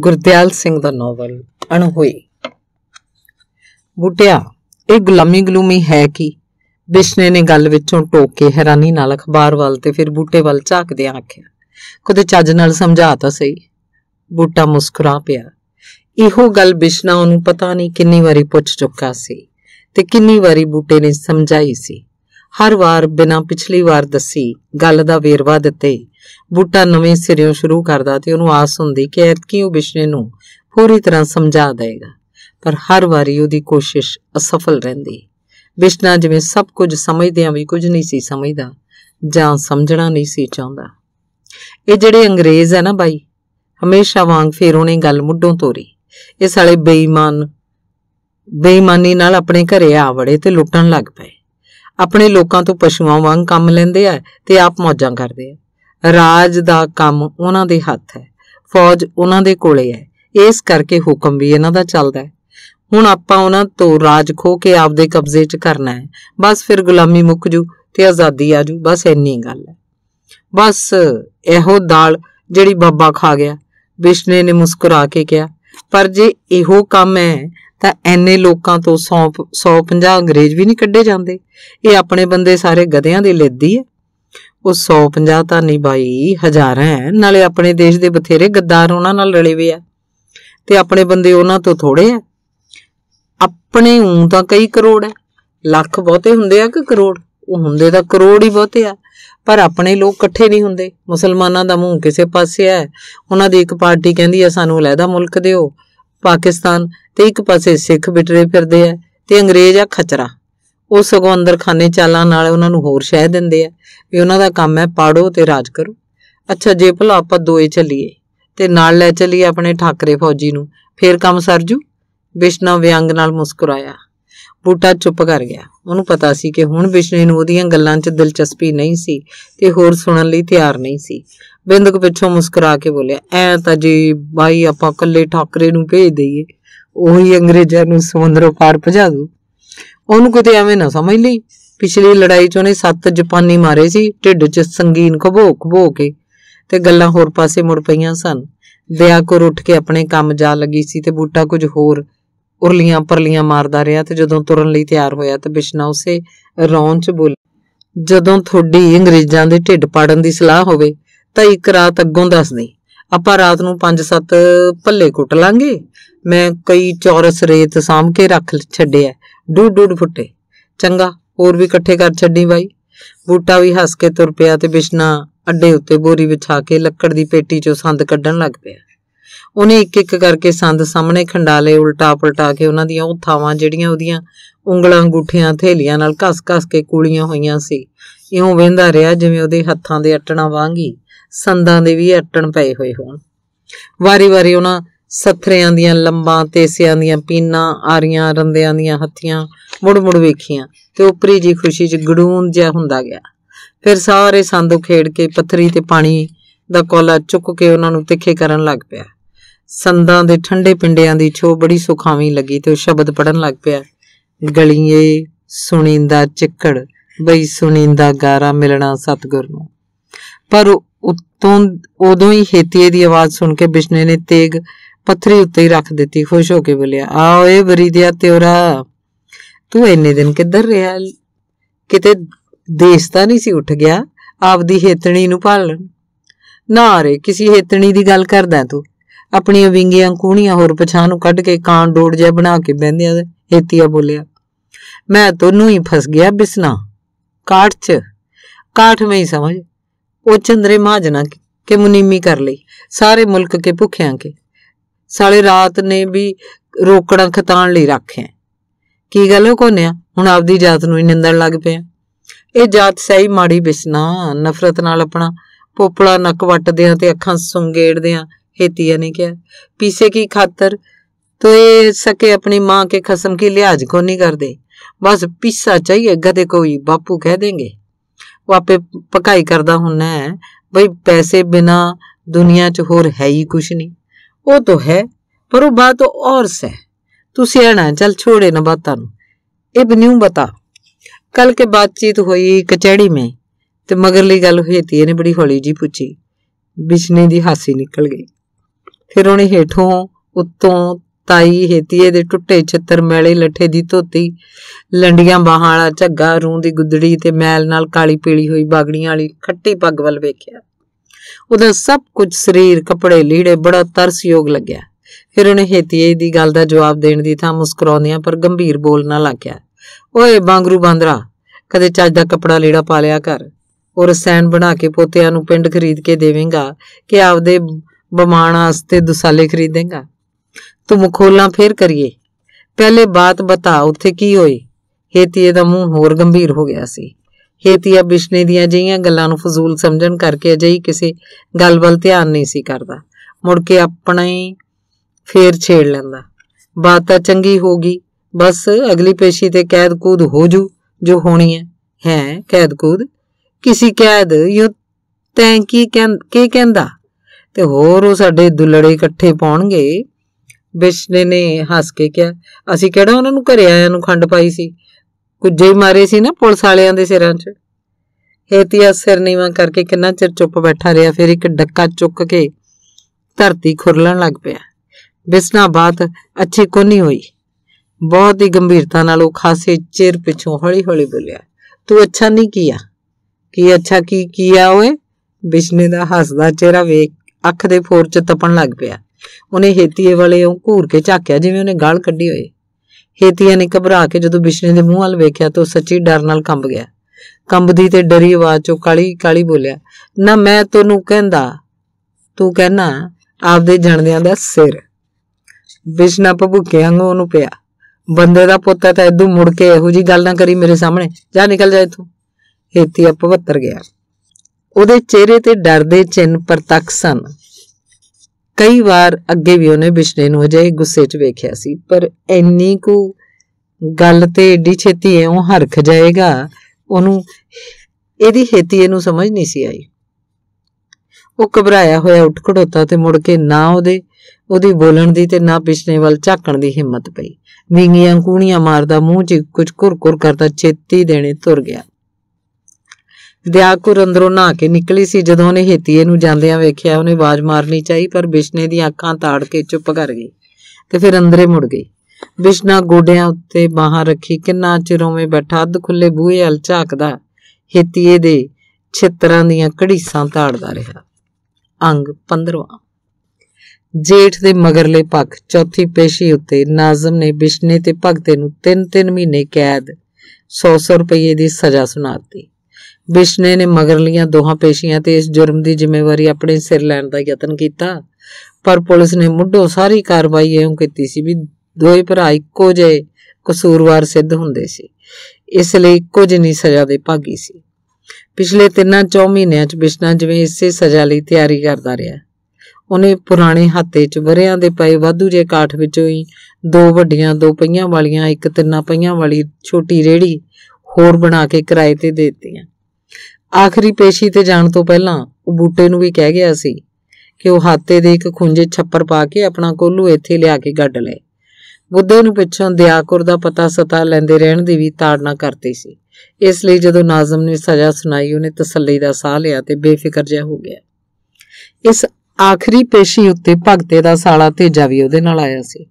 ਗੁਰਦਿਆਲ ਸਿੰਘ ਦਾ ਨੋਵਲ ਅਣਹੋਈ ਬੁੱਟਿਆ ਇਹ ਗੁਲਾਮੀ ਗਲੂਮੀ ਹੈ ਕਿ ਬਿਸ਼ਨੇ ਨੇ ਗੱਲ ਵਿੱਚੋਂ ਟੋਕ ਕੇ ਹੈਰਾਨੀ ਨਾਲ ਅਖਬਾਰ ਵੱਲ ਤੇ ਫਿਰ ਬੂਟੇ ਵੱਲ ਝਾਕਦੇ ਆਖਿਆ ਕੁਦੇ ਚੱਜ ਨਾਲ ਸਮਝਾ ਤਾਂ ਸਹੀ ਬੂਟਾ ਮੁਸਕਰਾ ਪਿਆ ਇਹੋ ਗੱਲ ਬਿਸ਼ਨਾ ਉਹਨੂੰ ਪਤਾ ਨਹੀਂ ਕਿੰਨੀ ਵਾਰੀ ਪੁੱਛ ਚੁੱਕਾ ਸੀ ਤੇ ਕਿੰਨੀ ਵਾਰੀ ਬੂਟੇ ਨੇ ਸਮਝਾਈ ਸੀ ਹਰ ਵਾਰ ਬਿਨਾਂ ਪਿਛਲੀ ਵਾਰ ਦੱਸੀ ਗੱਲ ਦਾ ਵੇਰਵਾ ਦਿੱਤੇ ਬੂਟਾ ਨਵੇਂ ਸਿਰਿਓਂ ਸ਼ੁਰੂ ਕਰਦਾ ਤੇ ਉਹਨੂੰ ਆਸ ਹੁੰਦੀ ਕਿ ਐਤਕੀ ਉਹ ਬਿਸ਼ਨੇ ਨੂੰ ਪੂਰੀ ਤਰ੍ਹਾਂ ਸਮਝਾ ਦੇਗਾ ਪਰ ਹਰ ਵਾਰੀ ਉਹਦੀ ਕੋਸ਼ਿਸ਼ ਅਸਫਲ ਰਹਿੰਦੀ ਬਿਸ਼ਨਾ ਜਿਵੇਂ ਸਭ ਕੁਝ ਸਮਝਦਿਆਂ ਵੀ ਕੁਝ ਨਹੀਂ ਸੀ ਸਮਝਦਾ ਜਾਂ ਸਮਝਣਾ ਨਹੀਂ ਸੀ ਚਾਹੁੰਦਾ ਇਹ ਜਿਹੜੇ ਅੰਗਰੇਜ਼ ਹੈ ਨਾ ਬਾਈ ਹਮੇਸ਼ਾ ਵਾਂਗ ਫੇਰ ਉਹਨੇ ਗੱਲ ਮੁੱਢੋਂ ਤੋਰੀ ਇਸ ਵਾਲੇ ਬੇਈਮਾਨ ਬੇਈਮਾਨੀ ਨਾਲ ਆਪਣੇ ਘਰੇ ਆਵੜੇ ਤੇ ਲੁੱਟਣ ਲੱਗ ਪਏ ਆਪਣੇ ਲੋਕਾਂ ਤੋਂ ਪਸ਼ੂਆਂ ਵਾਂਗ ਕੰਮ ਲੈਂਦੇ ਆ ਤੇ ਆਪ ਮੌਜਾਂ ਕਰਦੇ ਆ ਰਾਜ ਦਾ ਕੰਮ ਉਹਨਾਂ ਦੇ ਹੱਥ ਹੈ ਫੌਜ ਉਹਨਾਂ ਦੇ ਕੋਲੇ ਹੈ ਇਸ ਕਰਕੇ ਹੁਕਮ ਵੀ ਇਹਨਾਂ ਦਾ ਚੱਲਦਾ ਹੈ ਹੁਣ ਆਪਾਂ ਉਹਨਾਂ ਤੋਂ ਰਾਜ ਖੋ ਕੇ ਆਪਦੇ ਕਬਜ਼ੇ 'ਚ ਕਰਨਾ ਹੈ ਬਸ ਫਿਰ ਗੁਲਾਮੀ ਮੁੱਕ ਜੂ ਤੇ ਆਜ਼ਾਦੀ ਆ ਜੂ ਬਸ ਇੰਨੀ ਗੱਲ ਹੈ ਬਸ ਇਹੋ ਦਾਲ ਜਿਹੜੀ ਬਾਬਾ ਖਾ ਗਿਆ ਵਿਸ਼ਨੇ ਨੇ ਮੁਸਕਰਾ ਕੇ ਕਿਹਾ ਪਰ ਜੇ ਇਹੋ ਕੰਮ ਹੈ ਤਾਂ ਐਨੇ ਲੋਕਾਂ ਤੋਂ 100 150 ਅੰਗਰੇਜ਼ ਵੀ ਨਹੀਂ ਕੱਢੇ ਜਾਂਦੇ ਇਹ ਆਪਣੇ ਬੰਦੇ ਸਾਰੇ ਗਧਿਆਂ ਦੇ ਲੈਦੀ ਹੈ ਉਹ 150 ਤਾਂ ਨਹੀਂ ਬਾਈ ਹਜ਼ਾਰਾਂ ਹੈ ਨਾਲੇ ਆਪਣੇ ਦੇਸ਼ ਦੇ ਬਥੇਰੇ ਗੱਦਾਰ ਉਹਨਾਂ ਨਾਲ ਰਲੇ ਵੇ ਆ ਤੇ ਆਪਣੇ ਬੰਦੇ ਉਹਨਾਂ ਤੋਂ ਥੋੜੇ ਆ ਆਪਣੇ ਉਂ ਤਾਂ ਕਈ ਕਰੋੜ ਹੈ ਲੱਖ ਬਹੁਤੇ ਹੁੰਦੇ ਆ ਕਿ ਕਰੋੜ ਉਹ ਹੁੰਦੇ ਤਾਂ ਕਰੋੜ ਹੀ ਬਹੁਤੇ ਆ ਪਰ ਆਪਣੇ ਲੋਕ ਇਕੱਠੇ ਨਹੀਂ ਹੁੰਦੇ ਮੁਸਲਮਾਨਾਂ ਦਾ ਮੂੰਹ ਕਿਸੇ ਪਾਸੇ ਆ ਉਹਨਾਂ ਦੀ ਇੱਕ ਪਾਰਟੀ ਕਹਿੰਦੀ ਆ ਸਾਨੂੰ ਅਲੈਦਾ ਮੁਲਕ ਦਿਓ ਪਾਕਿਸਤਾਨ ਤੇ ਇੱਕ ਪਾਸੇ ਸਿੱਖ ਬਿਟਰੇ ਫਿਰਦੇ ਆ ਤੇ ਅੰਗਰੇਜ਼ ਆ ਖਚਰਾ ਉਹ ਸਗੋਂ ਖਾਨੇ ਚਾਲਾਂ ਨਾਲ ਉਹਨਾਂ ਨੂੰ ਹੋਰ ਸ਼ਹਿ ਦਿੰਦੇ ਆ ਵੀ ਉਹਨਾਂ ਦਾ ਕੰਮ ਹੈ ਪਾੜੋ ਤੇ ਰਾਜ ਕਰੋ ਅੱਛਾ ਜੇ ਭਲਾ ਆਪਾਂ ਦੋਏ ਚੱਲੀਏ ਤੇ ਨਾਲ ਲੈ ਚੱਲੀਏ ਆਪਣੇ ਠਾਕਰੇ ਫੌਜੀ ਨੂੰ ਫੇਰ ਕੰਮ ਸਰਜੂ ਵਿਸ਼ਨਾ ਵਿਅੰਗ ਨਾਲ ਮੁਸਕਰਾਇਆ ਬੂਟਾ ਚੁੱਪ ਕਰ ਗਿਆ ਉਹਨੂੰ ਪਤਾ ਸੀ ਕਿ ਹੁਣ ਵਿਸ਼ਨੇ ਨੂੰ ਉਹਦੀਆਂ ਗੱਲਾਂ 'ਚ ਦਿਲਚਸਪੀ ਨਹੀਂ ਸੀ ਤੇ ਹੋਰ ਸੁਣਨ ਲਈ ਤਿਆਰ ਨਹੀਂ ਸੀ ਬਿੰਦਕ ਪਿੱਛੋਂ ਮੁਸਕਰਾ ਕੇ ਬੋਲਿਆ ਐ ਤਾਂ ਜੀ ਬਾਈ ਆਪਾਂ ਕੱਲੇ ਠਾਕਰੇ ਨੂੰ ਭੇਜ ਦਈਏ ਉਹੀ ਅੰਗਰੇਜ਼ਾਂ ਨੂੰ ਸਮੁੰਦਰੋਂ ਪਾਰ ਭਜਾ ਦੂ ਉਹਨੂੰ ਕਿਤੇ ਐਵੇਂ ਨਾ ਸਮਝ ਲਈ ਪਿਛਲੀ ਲੜਾਈ 'ਚ ਉਹਨੇ ਸੱਤ ਜਾਪਾਨੀ ਮਾਰੇ ਸੀ ਢਿੱਡ 'ਚ ਸੰਗੀਨ ਖਬੋ ਖਬੋ ਕੇ ਤੇ ਗੱਲਾਂ ਹੋਰ ਪਾਸੇ ਮੁੜ ਪਈਆਂ ਸਨ ਦਿਆ ਕੋ ਉੱਠ ਕੇ ਆਪਣੇ ਕੰਮ ਜਾ ਲੱਗੀ ਸੀ ਤੇ ਬੂਟਾ ਕੁਝ ਹੋਰ ਉਰਲੀਆਂ ਪਰਲੀਆਂ ਮਾਰਦਾ ਰਿਹਾ ਤੇ ਜਦੋਂ ਤੁਰਨ ਲਈ ਤਿਆਰ ਹੋਇਆ ਤਾਂ ਬਿਸ਼ਨਾ ਉਸੇ ਰੌਂਚ 'ਚ ਜਦੋਂ ਤੁਹਾਡੀ ਅੰਗਰੇਜ਼ਾਂ ਦੇ ਢਿੱਡ ਪਾੜਨ ਦੀ ਸਲਾਹ ਹੋਵੇ ਤਾਂ ਇੱਕ ਰਾਤ ਅੱਗੋਂ ਦੱਸ ਦੇ ਆਪਾਂ ਰਾਤ ਨੂੰ 5-7 ਭੱਲੇ ਕੁੱਟ ਲਾਂਗੇ ਮੈਂ ਕਈ ਚੌਰਸ ਰੇਤ ਸਾਮ ਕੇ ਰੱਖ ਛੱਡਿਆ ਡੂਡ ਡੂਡ ਫੁੱਟੇ ਚੰਗਾ ਹੋਰ ਵੀ ਇਕੱਠੇ ਕਰ ਛੱਡੀ ਬਾਈ ਬੂਟਾ ਵੀ ਹੱਸ ਕੇ ਤੁਰ ਪਿਆ ਤੇ ਬਿਸ਼ਨਾ ਅੱਡੇ ਉੱਤੇ ਬੋਰੀ ਵਿਛਾ ਕੇ ਲੱਕੜ ਦੀ ਪੇਟੀ ਚੋਂ ਸੰਦ ਕੱਢਣ ਲੱਗ ਪਿਆ ਉਹਨੇ ਇੱਕ ਇੱਕ ਕਰਕੇ ਸੰਦ ਸਾਹਮਣੇ ਖੰਡਾਲੇ ਉਲਟਾ ਪਲਟਾ ਕੇ ਉਹਨਾਂ ਦੀਆਂ ਉਹ ਥਾਵਾਂ ਜਿਹੜੀਆਂ ਉਹਦੀਆਂ ਉਂਗਲਾਂ ਅੰਗੂਠਿਆਂ ਥੇਲੀਆਂ ਨਾਲ ਘਸ-ਘਸ ਕੇ ਕੂਲੀਆਂ ਹੋਈਆਂ ਸੀ ਇਉਂ ਵਹਿੰਦਾ ਰਿਹਾ ਜਿਵੇਂ ਉਹਦੇ ਹੱਥਾਂ ਦੇ ਅਟਣਾ ਵਾਂਗੀ ਸੰਦਾਂ ਦੇ ਵੀ ਅਟਣ ਪਏ ਹੋਏ ਹੋਣ ਵਾਰੀ-ਵਾਰੀ ਉਹਨਾਂ ਸਥਰਿਆਂ ਦੀਆਂ ਲੰਬਾਂ ਤੇਸਿਆਂ ਦੀਆਂ ਪੀਨਾਂ ਆਰੀਆਂ ਰੰਦਿਆਂ ਦੀਆਂ ਹੱਥੀਆਂ ਮੁੜ-ਮੁੜ ਵੇਖੀਆਂ ਤੇ ਉਪਰੀ ਜੀ ਖੁਸ਼ੀ 'ਚ ਗੜੂਨ ਜਿਹਾ ਹੁੰਦਾ ਗਿਆ ਫਿਰ ਸਾਰੇ ਸੰਦ ਖੇੜ ਕੇ ਪੱਥਰੀ ਤੇ ਪਾਣੀ ਦਾ ਕੋਲਾ ਚੁੱਕ ਕੇ ਉਹਨਾਂ ਨੂੰ ਤਿੱਖੇ ਕਰਨ ਲੱਗ ਪਿਆ ਸੰਦਾਂ ਦੇ ਠੰਡੇ ਪਿੰਡਿਆਂ ਦੀ ਛੋ ਬੜੀ ਸੁਖਾਵੀਂ ਲੱਗੀ ਤੇ ਉਹ ਸ਼ਬਦ ਪੜਨ ਲੱਗ ਪਿਆ ਗਲੀਏ ਸੁਣੀਂਦਾ ਚਿੱਕੜ ਬਈ ਸੁਣੀਂਦਾ ਗਾਰਾ ਮਿਲਣਾ ਸਤਗੁਰ ਨੂੰ ਪਰ ਉਤੋਂ ਉਦੋਂ ਹੀ ਹੇਤੀਏ ਦੀ ਆਵਾਜ਼ ਸੁਣ ਕੇ ਬਿਸ਼ਨੇ ਨੇ ਤੇਗ ਪੱਥਰੀ ਉੱਤੇ ਹੀ ਰੱਖ ਦਿੱਤੀ ਖੁਸ਼ ਹੋ ਕੇ ਬੋਲਿਆ ਆ ਓਏ ਵਰੀਦਿਆ ਤੇਰਾ ਤੂੰ ਇੰਨੇ ਦਿਨ ਕਿੱਧਰ ਰਿਹਾ ਕਿਤੇ ਦੇਸ਼ ਤਾਂ ਨਹੀਂ ਸੀ ਉੱਠ ਗਿਆ ਆਪਦੀ ਹੇਤਣੀ ਨੂੰ ਭਾਲਣ ਨਾ ਰੇ ਕਿਸੇ ਹੇਤਣੀ ਦੀ ਗੱਲ ਕਰਦਾ ਤੂੰ ਆਪਣੀਆਂ ਵਿੰਗੀਆਂ ਕੂਣੀਆਂ ਹੋਰ ਪਛਾਣ ਨੂੰ ਕੱਢ ਕੇ ਕਾਂ ਡੋੜ ਜਿਹਾ ਬਣਾ ਕੇ ਬੈੰਦਿਆ ਹੇਤੀਆ ਬੋਲਿਆ ਮੈਂ ਤੈਨੂੰ ਹੀ ਫਸ ਗਿਆ ਬਿਸਨਾ ਕਾਠ 'ਚ ਕਾਠ ਵਿੱਚ ਹੀ ਸਮਝ ਉਹ ਚੰਦਰੇ ਮਾਜਨਾ ਕਿ ਮੁਨੀਮੀ ਕਰ ਲਈ ਸਾਰੇ ਮੁਲਕ ਕੇ ਭੁੱਖਿਆਂ ਕੇ ਸਾਲੇ ਰਾਤ ਨੇ ਵੀ ਰੋਕੜਾਂ ਖਤਾਨ ਲਈ ਰੱਖਿਆ ਕੀ ਗੱਲ ਕੋਨਿਆ ਹੁਣ ਆਪਦੀ ਜਾਤ ਨੂੰ ਹੀ ਨਿੰਦਣ ਲੱਗ ਪਿਆ ਇਹ ਜਾਤ ਸਹੀ ਮਾੜੀ ਬਿਸਨਾ ਨਫ਼ਰਤ ਨਾਲ ਆਪਣਾ ਪੋਪਲਾ ਨੱਕ ਵੱਟਦੇ ਆ ਤੇ ਅੱਖਾਂ ਸੁੰਗੇੜਦਿਆਂ ਹੇਤੀਆ ਨੇ ਕਿਹਾ ਪੀਸੇ ਕੀ ਖਾਤਰ ਤੋ ਇਹ ਸਕੇ ਆਪਣੀ ਮਾਂ ਕੇ ਖਸਮ ਕੀ ਲਿਹਾਜ਼ ਕੋ ਨਹੀਂ ਕਰਦੇ ਬਸ ਪੀਸਾ ਚਾਹੀਏ ਗਦੇ ਕੋਈ ਬਾਪੂ ਕਹਿ ਦੇਂਗੇ ਉਹ ਆਪੇ ਪਕਾਈ ਕਰਦਾ ਹੁੰਨਾ ਹੈ ਬਈ ਪੈਸੇ ਬਿਨਾ ਦੁਨੀਆ 'ਚ ਹੋਰ ਹੈ ਹੀ ਕੁਛ ਨਹੀਂ ਉਹ ਤਾਂ ਹੈ ਪਰ ਉਹ ਬਾਤ ਔਰ ਸੈ ਤੁਸੀਂ ਆਣਾ ਚਲ ਛੋੜੇ ਨਾ ਬਾਤਾਂ ਨੂੰ ਇਹ ਬਨਿਉ ਬਤਾ ਕੱਲ ਕੇ ਬਾਤਚੀਤ ਹੋਈ ਕਚੜੀ ਮੇ ਤੇ ਮਗਰਲੀ ਗੱਲ ਹੋਈ ਤੀ ਇਹਨੇ ਬੜੀ ਹੌਲੀ ਜੀ ਪੁੱਛੀ ਬਿਸ਼ਨੀ ਦੀ ਹਾਸੀ ਨਿਕਲ ਗਈ ਫਿਰ ਉਹਨੇ ਹੇਠੋਂ ਉੱਤੋਂ ਤਾਈ ਹੇਤੀਏ ਦੇ ਟੁੱਟੇ ਛੱਤਰ ਮੈਲੇ ਲੱਠੇ ਦੀ ਧੋਤੀ ਲੰਡੀਆਂ ਬਾਹਾਂ ਵਾਲਾ ਝੱਗਾ ਰੂੰ ਦੀ ਗੁੱਦੜੀ ਤੇ ਮੈਲ ਨਾਲ ਕਾਲੀ ਪੀਲੀ ਹੋਈ ਬਾਗੜੀਆਂ ਵਾਲੀ ਖੱਟੀ ਪੱਗ ਵੱਲ ਵੇਖਿਆ ਉਹਦਾ ਸਭ ਕੁਝ ਸਰੀਰ ਕੱਪੜੇ ਲੀੜੇ ਬੜਾ ਤਰਸਯੋਗ ਲੱਗਿਆ ਫਿਰ ਉਹਨੇ ਹੇਤੀਏ ਦੀ ਗੱਲ ਦਾ ਜਵਾਬ ਦੇਣ ਦੀ ਥਾਂ ਮੁਸਕਰਾਉਂਦਿਆਂ ਪਰ ਗੰਭੀਰ ਬੋਲਣਾ ਲੱਗਿਆ ਓਏ ਬਾਂਗਰੂ ਬਾਂਦਰਾ ਕਦੇ ਚੱਜ ਦਾ ਕੱਪੜਾ ਲੀੜਾ ਪਾ ਲਿਆ ਕਰ ਔਰ ਸੈਨ ਬਣਾ ਕੇ ਪੋਤਿਆਂ ਨੂੰ ਪਿੰਡ ਖਰੀਦ ਕੇ ਦੇਵੇਂਗਾ ਕਿ ਆਪਦੇ ਬਮਾਨ ਵਾਸਤੇ ਦੁਸਾਲੇ ਖਰੀਦੇਗਾ ਤੂੰ ਮੁਖੋਲਾ ਫੇਰ ਕਰੀਏ ਪਹਿਲੇ ਬਾਤ ਬਤਾ ਉੱਥੇ ਕੀ ਹੋਈ ਹੇਤੀਏ ਦਾ ਮੂੰਹ ਹੋਰ ਗੰਭੀਰ ਹੋ ਗਿਆ ਸੀ ਹੇਤੀਆ ਬਿਸ਼ਨੇ ਦੀਆਂ ਜਈਆਂ ਗੱਲਾਂ ਨੂੰ ਫਜ਼ੂਲ ਸਮਝਣ ਕਰਕੇ ਅਜਿਹੀ ਕਿਸੇ ਗੱਲ ਵੱਲ ਧਿਆਨ ਨਹੀਂ ਸੀ ਕਰਦਾ ਮੁੜ ਕੇ ਆਪਣਾ ਹੀ ਫੇਰ ਛੇੜ ਲੈਂਦਾ ਬਾਤ ਤਾਂ ਚੰਗੀ ਹੋ ਗਈ ਬਸ ਅਗਲੀ ਪੇਸ਼ੀ ਤੇ ਕੈਦ ਕੂਦ ਹੋ ਜੂ ਜੋ ਹੋਣੀ ਹੈ ਹੈ ਕੈਦ ਕੂਦ ਕਿਸੇ ਕੈਦ ਯੋ ਤੈਂ ਕੀ ਕੀ ਕਹਿੰਦਾ ਤੇ ਹੋਰ ਉਹ ਸਾਡੇ ਦੁੱਲੜੇ ਇਕੱਠੇ ਪਾਉਣਗੇ ਬਿਸ਼ਨੇ ਨੇ ਹੱਸ ਕੇ ਕਿਹਾ ਅਸੀਂ ਕਿਹੜਾ ਉਹਨਾਂ ਨੂੰ ਘਰੇ ਆਇਆਂ ਨੂੰ ਖੰਡ ਪਾਈ ਸੀ ਕੁੱਜੇ ਹੀ ਮਾਰੇ ਸੀ ਨਾ ਪੁਲਿਸ ਵਾਲਿਆਂ ਦੇ ਸਿਰਾਂ 'ਚ ਹੇਤੀਆ ਸਿਰ ਨੀਵਾ ਕਰਕੇ ਕਿੰਨਾ ਚਿਰ ਚੁੱਪ ਬੈਠਾ ਰਿਹਾ ਫਿਰ ਇੱਕ ਡੱਕਾ ਚੁੱਕ ਕੇ ਧਰਤੀ ਖੁਰਲਣ ਲੱਗ ਪਿਆ ਬਿਸਨਾ ਬਾਤ ਅੱਛੀ ਨਹੀਂ ਹੋਈ ਬਹੁਤ ਹੀ ਗੰਭੀਰਤਾ ਨਾਲ ਉਹ ਖਾਸੇ ਚਿਰ ਪਿਛੋਂ ਹੌਲੀ-ਹੌਲੀ ਬੋਲਿਆ ਤੂੰ ਅੱਛਾ ਨਹੀਂ ਕੀਆ ਕੀ ਅੱਛਾ ਕੀ ਕੀਆ ਓਏ ਬਿਸ਼ਨੇ ਦਾ ਹੱਸਦਾ ਚਿਹਰਾ ਵੇਖ ਅੱਖ ਦੇ ਫੋਰ 'ਚ ਤਪਣ ਲੱਗ ਪਿਆ ਉਹਨੇ ਹੇਤੀਏ ਵਾਲੇ ਉਹ ਘੂਰ ਕੇ ਝਾਕਿਆ ਜਿਵੇਂ ਉਹਨੇ ਗਾਲ ਕੱਢੀ ਹੋਏ ਹੇਤੀਆ ਨੇ ਘਬਰਾ ਕੇ ਜਦੋਂ ਬਿਸ਼ਨੇ ਦੇ ਮੂੰਹ ਵੱਲ ਵੇਖਿਆ ਤਾਂ ਸੱਚੀ ਡਰ ਨਾਲ ਕੰਬ ਗਿਆ ਕੰਬਦੀ ਤੇ ਡਰੀ ਆਵਾਜ਼ ਚੋਂ ਕਾਲੀ ਕਾਲੀ ਬੋਲਿਆ ਨਾ ਮੈਂ ਤੈਨੂੰ ਕਹਿੰਦਾ ਤੂੰ ਕਹਿਣਾ ਆਪਦੇ ਜਣਦਿਆਂ ਦਾ ਸਿਰ ਬਿਸ਼ਨਾ ਭੁੱਕੇ ਵਾਂਗੂ ਉਹਨੂੰ ਪਿਆ ਬੰਦੇ ਦਾ ਪੁੱਤ ਤਾਂ ਇਦੋਂ ਮੁੜ ਕੇ ਇਹੋ ਜੀ ਗੱਲ ਨਾ ਕਰੀ ਮੇਰੇ ਸਾਹਮਣੇ ਜਾ ਨਿਕਲ ਜਾ ਇਥੋਂ ਹੇਤੀਆ ਪਵੱਤਰ ਗਿਆ ਉਹਦੇ ਚਿਹਰੇ ਤੇ ਡਰ ਦੇ ਚਿੰਨ ਪ੍ਰਤੱਖ ਸਨ ਕਈ ਵਾਰ ਅੱਗੇ ਵੀ ਉਹਨੇ ਬਿਸ਼ਨੇ ਨੂੰ ਅਜੇ ਗੁੱਸੇ 'ਚ ਵੇਖਿਆ ਸੀ ਪਰ ਇੰਨੀ ਕੁ ਗੱਲ ਤੇ ਏਡੀ ਛੇਤੀ ਉਹ ਹਰਖ ਜਾਏਗਾ ਉਹਨੂੰ ਇਹਦੀ ਹੇਤੀ ਇਹਨੂੰ ਸਮਝ ਨਹੀਂ ਸੀ ਆਈ ਉਹ ਘਬਰਾਇਆ ਹੋਇਆ ਉੱਠ ਖੜੋਤਾ ਤੇ ਮੁੜ ਕੇ ਨਾ ਉਹਦੇ ਉਹਦੀ ਬੋਲਣ ਦੀ ਤੇ ਨਾ ਪਿਛਨੇ ਵੱਲ ਝਾਕਣ ਦੀ ਹਿੰਮਤ ਪਈ ਵਿੰਗੀਆਂ ਕੂਣੀਆਂ ਮਾਰਦਾ ਮੂੰਹ 'ਚ ਕੁਝ ਕੁਰਕੁਰ ਕਰਦਾ ਛੇਤੀ ਦੇਣੇ ਤੁਰ ਗਿਆ ਦਿਆਕੁਰ ਅੰਦਰੋਂ ਨਹਾ ਕੇ ਨਿਕਲੀ ਸੀ ਜਦੋਂ ਉਹਨੇ ਹੇਤੀਏ ਨੂੰ ਜਾਂਦਿਆਂ ਵੇਖਿਆ ਉਹਨੇ ਆਵਾਜ਼ ਮਾਰਨੀ ਚਾਹੀ ਪਰ ਬਿਸ਼ਨੇ ਦੀਆਂ ਅੱਖਾਂ ਤਾੜ ਕੇ ਚੁੱਪ ਕਰ ਗਈ ਤੇ ਫਿਰ ਅੰਦਰੇ ਮੁੜ ਗਈ ਬਿਸ਼ਨਾ ਗੋਡਿਆਂ ਉੱਤੇ ਬਾਹਾਂ ਰੱਖੀ ਕਿੰਨਾ ਚਿਰੋਂਵੇਂ ਬੈਠਾ ਅੱਧ ਖੁੱਲੇ ਬੂਹੇ ਹਲ ਝਾਕਦਾ ਹੇਤੀਏ ਦੇ ਛਿੱਤਰਾਂ ਦੀਆਂ ਕੜੀਸਾਂ ਤਾੜਦਾ ਰਿਹਾ ਅੰਗ 15ਵਾਂ ਜੇਠ ਦੇ ਮਗਰਲੇ ਪੱਖ ਚੌਥੀ ਪੇਸ਼ੀ ਉੱਤੇ ਨਾਜ਼ਮ ਨੇ ਬਿਸ਼ਨੇ ਤੇ ਭਗਤੇ ਨੂੰ 3-3 ਮਹੀਨੇ ਕੈਦ 100-100 ਰੁਪਏ ਦੀ ਸਜ਼ਾ ਸੁਣਾਤੀ ਬਿਸ਼ਨੇ ਨੇ ਮਗਰਲੀਆਂ ਦੋਹਾਂ ਪੇਸ਼ੀਆਂ ਤੇ ਇਸ ਜੁਰਮ ਦੀ ਜ਼ਿੰਮੇਵਾਰੀ ਆਪਣੇ ਸਿਰ ਲੈਣ ਦਾ ਯਤਨ ਕੀਤਾ ਪਰ ਪੁਲਿਸ ਨੇ ਮੁੱਢੋਂ ਸਾਰੀ ਕਾਰਵਾਈ ਇਉਂ ਕੀਤੀ ਸੀ ਵੀ ਦੋਹੇ ਭਰਾ ਇੱਕੋ ਜਿਹੇ ਕਸੂਰਵਾਰ ਸਿੱਧ ਹੁੰਦੇ ਸੀ ਇਸ ਲਈ ਇੱਕੋ ਜਿਹੀ ਸਜ਼ਾ ਦੇ ਭਾਗੀ ਸੀ ਪਿਛਲੇ 3-4 ਮਹੀਨਿਆਂ 'ਚ ਬਿਸ਼ਨਾ ਜਿਵੇਂ ਇਸੇ ਸਜ਼ਾ ਲਈ ਤਿਆਰੀ ਕਰਦਾ ਰਿਹਾ ਉਹਨੇ ਪੁਰਾਣੇ ਹੱਤੇ 'ਚ ਵਰਿਆਂ ਦੇ ਪਏ ਵਾਧੂ ਜੇ ਕਾਠ ਵਿੱਚੋਂ ਹੀ ਦੋ ਵੱਡੀਆਂ ਦੋ ਪਈਆਂ ਵਾਲੀਆਂ ਇੱਕ ਤਿੰਨਾਂ ਪਈਆਂ ਵਾਲੀ ਛੋਟੀ ਰੇੜੀ ਹੋਰ ਬਣਾ ਕੇ ਕਿਰਾਏ ਤੇ ਦੇ ਦਿੱਤੀਆਂ ਆਖਰੀ ਪੇਸ਼ੀ ਤੇ ਜਾਣ ਤੋਂ ਪਹਿਲਾਂ ਉਹ ਬੂਟੇ ਨੂੰ ਵੀ ਕਹਿ ਗਿਆ ਸੀ ਕਿ ਉਹ ਹਾਤੇ ਦੇ ਇੱਕ ਖੁੰਝੇ ਛੱਪਰ ਪਾ ਕੇ ਆਪਣਾ ਕੋਲੂ ਇੱਥੇ ਲਿਆ ਕੇ ਗੱਡ ਲੈ ਬੁੱਧੇ ਨੂੰ ਪਿੱਛੋਂ ਦਿਆਕੁਰ ਦਾ ਪਤਾ ਸਤਾ ਲੈਂਦੇ ਰਹਿਣ ਦੀ ਵੀ ਤਾੜਨਾ ਕਰਤੀ ਸੀ ਇਸ ਲਈ ਜਦੋਂ ਨਾਜ਼ਮ ਨੇ ਸਜ਼ਾ ਸੁਣਾਈ ਉਹਨੇ ਤਸੱਲੀ ਦਾ ਸਾਹ ਲਿਆ ਤੇ ਬੇਫਿਕਰ ਜਿਹਾ ਹੋ ਗਿਆ ਇਸ ਆਖਰੀ ਪੇਸ਼ੀ ਉੱਤੇ ਭਗਤੇ ਦਾ ਸਾਲਾ ਤੇਜਾ ਵੀ ਉਹਦੇ ਨਾਲ ਆਇਆ ਸੀ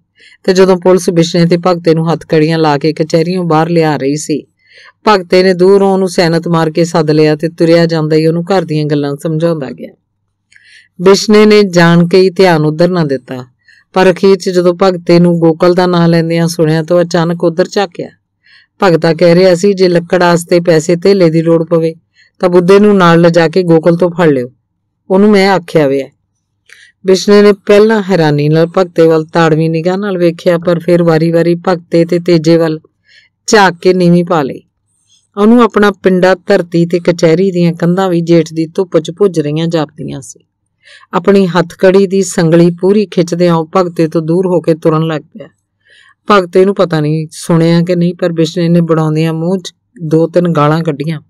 ਤੇ ਜਦੋਂ ਪੁਲਿਸ ਬਿਸ਼ਨੇ ਤੇ ਭਗਤੇ ਨੂੰ ਹੱਥਕੜੀਆਂ ਲਾ ਕੇ ਕਚਹਿਰੀਆਂ ਬਾਹਰ ਲਿਆ ਰਹੀ ਸੀ ਭਗਤੇ ਨੇ ਦੂਰੋਂ ਉਹਨੂੰ ਸੈਨਤ ਮਾਰ ਕੇ ਸੱਦ ਲਿਆ ਤੇ ਤੁਰਿਆ ਜਾਂਦਾ ਹੀ ਉਹਨੂੰ ਘਰ ਦੀਆਂ ਗੱਲਾਂ ਸਮਝਾਉਂਦਾ ਗਿਆ ਬਿਸ਼ਨੇ ਨੇ ਜਾਣ ਕੇ ਹੀ ਧਿਆਨ ਉਧਰ ਨਾ ਦਿੱਤਾ ਪਰ ਅਖੀਰ 'ਚ ਜਦੋਂ ਭਗਤੇ ਨੂੰ ਗੋਕਲ ਦਾ ਨਾਂ ਲੈਂਦਿਆਂ ਸੁਣਿਆ ਤਾਂ ਅਚਾਨਕ ਉਧਰ ਝਾਕਿਆ ਭਗਤਾ ਕਹਿ ਰਿਹਾ ਸੀ ਜੇ ਲੱਕੜ ਆਸਤੇ ਪੈਸੇ ਧੇਲੇ ਦੀ ਲੋੜ ਪਵੇ ਤਾਂ ਬੁੱਧੇ ਨੂੰ ਨਾਲ ਲਿਜਾ ਕੇ ਗੋਕਲ ਤੋਂ ਫੜ ਲਿਓ ਉਹਨੂੰ ਮੈਂ ਆਖਿਆ ਵੇ ਵਿਸ਼ਨੇ ਨੇ ਪਹਿਲਾਂ ਹੈਰਾਨੀ ਨਾਲ ਭਗਤੇ ਵੱਲ ਤਾੜਵੀਂ ਨਿਗਾਹ ਨਾਲ ਵੇਖਿਆ ਪਰ ਫਿਰ ਵਾਰੀ-ਵਾਰੀ ਭਗਤੇ ਤੇ ਤੇਜੇ ਵੱਲ ਝਾਕ ਕੇ ਨੀਵੀਂ ਪਾ ਲਈ ਉਹਨੂੰ ਆਪਣਾ ਪਿੰਡਾ ਧਰਤੀ ਤੇ ਕਚਹਿਰੀ ਦੀਆਂ ਕੰਧਾਂ ਵੀ ਜੇਠ ਦੀ ਧੁੱਪ 'ਚ ਭੁੱਜ ਰਹੀਆਂ ਜਾਪਦੀਆਂ ਸੀ ਆਪਣੀ ਹੱਥਕੜੀ ਦੀ ਸੰਗਲੀ ਪੂਰੀ ਖਿੱਚਦੇ ਆਉ ਭਗਤੇ ਤੋਂ ਦੂਰ ਹੋ ਕੇ ਤੁਰਨ ਲੱਗ ਪਿਆ ਭਗਤੇ ਨੂੰ ਪਤਾ ਨਹੀਂ ਸੁਣਿਆ ਕਿ ਨਹੀਂ ਪਰ ਬਿਸ਼ਨੇ ਨੇ ਬੜਾਉਂਦਿਆਂ ਮੂੰਹ 'ਚ ਦੋ ਤਿੰਨ ਗਾਲਾਂ ਕੱਢੀਆਂ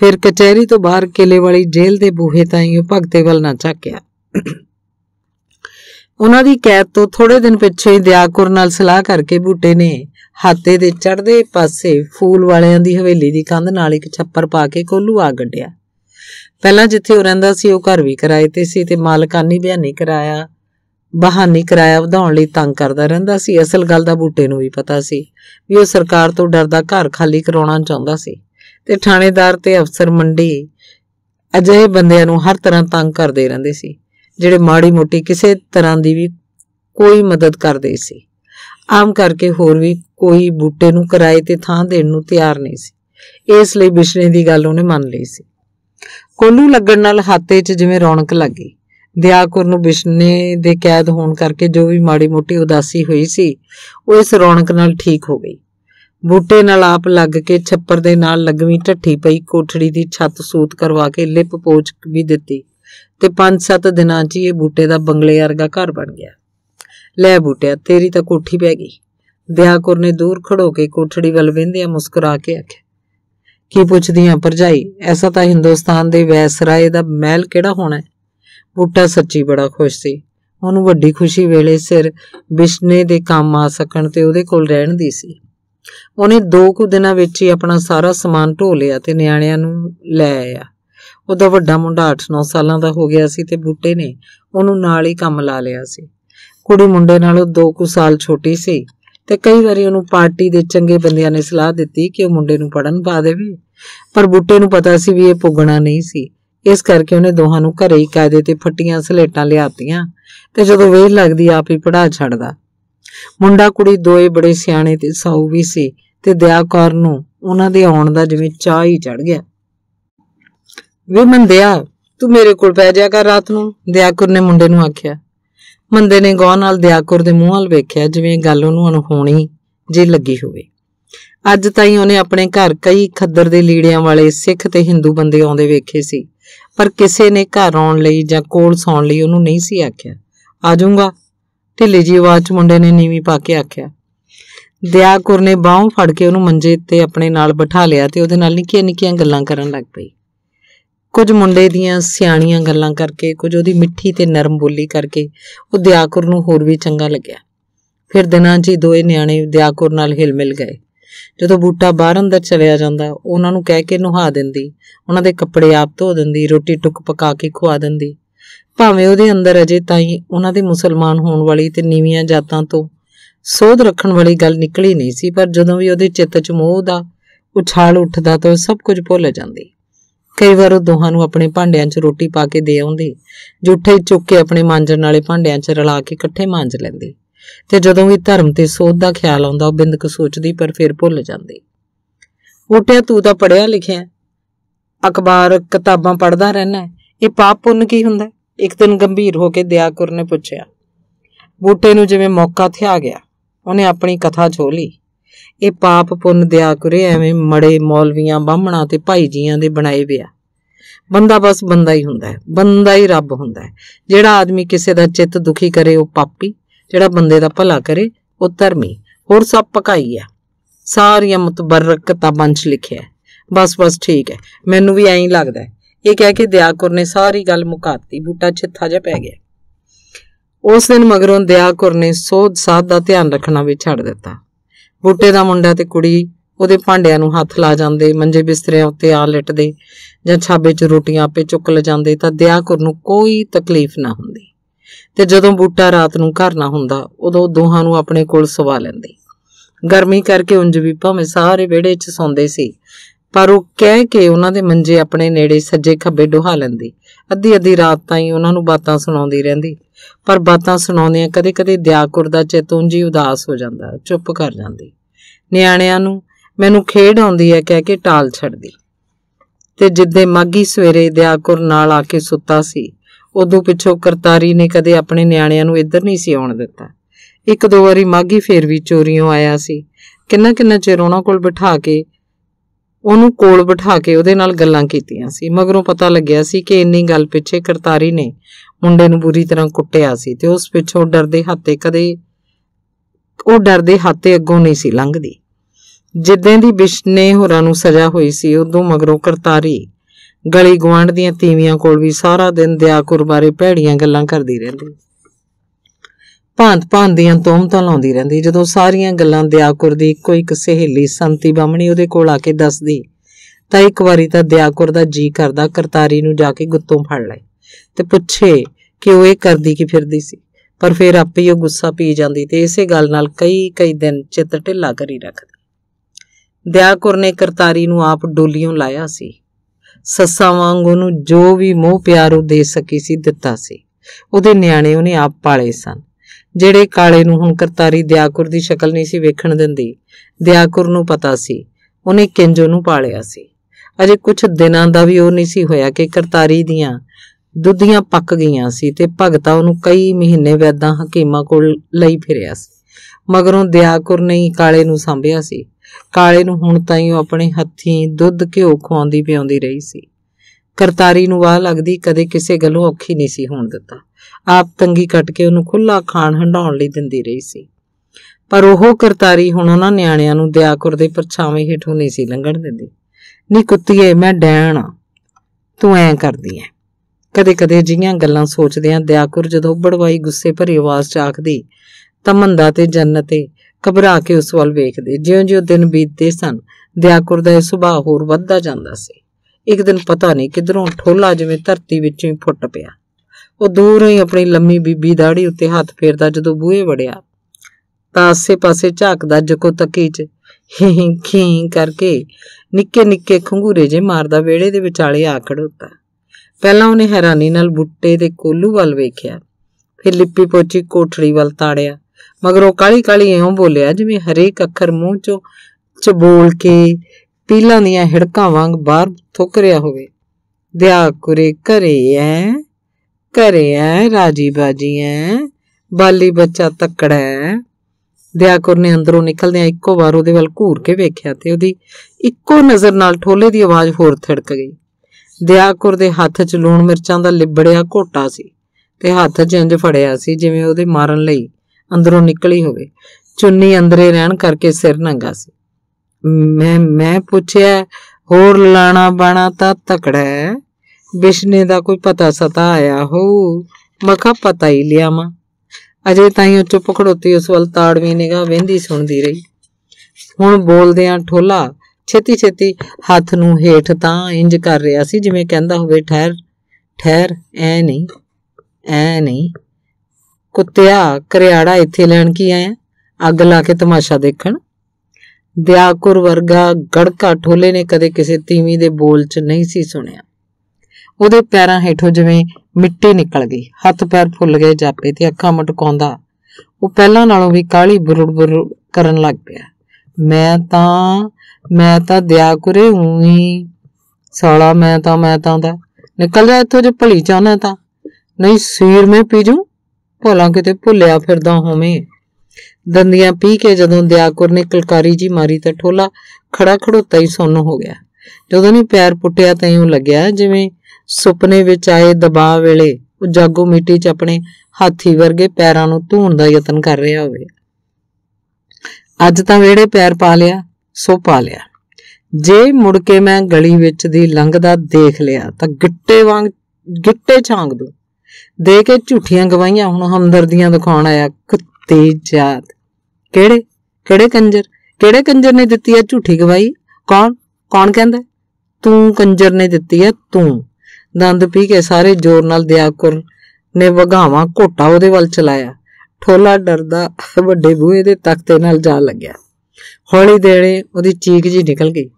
ਫਿਰ ਕਚਹਿਰੀ ਤੋਂ ਬਾਹਰ ਕਿਲੇ ਵਾਲੀ ਜੇਲ੍ਹ ਦੇ ਬੂਹੇ ਤਾਈਂ ਉਹ ਭਗਤੇ ਵੱਲ ਨਾ ਝਾਕਿਆ ਉਹਨਾਂ ਦੀ ਕੈਦ ਤੋਂ ਥੋੜੇ ਦਿਨ ਪਿੱਛੇ ਦਿਆਕੁਰ ਨਾਲ ਸਲਾਹ ਕਰਕੇ ਬੂਟੇ ਨੇ ਹਾਤੇ ਦੇ ਚੜ੍ਹਦੇ ਪਾਸੇ ਫੂਲ ਵਾਲਿਆਂ ਦੀ ਹਵੇਲੀ ਦੀ ਕੰਧ ਨਾਲ ਇੱਕ ਛੱਪਰ ਪਾ ਕੇ ਕੋਲੂ ਆ ਗੱਡਿਆ ਪਹਿਲਾਂ ਜਿੱਥੇ ਉਹ ਰਹਿੰਦਾ ਸੀ ਉਹ ਘਰ ਵੀ ਕਿਰਾਏ ਤੇ ਸੀ ਤੇ ਮਾਲਕਾਨੀ ਬਿਆਨੀ ਕਰਾਇਆ ਬਹਾਨੀ ਕਰਾਇਆ ਵਧਾਉਣ ਲਈ ਤੰਗ ਕਰਦਾ ਰਹਿੰਦਾ ਸੀ ਅਸਲ ਗੱਲ ਦਾ ਬੂਟੇ ਨੂੰ ਵੀ ਪਤਾ ਸੀ ਵੀ ਉਹ ਸਰਕਾਰ ਤੋਂ ਡਰਦਾ ਘਰ ਖਾਲੀ ਕਰਾਉਣਾ ਚਾਹੁੰਦਾ ਸੀ ਤੇ ਥਾਣੇਦਾਰ ਤੇ ਅਫਸਰ ਮੰਡੀ ਅਜਿਹੇ ਬੰਦਿਆਂ ਨੂੰ ਹਰ ਤਰ੍ਹਾਂ ਤੰਗ ਕਰਦੇ ਰਹਿੰਦੇ ਸੀ ਜਿਹੜੇ ਮਾੜੀ ਮੋਟੀ ਕਿਸੇ ਤਰ੍ਹਾਂ ਦੀ ਵੀ ਕੋਈ ਮਦਦ ਕਰਦੇ ਸੀ ਆਮ ਕਰਕੇ ਹੋਰ ਵੀ ਕੋਈ ਬੂਟੇ ਨੂੰ ਕਿਰਾਏ ਤੇ ਥਾਂ ਦੇਣ ਨੂੰ ਤਿਆਰ ਨਹੀਂ ਸੀ ਇਸ ਲਈ ਬਿਸ਼ਨੇ ਦੀ ਗੱਲ ਉਹਨੇ ਮੰਨ ਲਈ ਸੀ ਕੋਲੂ ਲੱਗਣ ਨਾਲ ਹਾਤੇ 'ਚ ਜਿਵੇਂ ਰੌਣਕ ਲੱਗੀ ਦਿਆਕੁਰ ਨੂੰ ਬਿਸ਼ਨੇ ਦੇ ਕੈਦ ਹੋਣ ਕਰਕੇ ਜੋ ਵੀ ਮਾੜੀ ਮੋਟੀ ਉਦਾਸੀ ਹੋਈ ਸੀ ਉਹ ਇਸ ਰੌਣਕ ਨਾਲ ਠੀਕ ਹੋ ਗਈ ਬੂਟੇ ਨਾਲ ਆਪ ਲੱਗ ਕੇ ਛੱਪਰ ਦੇ ਨਾਲ ਲੱਗਵੀਂ ਢੱਠੀ ਪਈ ਕੋਠੜੀ ਦੀ ਛੱਤ ਸੂਤ ਕਰਵਾ ਕੇ ਲਿਪ ਪੋਚ ਵੀ ਦਿੱਤੀ ਤੇ 5-7 ਦਿਨਾਂ 'ਚ ਇਹ ਬੂਟੇ ਦਾ ਬੰਗਲੇ ਵਰਗਾ ਘਰ ਬਣ ਗਿਆ ਲੈ ਬੂਟਿਆ ਤੇਰੀ ਤਾਂ ਕੋਠੀ ਪੈ ਗਈ ਦਿਆਕੁਰ ਨੇ ਦੂਰ ਖੜੋ ਕੇ ਕੋਠੜੀ ਵੱਲ ਵਿੰਦਿਆ ਮੁਸਕਰਾ ਕੇ ਆਖਿਆ ਕੀ ਪੁੱਛਦੀ ਆ ਪਰਜਾਈ ਐਸਾ ਤਾਂ ਹਿੰਦੁਸਤਾਨ ਦੇ ਵੈਸਰਾਏ ਦਾ ਮਹਿਲ ਕਿਹੜਾ ਹੋਣਾ ਹੈ ਬੂਟਾ ਸੱਚੀ ਬੜਾ ਖੁਸ਼ ਸੀ ਉਹਨੂੰ ਵੱਡੀ ਖੁਸ਼ੀ ਵੇਲੇ ਸਿਰ ਵਿਸ਼ਨੇ ਦੇ ਕੰਮ ਆ ਸਕਣ ਤੇ ਉਹਦੇ ਕੋਲ ਰਹਿਣ ਦੀ ਸੀ ਉਹਨੇ 2 ਕੁ ਦਿਨਾਂ ਵਿੱਚ ਹੀ ਆਪਣਾ ਸਾਰਾ ਸਮਾਨ ਢੋ ਲਿਆ ਤੇ ਨਿਆਣਿਆਂ ਨੂੰ ਲੈ ਆਇਆ ਉਹਦਾ ਵੱਡਾ ਮੁੰਡਾ 8-9 ਸਾਲਾਂ ਦਾ ਹੋ ਗਿਆ ਸੀ ਤੇ ਬੁੱਟੇ ਨੇ ਉਹਨੂੰ ਨਾਲ ਹੀ ਕੰਮ ਲਾ ਲਿਆ ਸੀ ਕੁੜੀ ਮੁੰਡੇ ਨਾਲੋਂ 2 ਕੁ ਸਾਲ ਛੋਟੀ ਸੀ ਤੇ ਕਈ ਵਾਰੀ ਉਹਨੂੰ ਪਾਰਟੀ ਦੇ ਚੰਗੇ ਬੰਦਿਆਂ ਨੇ ਸਲਾਹ ਦਿੱਤੀ ਕਿ ਉਹ ਮੁੰਡੇ ਨੂੰ ਪੜਨ ਪਾ ਦੇਵੇ ਪਰ ਬੁੱਟੇ ਨੂੰ ਪਤਾ ਸੀ ਵੀ ਇਹ ਪੁੱਗਣਾ ਨਹੀਂ ਸੀ ਇਸ ਕਰਕੇ ਉਹਨੇ ਦੋਹਾਂ ਨੂੰ ਘਰੇ ਹੀ ਕਾਇਦੇ ਤੇ ਫੱਟੀਆਂ ਸਲੇਟਾਂ ਲਿਆਤੀਆਂ ਤੇ ਜਦੋਂ ਵੇਹ ਲੱਗਦੀ ਆਪ ਹੀ ਪੜਾ ਛੱਡਦਾ ਮੁੰਡਾ ਕੁੜੀ ਦੋਏ ਬੜੇ ਸਿਆਣੇ ਤੇ ਸੌ ਵੀ ਸੀ ਤੇ ਦਿਆਕੌਰ ਨੂੰ ਉਹਨਾਂ ਦੇ ਆਉਣ ਦਾ ਜਿਵੇਂ ਚਾਹ ਹੀ ਚੜ ਗਿਆ ਵੇ ਮੰਦਿਆ ਤੂੰ ਮੇਰੇ ਕੋਲ ਬਹਿ ਜਾ ਕਰ ਰਾਤ ਨੂੰ ਦਿਆਕੁਰ ਨੇ ਮੁੰਡੇ ਨੂੰ ਆਖਿਆ ਮੰਦੇ ਨੇ ਗੋਹ ਨਾਲ ਦਿਆਕੁਰ ਦੇ ਮੂੰਹ ਵੱਲ ਵੇਖਿਆ ਜਿਵੇਂ ਗੱਲ ਉਹਨੂੰ ਅਣਹੋਣੀ ਜੇ ਲੱਗੀ ਹੋਵੇ ਅੱਜ ਤਾਈਂ ਉਹਨੇ ਆਪਣੇ ਘਰ ਕਈ ਖੱਦਰ ਦੇ ਲੀੜਿਆਂ ਵਾਲੇ ਸਿੱਖ ਤੇ ਹਿੰਦੂ ਬੰਦੇ ਆਉਂਦੇ ਵੇਖੇ ਸੀ ਪਰ ਕਿਸੇ ਨੇ ਘਰ ਆਉਣ ਲਈ ਜਾਂ ਕੋਲ ਸੌਣ ਲਈ ਉਹਨੂੰ ਨਹੀਂ ਸੀ ਆਖਿਆ ਆ ਜਾਊਂਗਾ ਢਿੱਲੀ ਜੀ ਆਵਾਜ਼ 'ਚ ਮੁੰਡੇ ਨੇ ਨੀਵੀਂ ਪਾ ਕੇ ਆਖਿਆ ਦਿਆਕੁਰ ਨੇ ਬਾਹੋਂ ਫੜ ਕੇ ਉਹਨੂੰ ਮੰਜੇ ਤੇ ਆਪਣੇ ਨਾਲ ਬਿਠਾ ਲਿਆ ਤੇ ਉਹਦੇ ਨਾਲ ਨਿੱਕੀਆਂ ਨਿੱਕੀਆਂ ਗੱਲਾਂ ਕਰਨ ਲੱਗ ਪਈ ਕੁਝ ਮੁੰਡੇ ਦੀਆਂ ਸਿਆਣੀਆਂ ਗੱਲਾਂ ਕਰਕੇ ਕੁਝ ਉਹਦੀ ਮਿੱਠੀ ਤੇ ਨਰਮ ਬੋਲੀ ਕਰਕੇ ਉਹ ਦਿਆਕੁਰ ਨੂੰ ਹੋਰ ਵੀ ਚੰਗਾ ਲੱਗਿਆ ਫਿਰ ਦਿਨਾਂ 'ਚ ਦੋਏ ਨਿਆਣੇ ਦਿਆਕੁਰ ਨਾਲ ਹਿਲ-ਮਿਲ ਗਏ ਜਦੋਂ ਬੂਟਾ ਬਾਹਰ ਅੰਦਰ ਚਲਿਆ ਜਾਂਦਾ ਉਹਨਾਂ ਨੂੰ ਕਹਿ ਕੇ ਨੁਹਾ ਦਿੰਦੀ ਉਹਨਾਂ ਦੇ ਕੱਪੜੇ ਆਪ ਧੋ ਦਿੰਦੀ ਰੋਟੀ ਟੁੱਕ ਪਕਾ ਕੇ ਖਵਾ ਦਿੰਦੀ ਭਾਵੇਂ ਉਹਦੇ ਅੰਦਰ ਅਜੇ ਤਾਈਂ ਉਹਨਾਂ ਦੇ ਮੁਸਲਮਾਨ ਹੋਣ ਵਾਲੀ ਤੇ ਨੀਵੀਆਂ ਜਾਤਾਂ ਤੋਂ ਸੋਧ ਰੱਖਣ ਵਾਲੀ ਗੱਲ ਨਿਕਲੀ ਨਹੀਂ ਸੀ ਪਰ ਜਦੋਂ ਵੀ ਉਹਦੇ ਚਿੱਤ 'ਚ ਮੋਹ ਦਾ ਉਛਾਲ ਉੱਠਦਾ ਤਾਂ ਸਭ ਕੁਝ ਭੁੱਲ ਜਾਂਦੀ ਕਈ ਵਾਰ ਉਹ ਦੋਹਾਂ ਨੂੰ ਆਪਣੇ ਭਾਂਡਿਆਂ 'ਚ ਰੋਟੀ ਪਾ ਕੇ ਦੇ ਆਉਂਦੀ ਜੁੱਠੇ ਚੁੱਕ ਕੇ ਆਪਣੇ ਮਾਂਜਣ ਵਾਲੇ ਭਾਂਡਿਆਂ 'ਚ ਰਲਾ ਕੇ ਇਕੱਠੇ ਮਾਂਜ ਲੈਂਦੀ ਤੇ ਜਦੋਂ ਵੀ ਧਰਮ ਤੇ ਸੋਧ ਦਾ ਖਿਆਲ ਆਉਂਦਾ ਉਹ ਬਿੰਦਕ ਸੋਚਦੀ ਪਰ ਫਿਰ ਭੁੱਲ ਜਾਂਦੀ ਉਟਿਆ ਤੂੰ ਤਾਂ ਪੜਿਆ ਲਿਖਿਆ ਅਖਬਾਰ ਕਿਤਾਬਾਂ ਪੜਦਾ ਰਹਿਣਾ ਇਹ ਪਾਪ ਪੁੰਨ ਕੀ ਹੁੰਦਾ ਇੱਕ ਦਿਨ ਗੰਭੀਰ ਹੋ ਕੇ ਦਿਆਕੁਰ ਨੇ ਪੁੱਛਿਆ ਬੂਟੇ ਨੂੰ ਜਿਵੇਂ ਮੌਕਾ ਥਿਆ ਗਿਆ ਉਹਨੇ ਆਪਣੀ ਕਥਾ ਝੋਲੀ ਇਹ ਪਾਪ ਪੁੰਨ ਦਿਆ ਕਰੇ ਐਵੇਂ ਮੜੇ ਮੌਲਵੀਆਂ ਬਾਹਮਣਾ ਤੇ ਭਾਈ ਜੀਆਂ ਦੇ ਬਣਾਏ ਵਿਆ ਬੰਦਾ ਬਸ ਬੰਦਾ ਹੀ ਹੁੰਦਾ ਹੈ ਬੰਦਾ ਹੀ ਰੱਬ ਹੁੰਦਾ ਹੈ ਜਿਹੜਾ ਆਦਮੀ ਕਿਸੇ ਦਾ ਚਿੱਤ ਦੁਖੀ ਕਰੇ ਉਹ ਪਾਪੀ ਜਿਹੜਾ ਬੰਦੇ ਦਾ ਭਲਾ ਕਰੇ ਉਹ ਧਰਮੀ ਹੋਰ ਸਭ ਪਕਾਈ ਆ ਸਾਰੀਆਂ ਮਤਬਰਕ ਕਿਤਾਬਾਂ 'ਚ ਲਿਖਿਆ ਬਸ ਬਸ ਠੀਕ ਹੈ ਮੈਨੂੰ ਵੀ ਐਂ ਲੱਗਦਾ ਇਹ ਕਹਿ ਕੇ ਦਿਆਕੁਰ ਨੇ ਸਾਰੀ ਗੱਲ ਮੁਕਾਤੀ ਬੂਟਾ ਛਿੱਥਾ ਜਿਹਾ ਪੈ ਗਿਆ ਉਸ ਦਿਨ ਮਗਰੋਂ ਦਿਆਕੁਰ ਨੇ ਸੋਧ ਸਾਧ ਦਾ ਧਿਆਨ ਰੱਖਣਾ ਵੀ ਛੱਡ ਦਿੱਤਾ ਬੁੱਢੇ ਦਾ ਮੁੰਡਾ ਤੇ ਕੁੜੀ ਉਹਦੇ ਭਾਂਡਿਆਂ ਨੂੰ ਹੱਥ ਲਾ ਜਾਂਦੇ ਮੰਜੇ ਬਿਸਤਰਿਆਂ ਉੱਤੇ ਆ ਲਿਟਦੇ ਜਾਂ ਛਾਬੇ 'ਚ ਰੋਟੀਆਂ ਆਪੇ ਚੁੱਕ ਲੈ ਜਾਂਦੇ ਤਾਂ ਦਿਆਕੁਰ ਨੂੰ ਕੋਈ ਤਕਲੀਫ ਨਾ ਹੁੰਦੀ ਤੇ ਜਦੋਂ ਬੂਟਾ ਰਾਤ ਨੂੰ ਘਰ ਨਾ ਹੁੰਦਾ ਉਦੋਂ ਦੋਹਾਂ ਨੂੰ ਆਪਣੇ ਕੋਲ ਸਵਾ ਲੈਂਦੇ ਗਰਮੀ ਕਰਕੇ ਉਂਝ ਵੀ ਭਾਵੇਂ ਸਾਰੇ ਵਿਹੜੇ 'ਚ ਸੌਂਦੇ ਸੀ ਪਰ ਉਹ ਕਹਿ ਕੇ ਉਹਨਾਂ ਦੇ ਮੰਜੇ ਆਪਣੇ ਨੇੜੇ ਸੱਜੇ ਖੱਬੇ ਡੋਹਾ ਲੈਂਦੀ ਅੱਧੀ ਅੱਧੀ ਰਾਤ ਤਾਈਂ ਉਹਨਾਂ ਨੂੰ ਬਾਤਾਂ ਸੁਣਾਉਂਦੀ ਰਹਿੰਦੀ ਪਰ ਬਾਤਾਂ ਸੁਣਾਉਂਦਿਆਂ ਕਦੇ-ਕਦੇ ਦਿਆਕੁਰ ਦਾ ਚੇਤਨ ਜੀ ਉਦਾਸ ਹੋ ਜਾਂਦਾ ਚੁੱਪ ਕਰ ਜਾਂਦੀ ਨਿਆਣਿਆਂ ਨੂੰ ਮੈਨੂੰ ਖੇਡ ਆਉਂਦੀ ਹੈ ਕਹਿ ਕੇ ਟਾਲ ਛੱਡਦੀ ਤੇ ਜਿੱਦੇ ਮਾਗੀ ਸਵੇਰੇ ਦਿਆਕੁਰ ਨਾਲ ਆ ਕੇ ਸੁੱਤਾ ਸੀ ਉਦੋਂ ਪਿੱਛੋਂ ਕਰਤਾਰੀ ਨੇ ਕਦੇ ਆਪਣੇ ਨਿਆਣਿਆਂ ਨੂੰ ਇੱਧਰ ਨਹੀਂ ਸੀ ਆਉਣ ਦਿੱਤਾ ਇੱਕ ਦੋ ਵਾਰੀ ਮਾਗੀ ਫੇਰ ਵੀ ਚੋਰੀਆਂ ਆਇਆ ਸੀ ਕਿੰਨਾ ਕਿੰਨਾ ਚਿਰ ਉਹਨਾਂ ਕੋਲ ਬਿਠਾ ਕੇ ਉਹਨੂੰ ਕੋਲ ਬਿਠਾ ਕੇ ਉਹਦੇ ਨਾਲ ਗੱਲਾਂ ਕੀਤੀਆਂ ਸੀ ਮਗਰੋਂ ਪਤਾ ਲੱਗਿਆ ਸੀ ਕਿ ਇੰਨੀ ਗੱਲ ਪਿੱਛੇ ਕਰਤਾਰੀ ਨੇ ਮੁੰਡੇ ਨੂੰ ਬੁਰੀ ਤਰ੍ਹਾਂ ਕੁੱਟਿਆ ਸੀ ਤੇ ਉਸ ਪਿੱਛੋਂ ਡਰਦੇ ਹੱਥੇ ਕਦੇ ਉਹ ਡਰਦੇ ਹੱਥੇ ਅੱਗੋਂ ਨਹੀਂ ਸੀ ਲੰਘਦੀ ਜਿੱਦਾਂ ਦੀ ਬਿਸ਼ਨੇ ਹੋਰਾਂ ਨੂੰ ਸਜ਼ਾ ਹੋਈ ਸੀ ਉਦੋਂ ਮਗਰੋਂ ਕਰਤਾਰੀ ਗਲੀ ਗਵਾਂਡ ਦੀਆਂ ਤੀਵੀਆਂ ਕੋਲ ਵੀ ਸਾਰਾ ਦਿਨ ਦਿਆ ਬਾਰੇ ਭੈੜੀਆਂ ਗੱਲਾਂ ਕਰਦੀ ਰਹਿੰਦੀ ਭਾਂਤ-ਭਾਂਤ ਦੀਆਂ ਤੋਮਤਾਂ ਲਾਉਂਦੀ ਰਹਿੰਦੀ ਜਦੋਂ ਸਾਰੀਆਂ ਗੱਲਾਂ ਦਿਆਕੁਰ ਦੀ ਇੱਕੋ ਇੱਕ ਸਹੇਲੀ ਸੰਤੀ ਬਾਮਣੀ ਉਹਦੇ ਕੋਲ ਆ ਕੇ ਦੱਸਦੀ ਤਾਂ ਇੱਕ ਵਾਰੀ ਤਾਂ ਦਿਆਕੁਰ ਦਾ ਜੀ ਕਰਦਾ ਕਰਤਾਰੀ ਨੂੰ ਜਾ ਕੇ ਗੁੱਤੋਂ ਫੜ ਲਏ ਤੇ ਪੁੱਛੇ ਕਿ ਉਹ ਇਹ ਕਰਦੀ ਕਿ ਫਿਰਦੀ ਸੀ ਪਰ ਫਿਰ ਆਪੇ ਹੀ ਉਹ ਗੁੱਸਾ ਪੀ ਜਾਂਦੀ ਤੇ ਇਸੇ ਗੱਲ ਨਾਲ ਕਈ ਕਈ ਦਿਨ ਚਿੱਤ ਢਿੱਲਾ ਕਰੀ ਰੱਖਦੀ ਦਿਆਕੁਰ ਨੇ ਕਰਤਾਰੀ ਨੂੰ ਆਪ ਡੋਲੀਆਂ ਲਾਇਆ ਸੀ ਸੱਸਾਂ ਵਾਂਗ ਉਹਨੂੰ ਜੋ ਵੀ ਮੋਹ ਪਿਆਰ ਉਹ ਦੇ ਸਕੀ ਸੀ ਦਿੱਤਾ ਸੀ ਉਹਦੇ ਨਿਆਣੇ ਉਹਨੇ ਆਪ ਪਾਲੇ ਸਨ ਜਿਹੜੇ ਕਾਲੇ ਨੂੰ ਹੁਣ ਕਰਤਾਰੀ ਦਿਆਕੁਰ ਦੀ ਸ਼ਕਲ ਨਹੀਂ ਸੀ ਵੇਖਣ ਦਿੰਦੀ ਦਿਆਕੁਰ ਨੂੰ ਪਤਾ ਸੀ ਉਹਨੇ ਕਿੰਜੋ ਨੂੰ ਪਾਲਿਆ ਸੀ ਅਜੇ ਕੁਝ ਦਿਨਾਂ ਦਾ ਵੀ ਉਹ ਨਹੀਂ ਸੀ ਹੋਇਆ ਕਿ ਕਰਤਾਰੀ ਦੀਆਂ ਦੁੱਧੀਆਂ ਪੱਕ ਗਈਆਂ ਸੀ ਤੇ ਭਗਤਾ ਉਹਨੂੰ ਕਈ ਮਹੀਨੇ ਵੈਦਾਂ ਹਕੀਮਾਂ ਕੋਲ ਲਈ ਫਿਰਿਆ ਸੀ ਮਗਰੋਂ ਦਿਆਕੁਰ ਨੇ ਕਾਲੇ ਨੂੰ ਸੰਭਿਆ ਸੀ ਕਾਲੇ ਨੂੰ ਹੁਣ ਤਾਈਂ ਉਹ ਆਪਣੇ ਹੱਥੀਂ ਦੁੱਧ ਘਿਓ ਖਵਾਉਂਦੀ ਪਿਆਉਂਦੀ ਰਹੀ ਸੀ ਕਰਤਾਰੀ ਨੂੰ ਵਾਹ ਲੱਗਦੀ ਕਦੇ ਕਿਸੇ ਗੱਲੋਂ ਔਖੀ ਨਹੀਂ ਸੀ ਹੋਣ ਦਿੱਤਾ ਆਪ ਤੰਗੀ ਕੱਟ ਕੇ ਉਹਨੂੰ ਖੁੱਲਾ ਖਾਣ ਹੰਡਾਉਣ ਲਈ ਦਿੰਦੀ ਰਹੀ ਸੀ ਪਰ ਉਹ ਕਰਤਾਰੀ ਹੁਣ ਉਹਨਾਂ ਨਿਆਣਿਆਂ ਨੂੰ ਦਿਆਕੁਰ ਦੇ ਪਰਛਾਵੇਂ ਹੇਠੋਂ ਨਹੀਂ ਸੀ ਲੰਘਣ ਦਿੰਦੀ ਨੀ ਕੁੱਤੀਏ ਮੈਂ ਡੈਣ ਤੂੰ ਐਂ ਕਰਦੀ ਐ ਕਦੇ-ਕਦੇ ਜੀਆਂ ਗੱਲਾਂ ਸੋਚਦੇ ਆਂ ਦਿਆਕੁਰ ਜਦੋਂ ਬੜਵਾਈ ਗੁੱਸੇ ਭਰੀ ਆਵਾਜ਼ 'ਚ ਆਖਦੀ ਤਾਂ ਮੰਦਾ ਤੇ ਜੰਨਤੇ ਘਬਰਾ ਕੇ ਉਸ ਵੱਲ ਵੇਖਦੇ ਜਿਉਂ-ਜਿਉਂ ਦਿਨ ਬੀਤਦੇ ਸਨ ਦਿਆਕੁਰ ਦਾ ਇਹ ਸੁਭਾਅ ਹੋਰ ਵੱਧਦਾ ਜਾਂਦਾ ਸੀ ਇੱਕ ਦਿਨ ਪਤਾ ਨਹੀਂ ਕਿਧਰੋਂ ਠੋਲਾ ਜਿਵੇਂ ਧਰਤੀ ਵਿੱਚੋਂ ਹੀ ਫੁੱਟ ਪਿਆ ਉਹ ਦੂਰੋਂ ਹੀ ਆਪਣੀ ਲੰਮੀ ਬੀਬੀ ਦਾੜੀ ਉੱਤੇ ਹੱਥ ਫੇਰਦਾ ਜਦੋਂ ਬੂਹੇ ਵੜਿਆ ਤਾਂ ਆਸੇ-ਪਾਸੇ ਝਾਕਦਾ ਜਕੋ ਤੱਕੀ 'ਚ ਹੀ ਖੀ ਕਰਕੇ ਨਿੱਕੇ-ਨਿੱਕੇ ਖੰਗੂਰੇ ਜੇ ਮਾਰਦਾ ਵੇੜੇ ਦੇ ਵਿਚਾਲੇ ਆ ਖੜੋਤਾ ਪਹਿਲਾਂ ਉਹਨੇ ਹੈਰਾਨੀ ਨਾਲ ਬੁੱਟੇ ਦੇ ਕੋਲੂ ਵੱਲ ਵੇਖਿਆ ਫਿਰ ਲਿੱਪੀ ਪੋਚੀ ਕੋਠੜੀ ਵੱਲ ਤਾੜਿਆ ਮਗਰ ਉਹ ਕਾਲੀ-ਕਾਲੀ ਐਉਂ ਬੋਲਿਆ ਜਿਵੇਂ ਹਰੇਕ ਅੱਖਰ ਮੂੰਹ 'ਚੋਂ ਚਬੋਲ ਕੇ ਪੀਲਾਂ ਦੀਆਂ ਹਿੜਕਾਂ ਵਾਂਗ ਬਾਹਰ ਥੁੱਕ ਰਿਹਾ ਹੋਵੇ ਦਿਆ ਕੁਰੇ ਘਰੇ ਐ ਘਰੇ ਐ ਰਾਜੀ ਬਾਜੀ ਐ ਬਾਲੀ ਬੱਚਾ ਤੱਕੜਾ ਐ ਦਿਆਕੁਰ ਨੇ ਅੰਦਰੋਂ ਨਿਕਲਦਿਆਂ ਇੱਕੋ ਵਾਰ ਉਹਦੇ ਵੱਲ ਘੂਰ ਕੇ ਵੇਖਿਆ ਤੇ ਉਹਦੀ ਇੱਕੋ ਨਜ਼ਰ ਨਾਲ ਠੋਲੇ ਦੀ ਆਵਾਜ਼ ਹੋਰ ਥੜਕ ਗਈ ਦਿਆਕੁਰ ਦੇ ਹੱਥ 'ਚ ਲੂਣ ਮਿਰਚਾਂ ਦਾ ਲਿਬੜਿਆ ਘੋਟਾ ਸੀ ਤੇ ਹੱਥ 'ਚ ਇੰਜ ਫੜਿਆ ਸੀ ਜਿਵੇਂ ਉਹਦੇ ਮਾਰਨ ਲਈ ਅੰਦਰੋਂ ਨਿਕਲੀ ਹੋਵੇ ਚੁੰਨੀ ਅੰਦਰੇ ਰਹਿਣ ਕਰਕੇ ਸਿਰ ਨੰਗਾ ਸੀ ਮੈਂ ਮੈਂ ਪੁੱਛਿਆ ਹੋਰ ਲਾਣਾ ਬਾਣਾ ਤਾਂ ਤਕੜਾ ਹੈ ਬਿਸ਼ਨੇ ਦਾ ਕੋਈ ਪਤਾ ਸਤਾ ਆਇਆ ਹੋ ਮਖਾ ਪਤਾ ਹੀ ਲਿਆ ਮਾ ਅਜੇ ਤਾਈ ਉਹ ਚੁੱਪ ਖੜੋਤੀ ਉਸ ਵੱਲ ਤਾੜਵੀਂ ਨਿਗਾਹ ਵੇਂਦੀ ਸੁਣਦੀ ਰਹੀ ਹੁਣ ਬੋਲਦਿਆਂ ਠੋਲਾ ਛੇਤੀ ਛੇਤੀ ਹੱਥ ਨੂੰ ਹੇਠ ਤਾਂ ਇੰਜ ਕਰ ਰਿਹਾ ਸੀ ਜਿਵੇਂ ਕਹਿੰਦਾ ਹੋਵੇ ਠਹਿਰ ਠਹਿਰ ਐ ਨਹੀਂ ਐ ਨਹੀਂ ਕੁੱਤਿਆ ਕਰਿਆੜਾ ਇੱਥੇ ਲੈਣ ਕੀ ਆਇਆ ਅੱਗ ਲਾ ਕੇ ਤਮਾਸ਼ਾ ਦੇਖਣ ਦਿਆਕੁਰ ਵਰਗਾ ਗੜਕਾ ਠੋਲੇ ਨੇ ਕਦੇ ਕਿਸੇ ਤੀਵੀਂ ਦੇ ਬੋਲ 'ਚ ਨਹੀਂ ਸੀ ਸੁਣਿਆ ਉਹਦੇ ਪੈਰਾਂ ਹੇਠੋਂ ਜਿਵੇਂ ਮਿੱਟੀ ਨਿਕਲ ਗਈ ਹੱਥ ਪੈਰ ਫੁੱਲ ਗਏ ਜਾਪੇ ਤੇ ਅੱਖਾਂ ਮਟਕਾਉਂਦਾ ਉਹ ਪਹਿਲਾਂ ਨਾਲੋਂ ਵੀ ਕਾਲੀ ਬੁਰੜ ਕਰਨ ਲੱਗ ਪਿਆ ਮੈਂ ਤਾਂ ਮੈਂ ਤਾਂ ਦਿਆਕੁਰੇ ਹੂੰ ਸਾਲਾ ਮੈਂ ਤਾਂ ਮੈਂ ਤਾਂ ਦਾ ਨਿਕਲ ਜਾ ਇੱਥੋਂ ਜੇ ਭਲੀ ਚਾਹਨਾ ਤਾਂ ਨਹੀਂ ਸੀਰ ਮੇ ਪੀਜੂ ਭੋਲਾ ਕਿਤੇ ਭੁੱਲਿਆ ਫਿਰਦਾ ਹੋਵੇਂ ਦੰਦੀਆਂ ਪੀ ਕੇ ਜਦੋਂ ਦਿਆਕੁਰ ਨੇ ਕਲਕਾਰੀ ਜੀ ਮਾਰੀ ਤਾਂ ਠੋਲਾ ਖੜਾ ਖੜੋਤਾ ਹੀ ਸੁੰਨ ਹੋ ਗਿਆ ਜਦੋਂ ਨੇ ਪੈਰ ਪੁੱਟਿਆ ਤਾਂ ਇਉਂ ਲੱਗਿਆ ਜਿਵੇਂ ਸੁਪਨੇ ਵਿੱਚ ਆਏ ਦਬਾਅ ਵੇਲੇ ਉਹ ਜਾਗੋ ਮਿੱਟੀ 'ਚ ਆਪਣੇ ਹਾਥੀ ਵਰਗੇ ਪੈਰਾਂ ਨੂੰ ਧੂਣ ਦਾ ਯਤਨ ਕਰ ਰਿਹਾ ਹੋਵੇ ਅੱਜ ਤਾਂ ਵੇੜੇ ਪੈਰ ਪਾ ਲਿਆ ਸੋ ਪਾ ਲਿਆ ਜੇ ਮੁੜ ਕੇ ਮੈਂ ਗਲੀ ਵਿੱਚ ਦੀ ਲੰਘਦਾ ਦੇਖ ਲਿਆ ਤਾਂ ਗਿੱਟੇ ਵਾਂਗ ਗਿੱਟੇ ਛਾਂਗ ਦੂੰ ਦੇ ਕੇ ਝੂਠੀਆਂ ਗਵਾਈਆਂ ਹੁਣ ਹਮਦਰਦੀਆਂ ਦਿਖਾਉਣ ਆਇਆ ਤੇਜ ਜਾਤ ਕਿਹੜੇ ਕਿਹੜੇ ਕੰਜਰ ਕਿਹੜੇ ਕੰਜਰ ਨੇ ਦਿੱਤੀ ਆ ਝੂਠੀ ਗਵਾਹੀ ਕੌਣ ਕੌਣ ਕਹਿੰਦਾ ਤੂੰ ਕੰਜਰ ਨੇ ਦਿੱਤੀ ਆ ਤੂੰ ਦੰਦ ਪੀ ਕੇ ਸਾਰੇ ਜ਼ੋਰ ਨਾਲ ਦਿਆਕੁਰ ਨੇ ਵਗਾਵਾ ਘੋਟਾ ਉਹਦੇ ਵੱਲ ਚਲਾਇਆ ਠੋਲਾ ਡਰਦਾ ਵੱਡੇ ਬੂਹੇ ਦੇ ਤਖਤੇ ਨਾਲ ਜਾ ਲੱਗਿਆ ਹੌਲੀ ਦੇਣੇ ਉਹਦੀ ਚੀਕ ਜੀ ਨਿਕਲ ਗਈ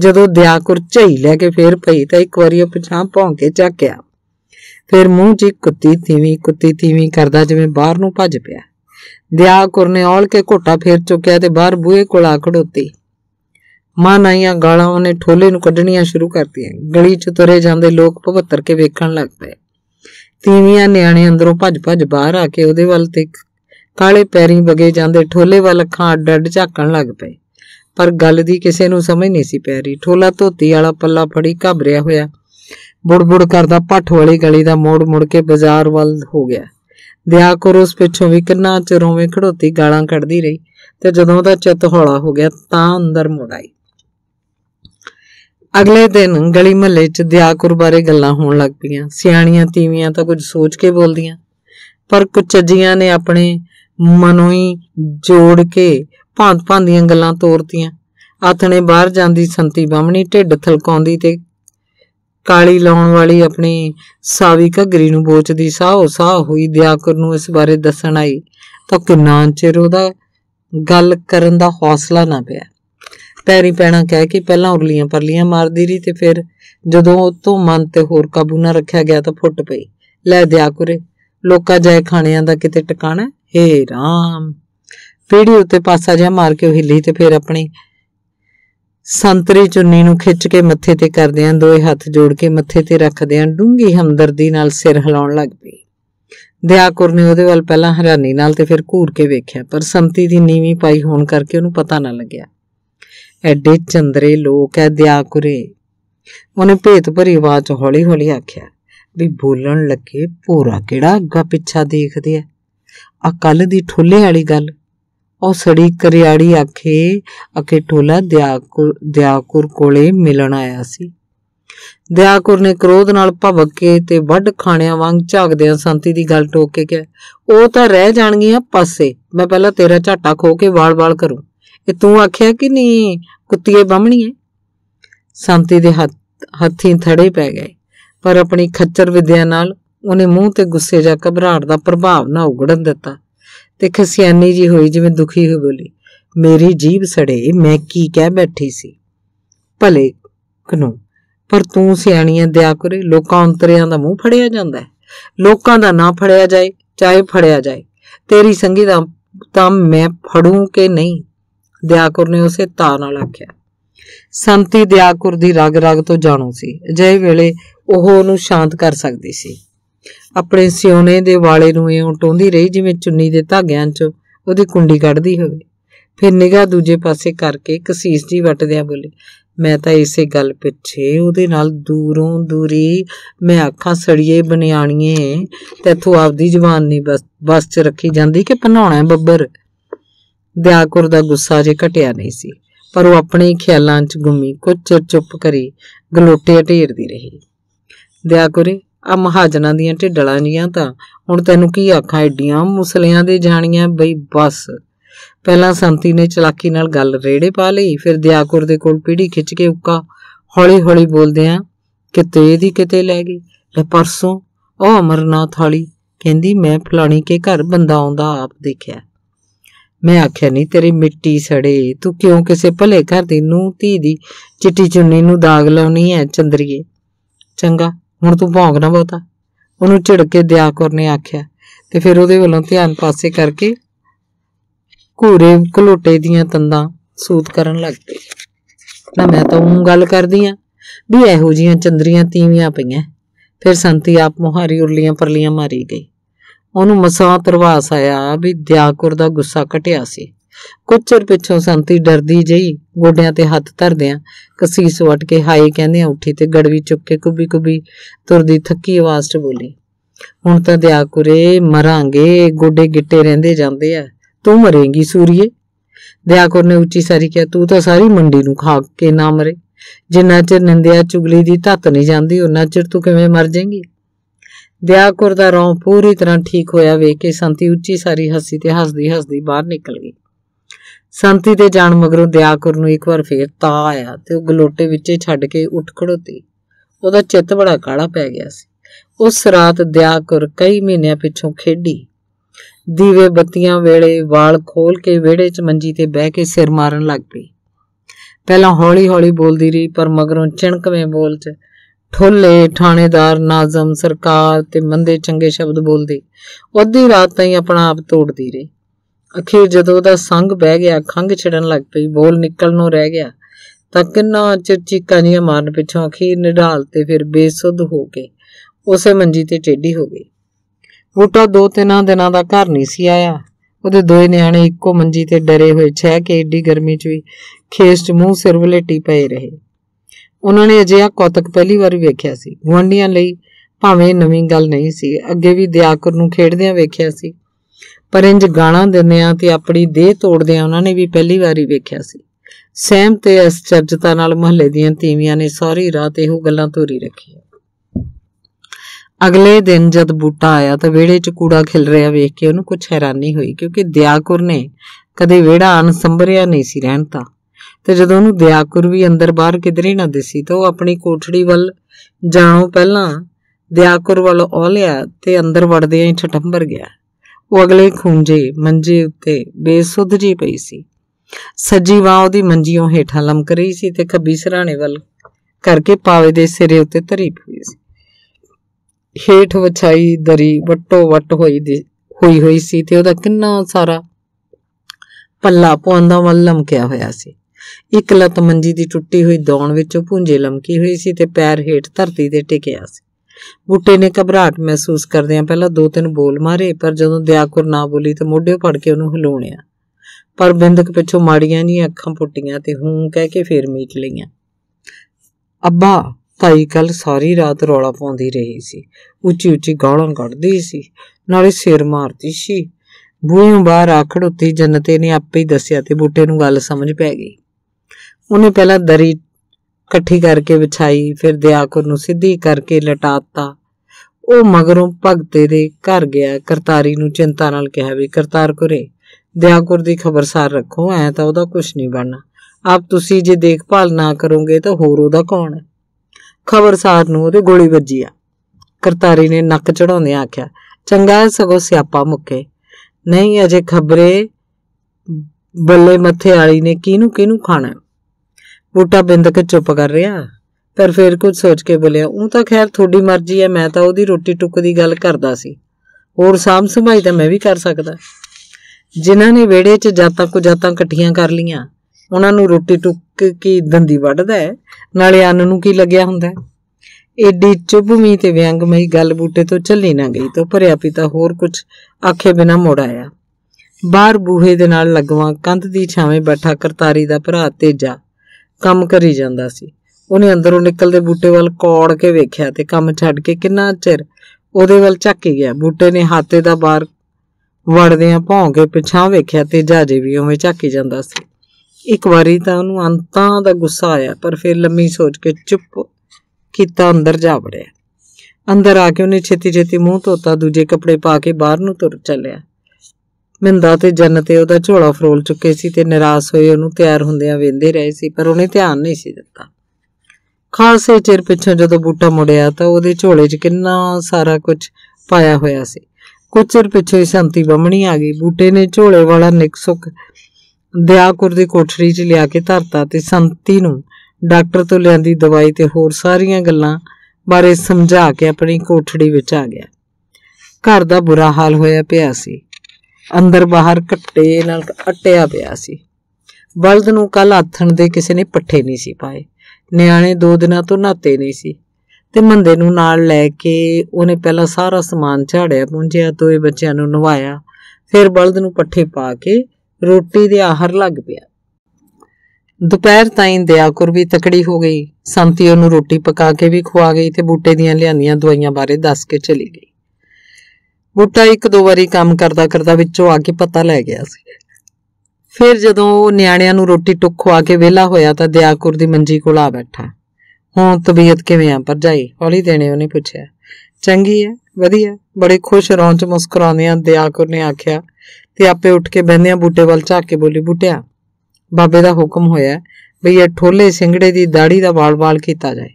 ਜਦੋਂ ਦਿਆਕੁਰ ਝਈ ਲੈ ਕੇ ਫੇਰ ਪਈ ਤਾਂ ਇੱਕ ਵਾਰੀ ਉਹ ਪਛਾਂ ਭੌਂਕੇ ਕੇ ਝਾਕਿਆ ਫਿਰ ਮੂੰਹ 'ਚ ਕੁੱਤੀ ਤੀਵੀਂ ਕੁੱਤੀ ਤੀਵੀਂ ਕਰਦਾ ਜਿਵੇਂ ਬਾਹਰ ਨੂੰ ਭੱਜ ਪਿਆ ਦਿਆ ਕੁਰ ਨੇ ਔਲ ਕੇ ਘੋਟਾ ਫੇਰ ਚੁੱਕਿਆ ਤੇ ਬਾਹਰ ਬੂਹੇ ਕੋਲ ਆ ਖੜੋਤੀ ਮਨ ਨਾਈਆਂ ਗਾਲਾਂ ਉਹਨੇ ਠੋਲੇ ਨੂੰ ਕੱਢਣੀਆਂ ਸ਼ੁਰੂ ਕਰਤੀਆਂ ਗਲੀ 'ਚ ਤੁਰੇ ਜਾਂਦੇ ਲੋਕ ਭਵੱਤਰ ਕੇ ਵੇਖਣ ਲੱਗ ਪਏ ਤੀਵੀਆਂ ਨਿਆਣੇ ਅੰਦਰੋਂ ਭੱਜ-ਭੱਜ ਬਾਹਰ ਆ ਕੇ ਉਹਦੇ ਵੱਲ ਤੇ ਕਾਲੇ ਪੈਰੀਂ ਬਗੇ ਜਾਂਦੇ ਠੋਲੇ ਵੱਲ ਅੱਖਾਂ ਅੱਡ-ਅੱਡ ਝਾਕਣ ਲੱਗ ਪਏ ਪਰ ਗੱਲ ਦੀ ਕਿਸੇ ਨੂੰ ਸਮਝ ਨਹੀਂ ਸੀ ਪੈ ਰਹੀ ਠੋਲਾ ਧੋਤੀ ਵਾਲਾ ਪੱਲਾ ਫੜੀ ਘਬਰਿਆ ਹੋਇਆ ਬੁੜਬੁੜ ਕਰਦਾ ਪੱਠ ਵਾਲੀ ਗਲੀ ਦਾ ਮੋੜ ਮੁੜ ਕੇ ਬਾਜ਼ਾਰ ਵੱਲ ਹੋ ਗਿਆ ਦਿਆ ਉਸ ਪਿੱਛੋਂ ਵੀ ਕਿੰਨਾ ਚਰੋਵੇਂ ਖੜੋਤੀ ਗਾਲਾਂ ਕੱਢਦੀ ਰਹੀ ਤੇ ਜਦੋਂ ਉਹਦਾ ਚਿੱਤ ਹੌਲਾ ਹੋ ਗਿਆ ਤਾਂ ਅੰਦਰ ਮੁੜ ਆਈ ਅਗਲੇ ਦਿਨ ਗਲੀ ਮਹੱਲੇ 'ਚ ਦਿਆਕੁਰ ਬਾਰੇ ਗੱਲਾਂ ਹੋਣ ਲੱਗ ਪਈਆਂ ਸਿਆਣੀਆਂ ਤੀਵੀਆਂ ਤਾਂ ਕੁਝ ਸੋਚ ਕੇ ਬੋਲਦੀਆਂ ਪਰ ਕੁਝ ਜੱਜੀਆਂ ਨੇ ਆਪਣੇ ਮਨੋਂ ਹੀ ਜੋੜ ਕੇ ਭਾਂਤ ਭਾਂਦੀਆਂ ਗੱਲਾਂ ਤੋਰਤੀਆਂ ਆਥਣੇ ਬਾਹਰ ਜਾਂਦੀ ਸੰਤੀ ਬਾਮਣੀ ਢਿੱਡ ਥਲਕਾਉਂਦੀ ਤੇ ਕਾਲੀ ਲਾਉਣ ਵਾਲੀ ਆਪਣੀ ਸਾਵੀ ਘਗਰੀ ਨੂੰ ਬੋਚਦੀ ਸਾਹ ਸਾਹ ਹੋਈ ਦਿਆਕਰ ਨੂੰ ਇਸ ਬਾਰੇ ਦੱਸਣ ਆਈ ਤਾਂ ਕਿੰਨਾ ਚਿਰ ਉਹਦਾ ਗੱਲ ਕਰਨ ਦਾ ਹੌਸਲਾ ਨਾ ਪਿਆ ਪੈਰੀ ਪੈਣਾ ਕਹਿ ਕੇ ਪਹਿਲਾਂ ਉਰਲੀਆਂ ਪਰਲੀਆਂ ਮਾਰਦੀ ਰਹੀ ਤੇ ਫਿਰ ਜਦੋਂ ਉਹ ਤੋਂ ਮਨ ਤੇ ਹੋਰ ਕਾਬੂ ਨਾ ਰੱਖਿਆ ਗਿਆ ਤਾਂ ਫੁੱਟ ਪਈ ਲੈ ਦਿਆਕਰੇ ਲੋਕਾਂ ਜਾਇ ਖਾਣਿਆਂ ਦਾ ਕਿਤੇ ਟਿਕਾਣਾ ਹੇ ਰਾਮ ਪੀੜੀ ਉੱਤੇ ਪਾਸਾ ਜਿਹਾ ਮਾਰ ਕੇ ਉਹ ਹਿੱਲੀ ਤੇ ਫਿਰ ਆਪਣੀ ਸੰਤਰੀ ਚੁੰਨੀ ਨੂੰ ਖਿੱਚ ਕੇ ਮੱਥੇ ਤੇ ਕਰਦਿਆਂ ਦੋਏ ਹੱਥ ਜੋੜ ਕੇ ਮੱਥੇ ਤੇ ਰੱਖਦਿਆਂ ਡੂੰਗੀ ਹਮਦਰਦੀ ਨਾਲ ਸਿਰ ਹਿਲਾਉਣ ਲੱਗ ਪਈ ਦਿਆਕੁਰ ਨੇ ਉਹਦੇ ਵੱਲ ਪਹਿਲਾਂ ਹੈਰਾਨੀ ਨਾਲ ਤੇ ਫਿਰ ਘੂਰ ਕੇ ਵੇਖਿਆ ਪਰ ਸੰਤੀ ਦੀ ਨੀਵੀਂ ਪਾਈ ਹੋਣ ਕਰਕੇ ਉਹਨੂੰ ਪਤਾ ਨਾ ਲੱਗਿਆ ਐਡੇ ਚੰਦਰੇ ਲੋਕ ਐ ਦਿਆਕੁਰੇ ਉਹਨੇ ਭੇਤ ਭਰੀ ਆਵਾਜ਼ ਹੌਲੀ-ਹੌਲੀ ਆਖਿਆ ਵੀ ਬੋਲਣ ਲੱਗੇ ਪੂਰਾ ਕਿਹੜਾ ਅੱਗਾ ਪਿੱਛਾ ਦੇਖਦੇ ਆ ਆ ਕੱਲ ਦੀ ਠੁੱਲੇ ਵਾਲੀ ਗੱਲ ਉਹ ਸੜੀ ਕਰਿਆੜੀ ਆਖੇ ਅਕੇ ਟੋਲਾ ਦਿਆਕੁਰ ਦਿਆਕੁਰ ਕੋਲੇ ਮਿਲਣ ਆਇਆ ਸੀ ਦਿਆਕੁਰ ਨੇ ਕ੍ਰੋਧ ਨਾਲ ਭਵਕ ਕੇ ਤੇ ਵੱਡ ਖਾਣਿਆਂ ਵਾਂਗ ਝਾਕਦਿਆਂ ਸੰਤੀ ਦੀ ਗੱਲ ਟੋਕ ਕੇ ਕਿਹਾ ਉਹ ਤਾਂ ਰਹਿ ਜਾਣਗੀਆਂ ਪਾਸੇ ਮੈਂ ਪਹਿਲਾਂ ਤੇਰਾ ਝਾਟਾ ਖੋ ਕੇ ਵਾਲ-ਵਾਲ ਕਰੂੰ ਇਹ ਤੂੰ ਆਖਿਆ ਕਿ ਨਹੀਂ ਕੁੱਤੀਏ ਬੰਮਣੀਏ ਸੰਤੀ ਦੇ ਹੱਥ ਹੱਥੀਂ ਥੜੇ ਪੈ ਗਏ ਪਰ ਆਪਣੀ ਖੱਚਰ ਵਿਦਿਆ ਨਾਲ ਉਹਨੇ ਮੂੰਹ ਤੇ ਗੁੱਸੇ ਜਾਂ ਘਬਰਾਹਟ ਦਾ ਪ੍ਰਭਾਵ ਨਾ ਉਗੜਨ ਦਿੱਤਾ ਤੇ ਖਸਿਆਨੀ ਜੀ ਹੋਈ ਜਿਵੇਂ ਦੁਖੀ ਹੋ ਬੋਲੀ ਮੇਰੀ ਜੀਬ ਸੜੇ ਮੈਂ ਕੀ ਕਹਿ ਬੈਠੀ ਸੀ ਭਲੇ ਕਨੂ ਪਰ ਤੂੰ ਸਿਆਣੀਆਂ ਦਿਆ ਕਰੇ ਲੋਕਾਂ ਅੰਤਰਿਆਂ ਦਾ ਮੂੰਹ ਫੜਿਆ ਜਾਂਦਾ ਹੈ ਲੋਕਾਂ ਦਾ ਨਾ ਫੜਿਆ ਜਾਏ ਚਾਹੇ ਫੜਿਆ ਜਾਏ ਤੇਰੀ ਸੰਗੀ ਦਾ ਤਾਂ ਮੈਂ ਫੜੂ ਕਿ ਨਹੀਂ ਦਿਆਕੁਰ ਨੇ ਉਸੇ ਤਾਂ ਨਾਲ ਆਖਿਆ ਸੰਤੀ ਦਿਆਕੁਰ ਦੀ ਰਗ ਰਗ ਤੋਂ ਜਾਣੂ ਸੀ ਅਜੇ ਵੇਲੇ ਉਹ ਉਹਨੂੰ ਸ਼ਾਂਤ ਕਰ ਸਕਦੀ ਸੀ ਆਪਣੇ ਸਿਉਨੇ ਦੇ ਵਾਲੇ ਨੂੰ ਇਉਂ ਟੋਂਦੀ ਰਹੀ ਜਿਵੇਂ ਚੁੰਨੀ ਦੇ ਧਾਗਿਆਂ 'ਚ ਉਹਦੀ ਕੁੰਡੀ ਕੱਢਦੀ ਹੋਵੇ ਫਿਰ ਨਿਗਾਹ ਦੂਜੇ ਪਾਸੇ ਕਰਕੇ ਕਸੀਸ ਜੀ ਵਟਦਿਆਂ ਬੋਲੇ ਮੈਂ ਤਾਂ ਇਸੇ ਗੱਲ ਪਿੱਛੇ ਉਹਦੇ ਨਾਲ ਦੂਰੋਂ ਦੂਰੀ ਮੈਂ ਆਖਾਂ ਸੜੀਏ ਬਣਿਆਣੀਏ ਤੈਥੋਂ ਆਪਦੀ ਜ਼ੁਬਾਨ ਨਹੀਂ ਬਸ ਬਸ 'ਚ ਰੱਖੀ ਜਾਂਦੀ ਕਿ ਪਨਾਉਣਾ ਬੱਬਰ ਦਿਆਕੁਰ ਦਾ ਗੁੱਸਾ ਜੇ ਘਟਿਆ ਨਹੀਂ ਸੀ ਪਰ ਉਹ ਆਪਣੇ ਖਿਆਲਾਂ 'ਚ ਗੁੰਮੀ ਕੁਝ ਚੁੱਪ ਕਰੀ ਗਲੋਟੇ ਢੇਰਦੀ ਰਹੀ ਦਿਆਕੁਰੇ ਆ ਮਹਾਜਨਾਂ ਦੀਆਂ ਢਿੱਡਲਾਂ ਜੀਆਂ ਤਾਂ ਹੁਣ ਤੈਨੂੰ ਕੀ ਆਖਾਂ ਏਡੀਆਂ ਮੁਸਲਿਆਂ ਦੇ ਜਾਣੀਆਂ ਬਈ ਬਸ ਪਹਿਲਾਂ ਸੰਤੀ ਨੇ ਚਲਾਕੀ ਨਾਲ ਗੱਲ ਰੇੜੇ ਪਾ ਲਈ ਫਿਰ ਦਿਆਕੁਰ ਦੇ ਕੋਲ ਪੀੜੀ ਖਿੱਚ ਕੇ ਉੱਕਾ ਹੌਲੀ-ਹੌਲੀ ਬੋਲਦੇ ਬੋਲਦਿਆਂ ਕਿਤੇ ਇਹਦੀ ਕਿਤੇ ਲੈ ਗਈ ਲੈ ਪਰਸੋਂ ਉਹ ਅਮਰਨਾਥ ਥਾਲੀ ਕਹਿੰਦੀ ਮੈਂ ਫਲਾਣੀ ਕੇ ਘਰ ਬੰਦਾ ਆਉਂਦਾ ਆਪ ਦੇਖਿਆ ਮੈਂ ਆਖਿਆ ਨਹੀਂ ਤੇਰੀ ਮਿੱਟੀ ਸੜੇ ਤੂੰ ਕਿਉਂ ਕਿਸੇ ਭਲੇ ਘਰ ਦੀ ਨੂੰ ਧੀ ਦੀ ਚਿੱਟੀ ਚੁੰਨੀ ਨੂੰ ਦਾਗ ਲਾਉਣੀ ਐ ਚੰਦਰੀਏ ਚੰਗਾ ਹੁਣ ਤੂੰ ਭੌਂਕ ਨਾ ਬਹੁਤਾ ਉਹਨੂੰ ਝਿੜਕ ਕੇ ਦਿਆਕੌਰ ਨੇ ਆਖਿਆ ਤੇ ਫਿਰ ਉਹਦੇ ਵੱਲੋਂ ਧਿਆਨ ਪਾਸੇ ਕਰਕੇ ਘੂਰੇ ਘਲੋਟੇ ਦੀਆਂ ਤੰਦਾਂ ਸੂਤ ਕਰਨ ਲੱਗ ਪਈ ਨਾ ਮੈਂ ਤਾਂ ਉਹ ਗੱਲ ਕਰਦੀ ਆ ਵੀ ਇਹੋ ਜੀਆਂ ਚੰਦਰੀਆਂ ਤੀਵੀਆਂ ਪਈਆਂ ਫਿਰ ਸੰਤੀ ਆਪ ਮੁਹਾਰੀ ਉਰਲੀਆਂ ਪਰਲੀਆਂ ਮਾਰੀ ਗਈ ਉਹਨੂੰ ਮਸਾਂ ਤਰਵਾਸ ਆਇਆ ਵੀ ਦਿਆਕੁਰ ਦਾ ਗੁੱਸਾ ਘਟਿਆ ਸੀ ਕੁਝ ਚਿਰ ਪਿੱਛੋਂ ਸੰਤੀ ਡਰਦੀ ਜਈ ਗੋਡਿਆਂ ਤੇ ਹੱਥ ਧਰਦਿਆਂ ਕਸੀਸ ਵਟ ਕੇ ਹਾਈ ਕਹਿੰਦੇ ਉੱਠੀ ਤੇ ਗੜਵੀ ਚੁੱਕ ਕੇ ਕੁਬੀ ਕੁਬੀ ਤੁਰਦੀ ਥੱਕੀ ਆਵਾਜ਼ 'ਚ ਬੋਲੀ ਹੁਣ ਤਾਂ ਦਿਆ ਕੁਰੇ ਮਰਾਂਗੇ ਗੋਡੇ ਗਿੱਟੇ ਰਹਿੰਦੇ ਜਾਂਦੇ ਆ ਤੂੰ ਮਰੇਂਗੀ ਸੂਰੀਏ ਦਿਆਕੁਰ ਨੇ ਉੱਚੀ ਸਾਰੀ ਕਿਹਾ ਤੂੰ ਤਾਂ ਸਾਰੀ ਮੰਡੀ ਨੂੰ ਖਾ ਕੇ ਨਾ ਮਰੇ ਜਿੰਨਾ ਚਿਰ ਨਿੰਦਿਆ ਚੁਗਲੀ ਦੀ ਧੱਤ ਨਹੀਂ ਜਾਂਦੀ ਉਹਨਾਂ ਚਿਰ ਤੂੰ ਕਿਵੇਂ ਮਰ ਜਾਏਂਗੀ ਦਿਆਕੁਰ ਦਾ ਰੌਂ ਪੂਰੀ ਤਰ੍ਹਾਂ ਠੀਕ ਹੋਇਆ ਵੇਖ ਕੇ ਸੰਤੀ ਉੱਚੀ ਸਾਰੀ ਹੱਸੀ ਤੇ ਹੱਸਦੀ ਹੱਸਦੀ ਬਾਹਰ ਨਿਕਲ ਗਈ ਸੰਤੀ ਦੇ ਜਾਣ ਮਗਰੋਂ ਦਿਆਕੁਰ ਨੂੰ ਇੱਕ ਵਾਰ ਫੇਰ ਤਾ ਆਇਆ ਤੇ ਉਹ ਗਲੋਟੇ ਵਿੱਚੇ ਛੱਡ ਕੇ ਉੱਠ ਖੜੋਤੀ ਉਹਦਾ ਚਿੱਤ ਬੜਾ ਕਾਲਾ ਪੈ ਗਿਆ ਸੀ ਉਸ ਰਾਤ ਦਿਆਕੁਰ ਕਈ ਮਹੀਨਿਆਂ ਪਿੱਛੋਂ ਖੇਡੀ ਦੀਵੇ ਬੱਤੀਆਂ ਵੇਲੇ ਵਾਲ ਖੋਲ ਕੇ ਵਿਹੜੇ 'ਚ ਮੰਜੀ ਤੇ ਬਹਿ ਕੇ ਸਿਰ ਮਾਰਨ ਲੱਗ ਪਈ ਪਹਿਲਾਂ ਹੌਲੀ-ਹੌਲੀ ਬੋਲਦੀ ਰਹੀ ਪਰ ਮਗਰੋਂ ਚਿਣਕਵੇਂ ਬੋਲ 'ਚ ਠੋਲੇ ਥਾਣੇਦਾਰ ਨਾਜ਼ਮ ਸਰਕਾਰ ਤੇ ਮੰਦੇ ਚੰਗੇ ਸ਼ਬਦ ਬੋਲਦੀ ਉਹਦੀ ਰਾਤ ਤਾਈਂ ਆਪਣਾ ਆਪ ਤੋੜਦੀ ਰਹੀ ਅਖੀਰ ਜਦੋਂ ਉਹਦਾ ਸੰਗ ਬਹਿ ਗਿਆ ਖੰਗ ਛਿੜਨ ਲੱਗ ਪਈ ਬੋਲ ਨਿਕਲ ਨੂੰ ਰਹਿ ਗਿਆ ਤਾਂ ਕਿੰਨਾ ਚਿਰ ਚੀਕਾਂ ਜੀਆਂ ਮਾਰਨ ਪਿੱਛੋਂ ਅਖੀਰ ਨਿਢਾਲ ਤੇ ਫਿਰ ਬੇਸੁੱਧ ਹੋ ਕੇ ਉਸੇ ਮੰਜੀ ਤੇ ਟੇਢੀ ਹੋ ਗਈ ਬੂਟਾ ਦੋ ਤਿੰਨਾਂ ਦਿਨਾਂ ਦਾ ਘਰ ਨਹੀਂ ਸੀ ਆਇਆ ਉਹਦੇ ਦੋਏ ਨਿਆਣੇ ਇੱਕੋ ਮੰਜੀ ਤੇ ਡਰੇ ਹੋਏ ਛਹਿ ਕੇ ਏਡੀ ਗਰਮੀ 'ਚ ਵੀ ਖੇਸ 'ਚ ਮੂੰਹ ਸਿਰ ਵਲੇਟੀ ਪਏ ਰਹੇ ਉਹਨਾਂ ਨੇ ਅਜਿਹਾ ਕੌਤਕ ਪਹਿਲੀ ਵਾਰ ਵੇਖਿਆ ਸੀ ਗਵੰਡੀਆਂ ਲਈ ਭਾਵੇਂ ਨਵੀਂ ਗੱਲ ਨਹੀਂ ਸੀ ਅੱਗੇ ਵੀ ਦਿਆਕਰ ਨੂੰ ਖੇਡਦਿਆਂ ਵੇਖਿਆ ਸੀ ਪਰ ਇੰਜ ਗਾਣਾ ਦਿੰਦੇ ਆ ਤੇ ਆਪਣੀ ਦੇਹ ਤੋੜਦੇ ਆ ਉਹਨਾਂ ਨੇ ਵੀ ਪਹਿਲੀ ਵਾਰੀ ਵੇਖਿਆ ਸੀ ਸਹਿਮ ਤੇ ਇਸ ਚਰਜਤਾ ਨਾਲ ਮਹੱਲੇ ਦੀਆਂ ਤੀਵੀਆਂ ਨੇ ਸਾਰੀ ਰਾਤ ਇਹੋ ਗੱਲਾਂ ਤੋਰੀ ਰੱਖੀਆਂ ਅਗਲੇ ਦਿਨ ਜਦ ਬੂਟਾ ਆਇਆ ਤਾਂ ਵਿਹੜੇ 'ਚ ਕੂੜਾ ਖਿਲ ਰਿਹਾ ਵੇਖ ਕੇ ਉਹਨੂੰ ਕੁਝ ਹੈਰਾਨੀ ਹੋਈ ਕਿਉਂਕਿ ਦਿਆਕੁਰ ਨੇ ਕਦੇ ਵਿਹੜਾ ਅਨਸੰਭਰਿਆ ਨਹੀਂ ਸੀ ਰਹਿਣਤਾ ਤੇ ਜਦੋਂ ਉਹਨੂੰ ਦਿਆਕੁਰ ਵੀ ਅੰਦਰ ਬਾਹਰ ਕਿਧਰੇ ਨਾ ਦਿਸੀ ਤਾਂ ਉਹ ਆਪਣੀ ਕੋਠੜੀ ਵੱਲ ਜਾਣੋਂ ਪਹਿਲਾਂ ਦਿਆਕੁਰ ਵੱਲ ਔਲਿਆ ਤੇ ਅੰਦਰ ਵੜਦਿਆਂ ਹੀ ਛਟੰਬਰ ਗਿਆ ਉਹ ਅਗਲੇ ਖੁੰਝੇ ਮੰਜੇ ਉੱਤੇ ਬੇਸੁੱਧ ਜੀ ਪਈ ਸੀ ਸੱਜੀ ਬਾਹ ਉਹਦੀ ਮੰਜੀਓਂ ਹੇਠਾਂ ਲਮਕ ਰਹੀ ਸੀ ਤੇ ਖੱਬੀ ਸਿਰਾਣੇ ਵੱਲ ਕਰਕੇ ਪਾਵੇ ਦੇ ਸਿਰੇ ਉੱਤੇ ਧਰੀ ਪਈ ਸੀ ਹੇਠ ਵਿਛਾਈ ਦਰੀ ਵੱਟੋ ਵੱਟ ਹੋਈ ਦੀ ਹੋਈ ਹੋਈ ਸੀ ਤੇ ਉਹਦਾ ਕਿੰਨਾ ਸਾਰਾ ਪੱਲਾ ਪੁੰਦਾ ਵੱਲ ਲਮਕਿਆ ਹੋਇਆ ਸੀ ਇਕਲਤ ਲੱਤ ਮੰਜੀ ਦੀ ਟੁੱਟੀ ਹੋਈ ਦੌਣ ਵਿੱਚੋਂ ਪੁੰਜੇ ਲਮਕੀ ਹੋਈ ਸੀ ਤੇ ਪੈਰ ਹੇਠ ਧਰਤੀ ਤੇ ਟਿਕਿਆ ਸੀ ਬੁੱਟੇ ਨੇ ਘਬਰਾਹਟ ਮਹਿਸੂਸ ਕਰਦਿਆਂ ਪਹਿਲਾਂ ਦੋ ਤਿੰਨ ਬੋਲ ਮਾਰੇ ਪਰ ਜਦੋਂ ਦਿਆਕੁਰ ਨਾ ਬੋਲੀ ਤਾਂ ਮੋਢੇ ਫੜ ਕੇ ਉਹਨੂੰ ਹਲੂਣਿਆ ਪਰ ਬਿੰਦਕ ਪਿੱਛੋਂ ਮਾੜੀਆਂ ਨਹੀਂ ਅੱਖਾਂ ਪੁੱਟੀਆਂ ਤੇ ਹੂੰ ਕਹਿ ਕੇ ਫੇਰ ਮੀਟ ਲਈਆਂ ਅੱਬਾ ਤਾਈ ਕੱਲ ਸਾਰੀ ਰਾਤ ਰੌਲਾ ਪਾਉਂਦੀ ਰਹੀ ਸੀ ਉੱਚੀ ਉੱਚੀ ਗਾਲਾਂ ਕੱਢਦੀ ਸੀ ਨਾਲੇ ਸਿਰ ਮਾਰਦੀ ਸੀ ਬੂਹੇ ਬਾਹਰ ਆਖੜ ਉੱਤੇ ਜੰਨਤੇ ਨੇ ਆਪੇ ਹੀ ਦੱਸਿਆ ਤੇ ਬੂਟੇ ਨੂੰ ਗੱਲ ਸਮਝ ਪੈ ਗਈ ਉਹਨੇ ਪਹਿਲਾਂ ਦਰੀ ਇਕੱਠੀ ਕਰਕੇ ਵਿਛਾਈ ਫਿਰ ਦਿਆਕੁਰ ਨੂੰ ਸਿੱਧੀ ਕਰਕੇ ਲਟਾਤਾ ਉਹ ਮਗਰੋਂ ਭਗਤੇ ਦੇ ਘਰ ਗਿਆ ਕਰਤਾਰੀ ਨੂੰ ਚਿੰਤਾ ਨਾਲ ਕਿਹਾ ਵੀ ਕਰਤਾਰ ਕੁਰੇ ਦਿਆਕੁਰ ਦੀ ਖਬਰਸਾਰ ਰੱਖੋ ਐ ਤਾਂ ਉਹਦਾ ਕੁਝ ਨਹੀਂ ਬਣਨਾ ਆਪ ਤੁਸੀਂ ਜੇ ਦੇਖਭਾਲ ਨਾ ਕਰੋਗੇ ਤਾਂ ਹੋਰ ਉਹਦਾ ਕੌਣ ਹੈ ਖਬਰਸਾਰ ਨੂੰ ਉਹਦੇ ਗੋਲੀ ਵੱਜੀ ਆ ਕਰਤਾਰੀ ਨੇ ਨੱਕ ਚੜਾਉਂਦੇ ਆਖਿਆ ਚੰਗਾ ਸਗੋ ਸਿਆਪਾ ਮੁੱਕੇ ਨਹੀਂ ਅਜੇ ਖਬਰੇ ਬੱਲੇ ਮੱਥੇ ਵਾਲੀ ਨੇ ਕਿਹਨੂੰ ਕਿਹਨੂੰ ਖਾਣਾ ਬੂਟਾ ਬਿੰਦ ਕੇ ਚੁੱਪ ਕਰ ਰਿਹਾ ਪਰ ਫਿਰ ਕੁਝ ਸੋਚ ਕੇ ਬੋਲਿਆ ਉਹ ਤਾਂ ਖੈਰ ਤੁਹਾਡੀ ਮਰਜ਼ੀ ਹੈ ਮੈਂ ਤਾਂ ਉਹਦੀ ਰੋਟੀ ਟੁੱਕ ਦੀ ਗੱਲ ਕਰਦਾ ਸੀ ਹੋਰ ਸਾਮ ਸੰਭਾਈ ਤਾਂ ਮੈਂ ਵੀ ਕਰ ਸਕਦਾ ਜਿਨ੍ਹਾਂ ਨੇ ਵਿਹੜੇ 'ਚ ਜਾਤਾਂ ਕੋ ਜਾਤਾਂ ਇਕੱਠੀਆਂ ਕਰ ਲੀਆਂ ਉਹਨਾਂ ਨੂੰ ਰੋਟੀ ਟੁੱਕ ਕੀ ਦੰਦੀ ਵੱਢਦਾ ਹੈ ਨਾਲੇ ਅੰਨ ਨੂੰ ਕੀ ਲੱਗਿਆ ਹੁੰਦਾ ਏਡੀ ਚੁੱਭਵੀਂ ਤੇ ਵਿਅੰਗਮਈ ਗੱਲ ਬੂਟੇ ਤੋਂ ਚੱਲੀ ਨਾ ਗਈ ਤੋਂ ਭਰਿਆ ਪਿਤਾ ਹੋਰ ਕੁਝ ਆਖੇ ਬਿਨਾ ਮੋੜ ਆਇਆ ਬਾਹਰ ਬੂਹੇ ਦੇ ਨਾਲ ਲੱਗਵਾ ਕੰਧ ਦੀ ਛਾਵੇਂ ਬੈਠਾ ਕਰਤਾਰੀ ਦਾ ਭਰਾ ਤੇਜਾ ਕੰਮ ਕਰੀ ਜਾਂਦਾ ਸੀ ਉਹਨੇ ਅੰਦਰੋਂ ਨਿਕਲਦੇ ਬੂਟੇ ਵੱਲ ਕੌੜ ਕੇ ਵੇਖਿਆ ਤੇ ਕੰਮ ਛੱਡ ਕੇ ਕਿੰਨਾ ਚਿਰ ਉਹਦੇ ਵੱਲ ਝੱਕ ਗਿਆ ਬੂਟੇ ਨੇ ਹਾਤੇ ਦਾ ਬਾਰ ਵੜਦਿਆਂ ਭੌਂ ਕੇ ਪਿਛਾਂ ਵੇਖਿਆ ਤੇ ਜਾਜੇ ਵੀ ਉਵੇਂ ਝਾਕੀ ਜਾਂਦਾ ਸੀ ਇੱਕ ਵਾਰੀ ਤਾਂ ਉਹਨੂੰ ਅੰਤਾਂ ਦਾ ਗੁੱਸਾ ਆਇਆ ਪਰ ਫਿਰ ਲੰਮੀ ਸੋਚ ਕੇ ਚੁੱਪ ਕੀਤਾ ਅੰਦਰ ਜਾ ਵੜਿਆ ਅੰਦਰ ਆ ਕੇ ਉਹਨੇ ਛੇਤੀ ਛੇਤੀ ਮੂੰਹ ਧੋਤਾ ਦੂਜੇ ਕੱਪੜੇ ਪਾ ਕੇ ਬਾਹਰ ਨੂੰ ਤੁਰ ਚੱਲਿਆ ਮਿੰਦਾ ਤੇ ਜਨ ਤੇ ਉਹਦਾ ਝੋਲਾ ਫਰੋਲ ਚੁੱਕੇ ਸੀ ਤੇ ਨਿਰਾਸ਼ ਹੋਏ ਉਹਨੂੰ ਤਿਆਰ ਹੁੰਦਿਆਂ ਵੇਂਦੇ ਰਹੇ ਸੀ ਪਰ ਉਹਨੇ ਧਿਆਨ ਨਹੀਂ ਸੀ ਦਿੱਤਾ ਖਾਸੇ ਚਿਰ ਪਿੱਛੋਂ ਜਦੋਂ ਬੂਟਾ ਮੁੜਿਆ ਤਾਂ ਉਹਦੇ ਝੋਲੇ 'ਚ ਕਿੰਨਾ ਸਾਰਾ ਕੁਝ ਪਾਇਆ ਹੋਇਆ ਸੀ ਕੁਝ ਚਿਰ ਪਿੱਛੋਂ ਹੀ ਸ਼ਾਂਤੀ ਬੰਮਣੀ ਆ ਗਈ ਬੂਟੇ ਨੇ ਝੋਲੇ ਵਾਲਾ ਨਿਕਸੁਕ ਦਿਆਕੁਰ ਦੀ ਕੋਠਰੀ 'ਚ ਲਿਆ ਕੇ ਧਰਤਾ ਤੇ ਸ਼ਾਂਤੀ ਨੂੰ ਡਾਕਟਰ ਤੋਂ ਲਿਆਂਦੀ ਦਵਾਈ ਤੇ ਹੋਰ ਸਾਰੀਆਂ ਗੱਲਾਂ ਬਾਰੇ ਸਮਝਾ ਕੇ ਆਪਣੀ ਕੋਠੜੀ ਵਿੱਚ ਆ ਗਿਆ ਘਰ ਦਾ ਬੁਰਾ ਹਾਲ ਹੋਇਆ ਪਿਆ ਸੀ ਅੰਦਰ ਬਾਹਰ ਘੱਟੇ ਨਾਲ ਅਟਿਆ ਪਿਆ ਸੀ ਬਲਦ ਨੂੰ ਕੱਲ ਆਥਣ ਦੇ ਕਿਸੇ ਨੇ ਪੱਠੇ ਨਹੀਂ ਸੀ ਪਾਏ ਨਿਆਣੇ ਦੋ ਦਿਨਾਂ ਤੋਂ ਨਾਤੇ ਨਹੀਂ ਸੀ ਤੇ ਮੰਦੇ ਨੂੰ ਨਾਲ ਲੈ ਕੇ ਉਹਨੇ ਪਹਿਲਾਂ ਸਾਰਾ ਸਮਾਨ ਝਾੜਿਆ ਪੁੰਝਿਆ ਤੋਏ ਬੱਚਿਆਂ ਨੂੰ ਨਵਾਇਆ ਫਿਰ ਬਲਦ ਨੂੰ ਪੱਠੇ ਪਾ ਕੇ ਰੋਟੀ ਦੇ ਆਹਰ ਲੱਗ ਪਿਆ ਦੁਪਹਿਰ ਤਾਈਂ ਦਿਆਕੁਰ ਵੀ ਤਕੜੀ ਹੋ ਗਈ ਸੰਤੀ ਉਹਨੂੰ ਰੋਟੀ ਪਕਾ ਕੇ ਵੀ ਖਵਾ ਗਈ ਤੇ ਬੂਟੇ ਦੀਆਂ ਲਿਆਂਦੀਆਂ ਦਵਾਈਆਂ ਬਾਰੇ ਦੱਸ ਕੇ ਚਲੀ ਗਈ ਬੁੱਟਾ ਇੱਕ ਦੋ ਵਾਰੀ ਕੰਮ ਕਰਦਾ ਕਰਦਾ ਵਿੱਚੋਂ ਆ ਕੇ ਪਤਾ ਲੈ ਗਿਆ ਸੀ ਫਿਰ ਜਦੋਂ ਉਹ ਨਿਆਣਿਆਂ ਨੂੰ ਰੋਟੀ ਟੁੱਕ ਖਵਾ ਕੇ ਵਿਹਲਾ ਹੋਇਆ ਤਾਂ ਦਿਆਕੁਰ ਦੀ ਮੰਜੀ ਕੋਲ ਆ ਬੈਠਾ ਹੁਣ ਤਬੀਅਤ ਕਿਵੇਂ ਆ ਪਰਜਾਈ ਹੌਲੀ ਦੇਣੇ ਉਹਨੇ ਪੁੱਛਿਆ ਚੰਗੀ ਐ ਵਧੀਆ ਬੜੇ ਖੁਸ਼ ਰੌਂਚ ਮੁਸਕਰਾਉਂਦਿਆਂ ਦਿਆਕੁਰ ਨੇ ਆਖਿਆ ਤੇ ਆਪੇ ਉੱਠ ਕੇ ਬੰਦਿਆਂ ਬੂਟੇ ਵੱਲ ਝਾਕ ਕੇ ਬੋਲੀ ਬੂਟਿਆ ਬਾਬੇ ਦਾ ਹੁਕਮ ਹੋਇਆ ਬਈ ਇਹ ਠੋਲੇ ਸਿੰਗੜੇ ਦੀ ਦਾੜੀ ਦਾ ਵਾਲ-ਵਾਲ ਕੀਤਾ ਜਾਏ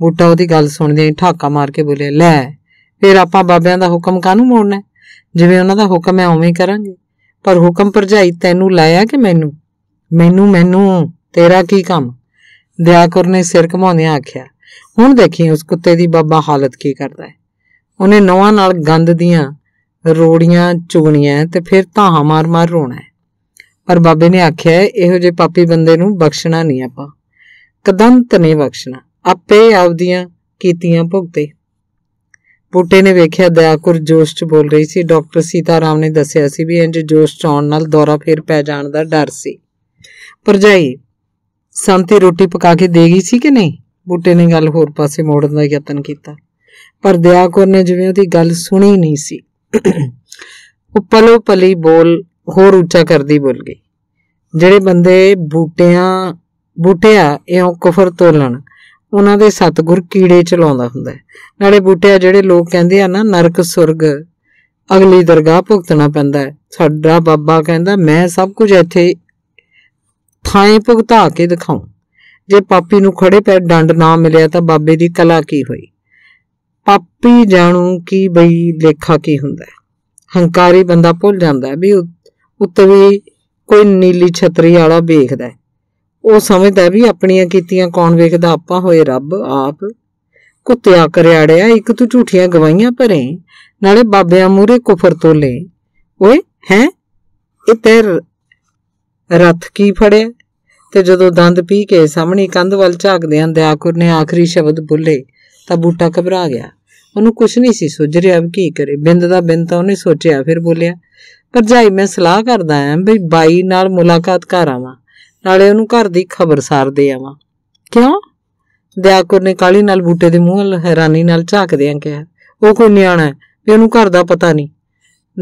ਬੂਟਾ ਉਹਦੀ ਗੱਲ ਸੁਣਦੇ ਹੀ ਠਾਕਾ ਮਾਰ ਕੇ ਬੋਲੇ ਲੈ ਫਿਰ ਆਪਾਂ ਬਾਬਿਆਂ ਦਾ ਹੁਕਮ ਕਾਹਨੂੰ ਮੋੜਨਾ ਜਿਵੇਂ ਉਹਨਾਂ ਦਾ ਹੁਕਮ ਹੈ ਉਵੇਂ ਕਰਾਂਗੇ ਪਰ ਹੁਕਮ ਭਰਜਾਈ ਤੈਨੂੰ ਲਾਇਆ ਕਿ ਮੈਨੂੰ ਮੈਨੂੰ ਮੈਨੂੰ ਤੇਰਾ ਕੀ ਕੰਮ ਦਿਆਕੁਰ ਨੇ ਸਿਰ ਘਮਾਉਂਦਿਆਂ ਆਖਿਆ ਹੁਣ ਦੇਖੀ ਉਸ ਕੁੱਤੇ ਦੀ ਬਾਬਾ ਹਾਲਤ ਕੀ ਕਰਦਾ ਹੈ ਉਹਨੇ ਨਵਾਂ ਨਾਲ ਗੰਦ ਦੀਆਂ ਰੋੜੀਆਂ ਚੁਗਣੀਆਂ ਤੇ ਫਿਰ ਧਾਹਾਂ ਮਾਰ-ਮਾਰ ਰੋਣਾ ਹੈ ਪਰ ਬਾਬੇ ਨੇ ਆਖਿਆ ਇਹੋ ਜੇ ਪਾਪੀ ਬੰਦੇ ਨੂੰ ਬਖਸ਼ਣਾ ਨਹੀਂ ਆਪਾਂ ਕਦੰਤ ਨੇ ਬਖਸ਼ਣਾ ਆਪੇ ਆਪਦੀਆਂ ਕੀਤੀਆਂ ਭੁਗਤੇ ਬੂਟੇ ਨੇ ਵੇਖਿਆ ਦਇਆਕੁਰ ਜੋਸ਼ 'ਚ ਬੋਲ ਰਹੀ ਸੀ ਡਾਕਟਰ ਸੀਤਾਰਾਮ ਨੇ ਦੱਸਿਆ ਸੀ ਵੀ ਇੰਜ ਜੋਸ਼ 'ਚ ਆਉਣ ਨਾਲ ਦੌਰਾ ਫੇਰ ਪੈ ਜਾਣ ਦਾ ਡਰ ਸੀ ਪਰਜਾਈ ਸੰਤੀ ਰੋਟੀ ਪਕਾ ਕੇ ਦੇਗੀ ਸੀ ਕਿ ਨਹੀਂ ਬੂਟੇ ਨੇ ਗੱਲ ਹੋਰ ਪਾਸੇ ਮੋੜਨ ਦਾ ਯਤਨ ਕੀਤਾ ਪਰ ਦਇਆਕੁਰ ਨੇ ਜਿਵੇਂ ਉਹਦੀ ਗੱਲ ਸੁਣੀ ਨਹੀਂ ਸੀ ਪਲੋ ਪਲੀ ਬੋਲ ਹੋਰ ਉੱਚਾ ਕਰਦੀ ਬੋਲ ਗਈ ਜਿਹੜੇ ਬੰਦੇ ਬੂਟਿਆਂ ਬੂਟਿਆ ਇਉਂ ਕਫਰ ਤੋਲਣ ਉਹਨਾਂ ਦੇ ਸਤਗੁਰ ਕੀੜੇ ਚਲਾਉਂਦਾ ਹੁੰਦਾ ਹੈ ਨਾਲੇ ਬੂਟਿਆ ਜਿਹੜੇ ਲੋਕ ਕਹਿੰਦੇ ਆ ਨਾ ਨਰਕ ਸੁਰਗ ਅਗਲੀ ਦਰਗਾਹ ਭੁਗਤਣਾ ਪੈਂਦਾ ਹੈ ਸਾਡਾ ਬਾਬਾ ਕਹਿੰਦਾ ਮੈਂ ਸਭ ਕੁਝ ਇੱਥੇ ਥਾਂੇ ਭੁਗਤਾ ਕੇ ਦਿਖਾਉਂ ਜੇ ਪਾਪੀ ਨੂੰ ਖੜੇ ਪੈ ਡੰਡ ਨਾ ਮਿਲਿਆ ਤਾਂ ਬਾਬੇ ਦੀ ਕਲਾ ਕੀ ਹੋਈ ਪਾਪੀ ਜਾਣੂ ਕੀ ਬਈ ਲੇਖਾ ਕੀ ਹੁੰਦਾ ਹੈ ਹੰਕਾਰੀ ਬੰਦਾ ਭੁੱਲ ਜਾਂਦਾ ਵੀ ਉੱਤੇ ਵੀ ਕੋਈ ਨੀਲੀ ਛਤਰੀ ਵਾਲਾ ਵੇਖਦਾ ਹੈ ਉਹ ਸਮਝਦਾ ਵੀ ਆਪਣੀਆਂ ਕੀਤੀਆਂ ਕੌਣ ਵੇਖਦਾ ਆਪਾਂ ਹੋਏ ਰੱਬ ਆਪ ਕੁੱਤਿਆ ਕਰਿਆੜਿਆ ਇੱਕ ਤੂੰ ਝੂਠੀਆਂ ਗਵਾਈਆਂ ਭਰੇ ਨਾਲੇ ਬਾਬਿਆਂ ਮੂਰੇ ਕੁਫਰ ਤੋਲੇ ਓਏ ਹੈ ਇਹ ਤੇ ਰਥ ਕੀ ਫੜਿਆ ਤੇ ਜਦੋਂ ਦੰਦ ਪੀ ਕੇ ਸਾਹਮਣੀ ਕੰਧ ਵੱਲ ਝਾਕਦਿਆਂ ਦਿਆਕੁਰ ਨੇ ਆਖਰੀ ਸ਼ਬਦ ਬੁੱਲੇ ਤਾਂ ਬੂਟਾ ਘਬਰਾ ਗਿਆ ਉਹਨੂੰ ਕੁਝ ਨਹੀਂ ਸੀ ਸੁਝ ਰਿਹਾ ਵੀ ਕੀ ਕਰੇ ਬਿੰਦ ਦਾ ਬਿੰਦ ਤਾਂ ਉਹਨੇ ਸੋਚਿਆ ਫਿਰ ਬੋਲਿਆ ਜਾਈ ਮੈਂ ਸਲਾਹ ਕਰਦਾ ਆਂ ਵੀ ਬਾਈ ਨਾਲ ਮੁਲਾਕਾਤ ਕਰ ਆਵਾਂ ਨਾਲੇ ਉਹਨੂੰ ਘਰ ਦੀ ਖਬਰ ਦੇ ਆਵਾਂ ਕਿਉਂ ਦਿਆਕੁਰ ਨੇ ਕਾਲੀ ਨਾਲ ਬੂਟੇ ਦੇ ਮੂੰਹ ਵੱਲ ਹੈਰਾਨੀ ਨਾਲ ਝਾਕਦਿਆਂ ਕਿਹਾ ਉਹ ਕੋਈ ਨਿਆਣਾ ਹੈ ਵੀ ਉਹਨੂੰ ਘਰ ਦਾ ਪਤਾ ਨਹੀਂ